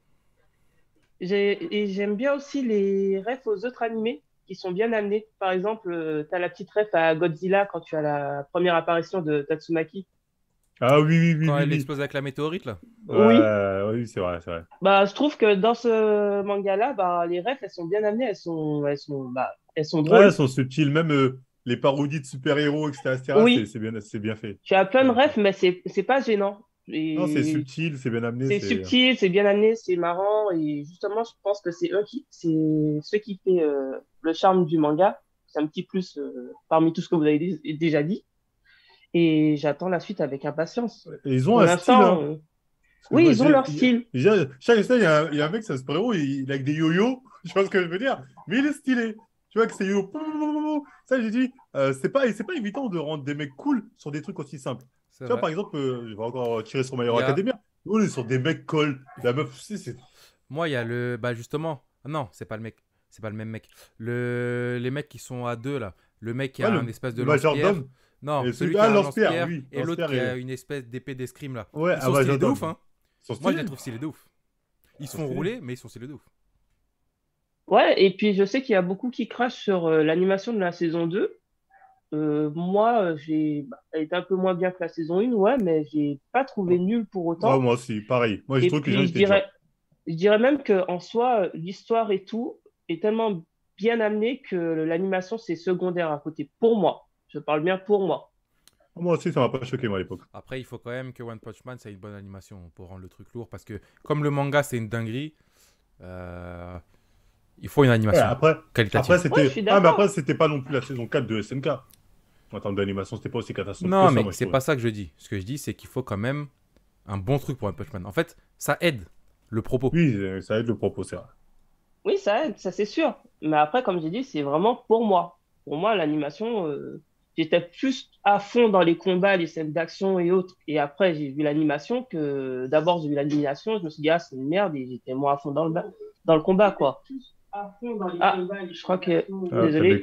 j'aime bien aussi les refs aux autres animés qui sont bien amenés. Par exemple, euh, tu as la petite ref à Godzilla quand tu as la première apparition de Tatsumaki ah oui, oui, oui. Quand elle explose avec la météorite, là. Oui. oui, c'est vrai, c'est vrai. Bah, je trouve que dans ce manga-là, bah, les refs, elles sont bien amenées, elles sont, elles sont, bah, elles sont drôles. elles sont subtiles, même euh, les parodies de super-héros, etc. Oui. C'est bien, bien fait. Tu as plein de refs, mais c'est pas gênant. Non, c'est subtil, c'est bien amené. C'est subtil, c'est bien amené, c'est marrant. Et justement, je pense que c'est eux qui, c'est ce qui fait euh, le charme du manga. C'est un petit plus euh, parmi tout ce que vous avez déjà dit et j'attends la suite avec impatience. ils ont un style. Hein. Euh, oui, ils ont leur style. Chaque il y, a, un mec, ça se préro, il, a avec des yo-yo, sais pas ce que je veux dire Mais il est stylé. Tu vois que c'est yo. Ça, j'ai dit, euh, c'est pas, pas évident de rendre des mecs cool sur des trucs aussi simples. Tu vois, par exemple, euh, je vais encore tirer sur Maillot Académie. Academia. sur des mecs cool. La meuf, c'est. Moi, il y a le. Bah, justement. Ah non, c'est pas le mec. C'est pas le même mec. Le... Les mecs qui sont à deux, là. Le mec qui a un espace de. Le majordome. Non, et celui, qui et l'autre qui a ah, une espèce d'épée d'escrime là. Ouais, ils ah sont de ouf, hein. Moi, je les trouve stylés de ouf. Ils se font rouler, mais ils sont stylés de ouf. Ouais, et puis je sais qu'il y a beaucoup qui crachent sur euh, l'animation de la saison 2. Euh, moi, euh, j'ai bah, elle est un peu moins bien que la saison 1, ouais, mais j'ai pas trouvé nul pour autant. moi aussi, pareil. Moi, je trouve que je dirais, je dirais même qu'en soi, l'histoire et tout est tellement bien amené que l'animation c'est secondaire à côté pour moi. Je parle bien pour moi. Moi aussi, ça m'a pas choqué, moi, à l'époque. Après, il faut quand même que One Punch Man, ça ait une bonne animation pour rendre le truc lourd. Parce que, comme le manga, c'est une dinguerie, euh, il faut une animation après, Après, c'était... Ah, c'était pas non plus la saison 4 de SNK. En termes d'animation, c'était pas aussi catastrophique. Non, mais c'est pas ça que je dis. Ce que je dis, c'est qu'il faut quand même un bon truc pour One Punch Man. En fait, ça aide le propos. Oui, ça aide le propos, c'est vrai. Oui, ça aide, ça c'est sûr. Mais après, comme j'ai dit, c'est vraiment pour moi. Pour moi, l'animation. Euh, j'étais plus à fond dans les combats, les scènes d'action et autres. Et après, j'ai vu l'animation que d'abord, j'ai vu l'animation, je me suis dit, ah, c'est une merde, et j'étais moins à fond dans le, dans le combat, quoi. ah, je crois que. Ah, désolé.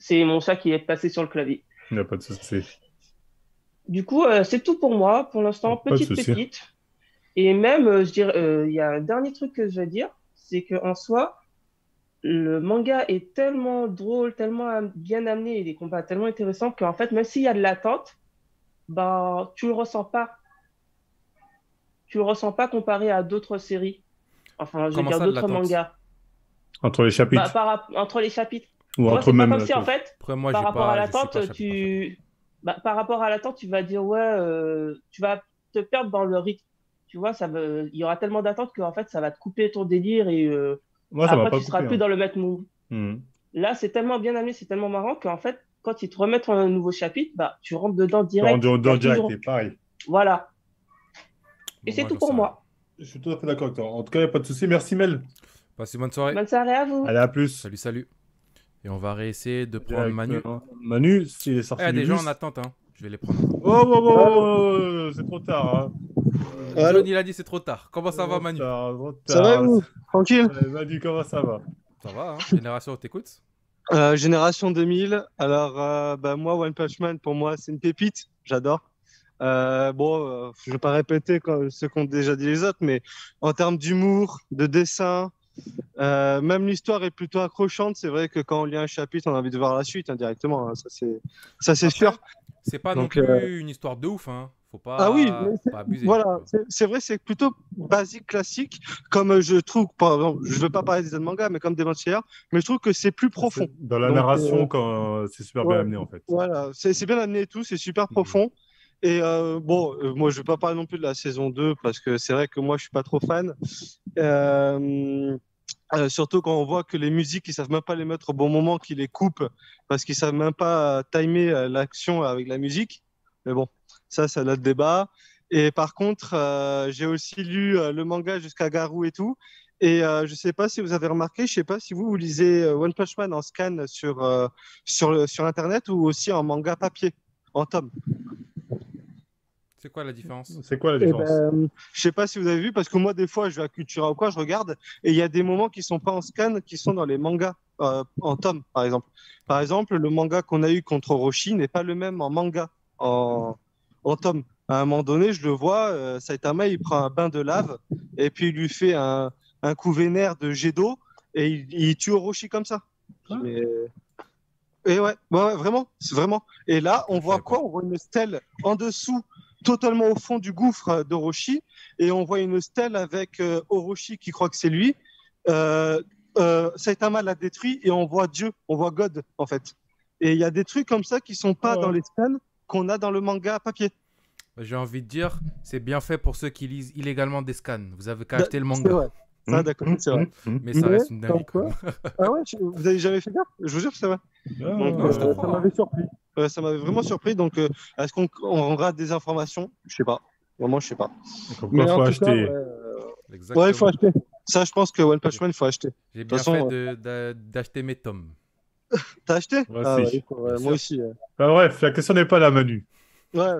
C'est mon chat qui est passé sur le clavier. Il n'y a pas de souci. Du coup, euh, c'est tout pour moi, pour l'instant, petite petite. Et même, euh, je dirais, euh, il y a un dernier truc que je veux dire, c'est qu'en soi, le manga est tellement drôle, tellement bien amené et les combats tellement intéressants qu'en fait, même s'il y a de l'attente, bah, tu le ressens pas. Tu le ressens pas comparé à d'autres séries. Enfin, je vais d'autres mangas. Entre les chapitres. Bah, entre les chapitres. Ou entre même. comme si, en fait, par rapport à l'attente, tu. Bah, par rapport à l'attente, tu vas dire ouais, euh, tu vas te perdre dans le rythme. Tu vois, ça il y aura tellement d'attente qu'en fait, ça va te couper ton délire et euh, ça Après, tu seras plus hein. dans le mettre move. Hmm. Là, c'est tellement bien amené, c'est tellement marrant qu'en fait, quand ils te remettent un nouveau chapitre, bah, tu rentres dedans direct. Tu rentres dedans direct, pareil. Voilà. Et c'est bah, tout pour moi. Je suis tout à fait d'accord avec toi. En tout cas, il n'y a pas de souci. Merci, Mel. Passez bonne soirée. Bonne soirée à vous. Allez, à plus. Salut, salut. Et on va réessayer de prendre Manu. Manu, s'il est sorti. Il y eh, a des gens en attente. Hein. Je vais les prendre. Oh, oh, oh, c'est trop tard. Hein. Johnny l'a dit, c'est trop tard. Comment ça va, Manu Ça va, vous Tranquille Manu, comment ça va Ça va, Génération, t'écoutes Génération 2000. Alors, bah, moi, One Punch Man, pour moi, c'est une pépite. J'adore. bon, je ne vais pas répéter ce qu'ont déjà dit les autres, mais en termes d'humour, de dessin, euh, même l'histoire est plutôt accrochante. C'est vrai que quand on lit un chapitre, on a envie de voir la suite hein, directement hein. Ça, c'est sûr. C'est pas Donc, non plus euh, une histoire de ouf. Hein. Faut pas, ah oui, pas abuser. Voilà, c'est vrai, c'est plutôt basique, classique, comme je trouve, je je veux pas parler des manga, mais comme des Slayer, mais je trouve que c'est plus profond. Dans la narration, euh, quand c'est super bien amené en fait. Voilà, c'est bien amené et tout, c'est super mhm. profond. Et bon, moi je vais pas parler non plus de la saison 2 parce que c'est vrai que moi je suis pas trop fan. Euh, surtout quand on voit que les musiques, ils savent même pas les mettre au bon moment, qu'ils les coupent parce qu'ils savent même pas euh, timer euh, l'action avec la musique. Mais bon, ça, c'est notre débat. Et par contre, j'ai aussi lu le manga jusqu'à Garou et tout. Et je sais pas si vous avez remarqué, je sais pas si vous, vous lisez One Punch Man en scan sur, sur, sur Internet ou aussi en manga papier, en tome. C'est quoi la différence C'est quoi la eh différence ben, euh, Je ben, sais pas si vous avez vu, parce que moi, des fois, je vais à Cultura ou quoi, je regarde, et il y a des moments qui sont pas en scan, qui sont dans les mangas, euh, en tome, par exemple. Par exemple, le manga qu'on a eu contre Roshi n'est pas le même en manga, en, en tome. À un moment donné, je le vois, euh, Saitama, il prend un bain de lave, et puis il lui fait un, un coup vénère de jet d'eau, et il, tue Orochi comme ça. Ah. Et ouais, ouais, ouais vraiment, vraiment. Et là, on voit quoi On voit une stèle en dessous totalement au fond du gouffre d'Orochi et on voit une stèle avec euh, Orochi qui croit que c'est lui. Euh, euh, Saitama l'a détruit et on voit Dieu, on voit God en fait. Et il y a des trucs comme ça qui sont pas dans les scans qu'on a dans le manga à papier. J'ai envie de dire, c'est bien fait pour ceux qui lisent illégalement des scans. Vous avez qu'à acheter le manga. Mmh, d'accord, mmh, mmh, Mais ça reste une dinguerie. ah ouais, vous avez jamais fait gaffe Je vous jure que ça va. Ah, euh, ça hein. m'avait surpris. Euh, ça m'avait vraiment surpris. Donc, euh, est-ce qu'on rate des informations Je sais pas. Vraiment, je sais pas. il faut acheter. ouais, faut acheter. Ça, je pense que One Punch Man, il faut acheter. J'ai bien fait d'acheter mes tomes. T'as acheté ah moi aussi. Bah, bref, la question n'est pas la menu. Ouais,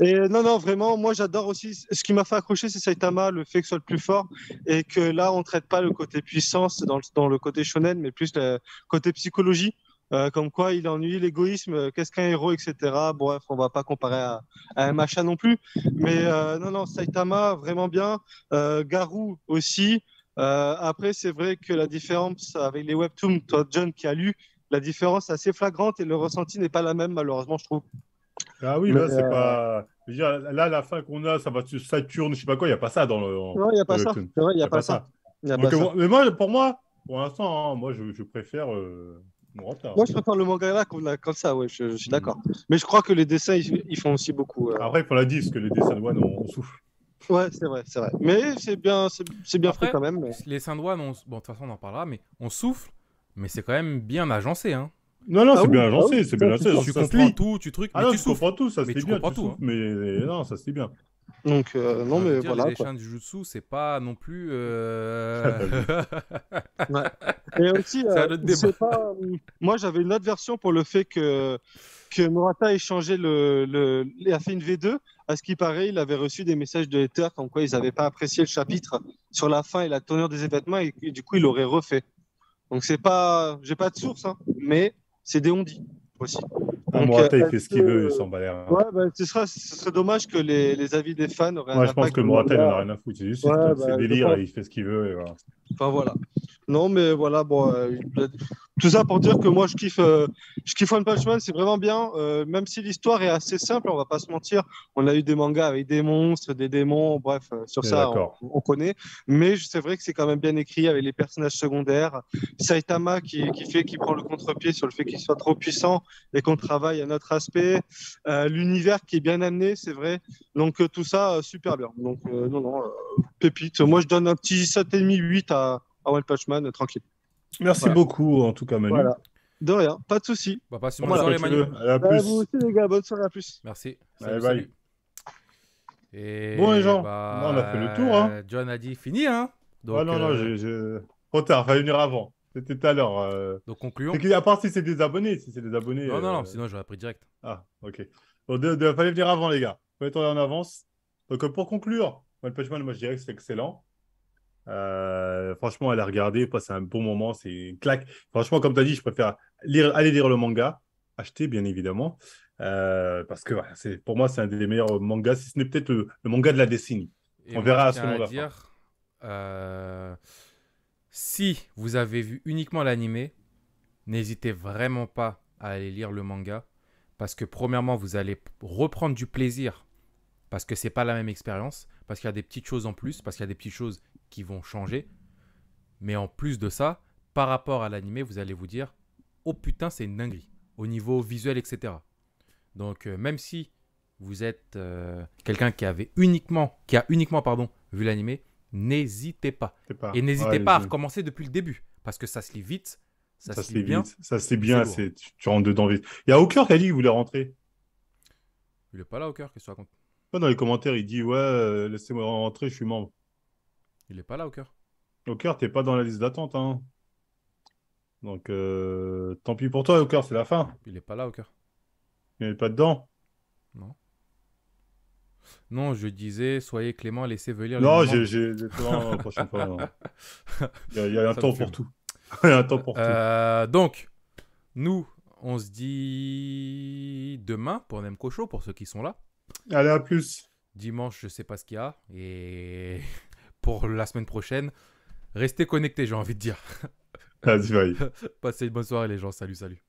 Et non, non, vraiment, moi j'adore aussi. Ce qui m'a fait accrocher, c'est Saitama, le fait que soit le plus fort et que là, on ne traite pas le côté puissance dans le, dans le côté shonen, mais plus le côté psychologie. Euh, comme quoi il ennuie l'égoïsme, euh, qu'est-ce qu'un héros, etc. Bref, on ne va pas comparer à, un machin non plus. Mais euh, non, non, Saitama, vraiment bien. Garou aussi. après, c'est vrai que la différence avec les webtoons, toi, John, qui a lu, la différence est assez flagrante et le ressenti n'est pas la même, malheureusement, je trouve. Ah oui, là, c'est euh, pas. Je veux dire, là, la fin qu'on a, ça va sur Saturne, je sais pas quoi, il n'y a pas ça dans le. Non, il n'y a pas ça. C'est vrai, Il n'y a, pas, euh, ça. mais moi, pour moi, pour l'instant, hein, moi, je, préfère. Euh, mon Moi, je préfère le manga qu'on a comme ça, ouais, je, suis mm. d'accord. Mais je crois que les dessins, ils, font aussi beaucoup. Après, il faut la dire, parce que les dessins de One, on, souffle. Ouais, c'est vrai, c'est vrai. Mais c'est bien, c'est, bien fait quand même. Les dessins de on... bon, de toute façon, on en parlera, mais on souffle, mais c'est quand même bien agencé, hein. Non, non, ah ah c'est bien agencé, c'est bien agencé. Tu comprends tout, tu trucs. Ah tu, comprends tout, ça c'est bien. Mais euh, non, ça c'est bien. Donc, euh, non, mais voilà. Les chiens du Jutsu, c'est pas non plus. Euh, et aussi, pas, moi j'avais une autre version pour le fait que, que Murata ait changé le, le, a fait une V2. À ce qui paraît, il avait reçu des messages de Ether comme quoi ils n'avaient pas apprécié le chapitre sur la fin et la teneur des événements et, et du coup il aurait refait. Donc c'est pas, j'ai pas de source, hein, mais c'est des ondis aussi. Ah, Donc, il euh, fait ce qu'il veut, euh, il s'en bat l'air. Ouais, bah, ce, serait, ce, serait, dommage que les, avis des fans auraient. un Moi, je pense que il n'en a rien à foutre. C'est juste c'est bah, délire, il fait ce qu'il veut. Et voilà. Enfin, voilà. Non, mais voilà, bon, euh, tout ça pour dire que moi je kiffe, euh, je kiffe One Punch Man, c'est vraiment bien, euh, même si l'histoire est assez simple, on va pas se mentir. On a eu des mangas avec des monstres, des démons, bref, sur ça on, connaît. Mais c'est vrai que c'est quand même bien écrit avec les personnages secondaires. Saitama qui, qui fait, qui prend le contre-pied sur le fait qu'il soit trop puissant et qu'on travaille à notre aspect. L'univers qui est bien amené, c'est vrai. Donc tout ça super bien. Donc non non, pépite. Moi je donne un petit 7,5 8 à Punch Man, tranquille. Merci beaucoup, en tout cas, Manu. De rien, pas de soucis. Bah, bonne soirée, À bah, plus. les gars, bonne soirée, à plus. Merci. Salut, bon, les gens, bah, on a fait le tour. Hein. John a dit fini, hein. Donc, ah, non, non, euh... je, trop tard, fallait venir avant. C'était tout à l'heure. Euh. Donc concluons. À part si c'est des abonnés, si c'est des abonnés. Non, non, non, euh. sinon j'aurais pris direct. Ah, ok. Il fallait venir avant, les gars. Fallait tourner en avance. Donc pour conclure, One Punch Man, moi je dirais que c'est excellent. Euh, franchement, franchement, aller regarder, C'est un bon moment, c'est une claque. Franchement, comme tu as dit, je préfère aller lire le manga, acheter bien évidemment, euh, parce que pour moi, c'est un des meilleurs mangas, si ce n'est peut-être le, manga de la décennie. On verra à ce moment-là. Euh, si vous avez vu uniquement l'anime n'hésitez vraiment pas à aller lire le manga, parce que premièrement, vous allez reprendre du plaisir, parce que c'est pas la même expérience, parce qu'il y a des petites choses en plus, parce qu'il y a des petites choses qui vont changer. Mais en plus de ça, par rapport à l'animé, vous allez vous dire Oh putain, c'est une dinguerie. Au niveau visuel, etc. Donc, euh, même si vous êtes euh, quelqu'un qui avait uniquement, qui a uniquement pardon, vu l'animé, n'hésitez pas. Et n'hésitez pas à recommencer depuis le début. Parce que ça se lit vite. Ça, se, lit bien. ça se bien. Tu, tu, rentres dedans vite. Il y a au qui dit voulait rentrer. Il n'est pas là, au coeur que tu Dans les commentaires, il dit Ouais, euh, laissez-moi rentrer, je suis membre. Il est pas là, au cœur. Au tu t'es pas dans la liste d'attente. Hein. Donc, euh, tant pis pour toi, au cœur, c'est la fin. Il est pas là, au cœur. Il n'est pas dedans. Non. Non, je disais, soyez clément, laissez venir. Non, j'ai le temps Il y, a un temps pour tout. Il y a un temps pour tout. Donc, nous, on se dit demain pour Nemco Show, pour ceux qui sont là. Allez, à plus. Dimanche, je sais pas ce qu'il y a. Et. pour la semaine prochaine. Restez connectés, j'ai envie de dire. Ah, Vas-y, Passez une bonne soirée, les gens. Salut, salut.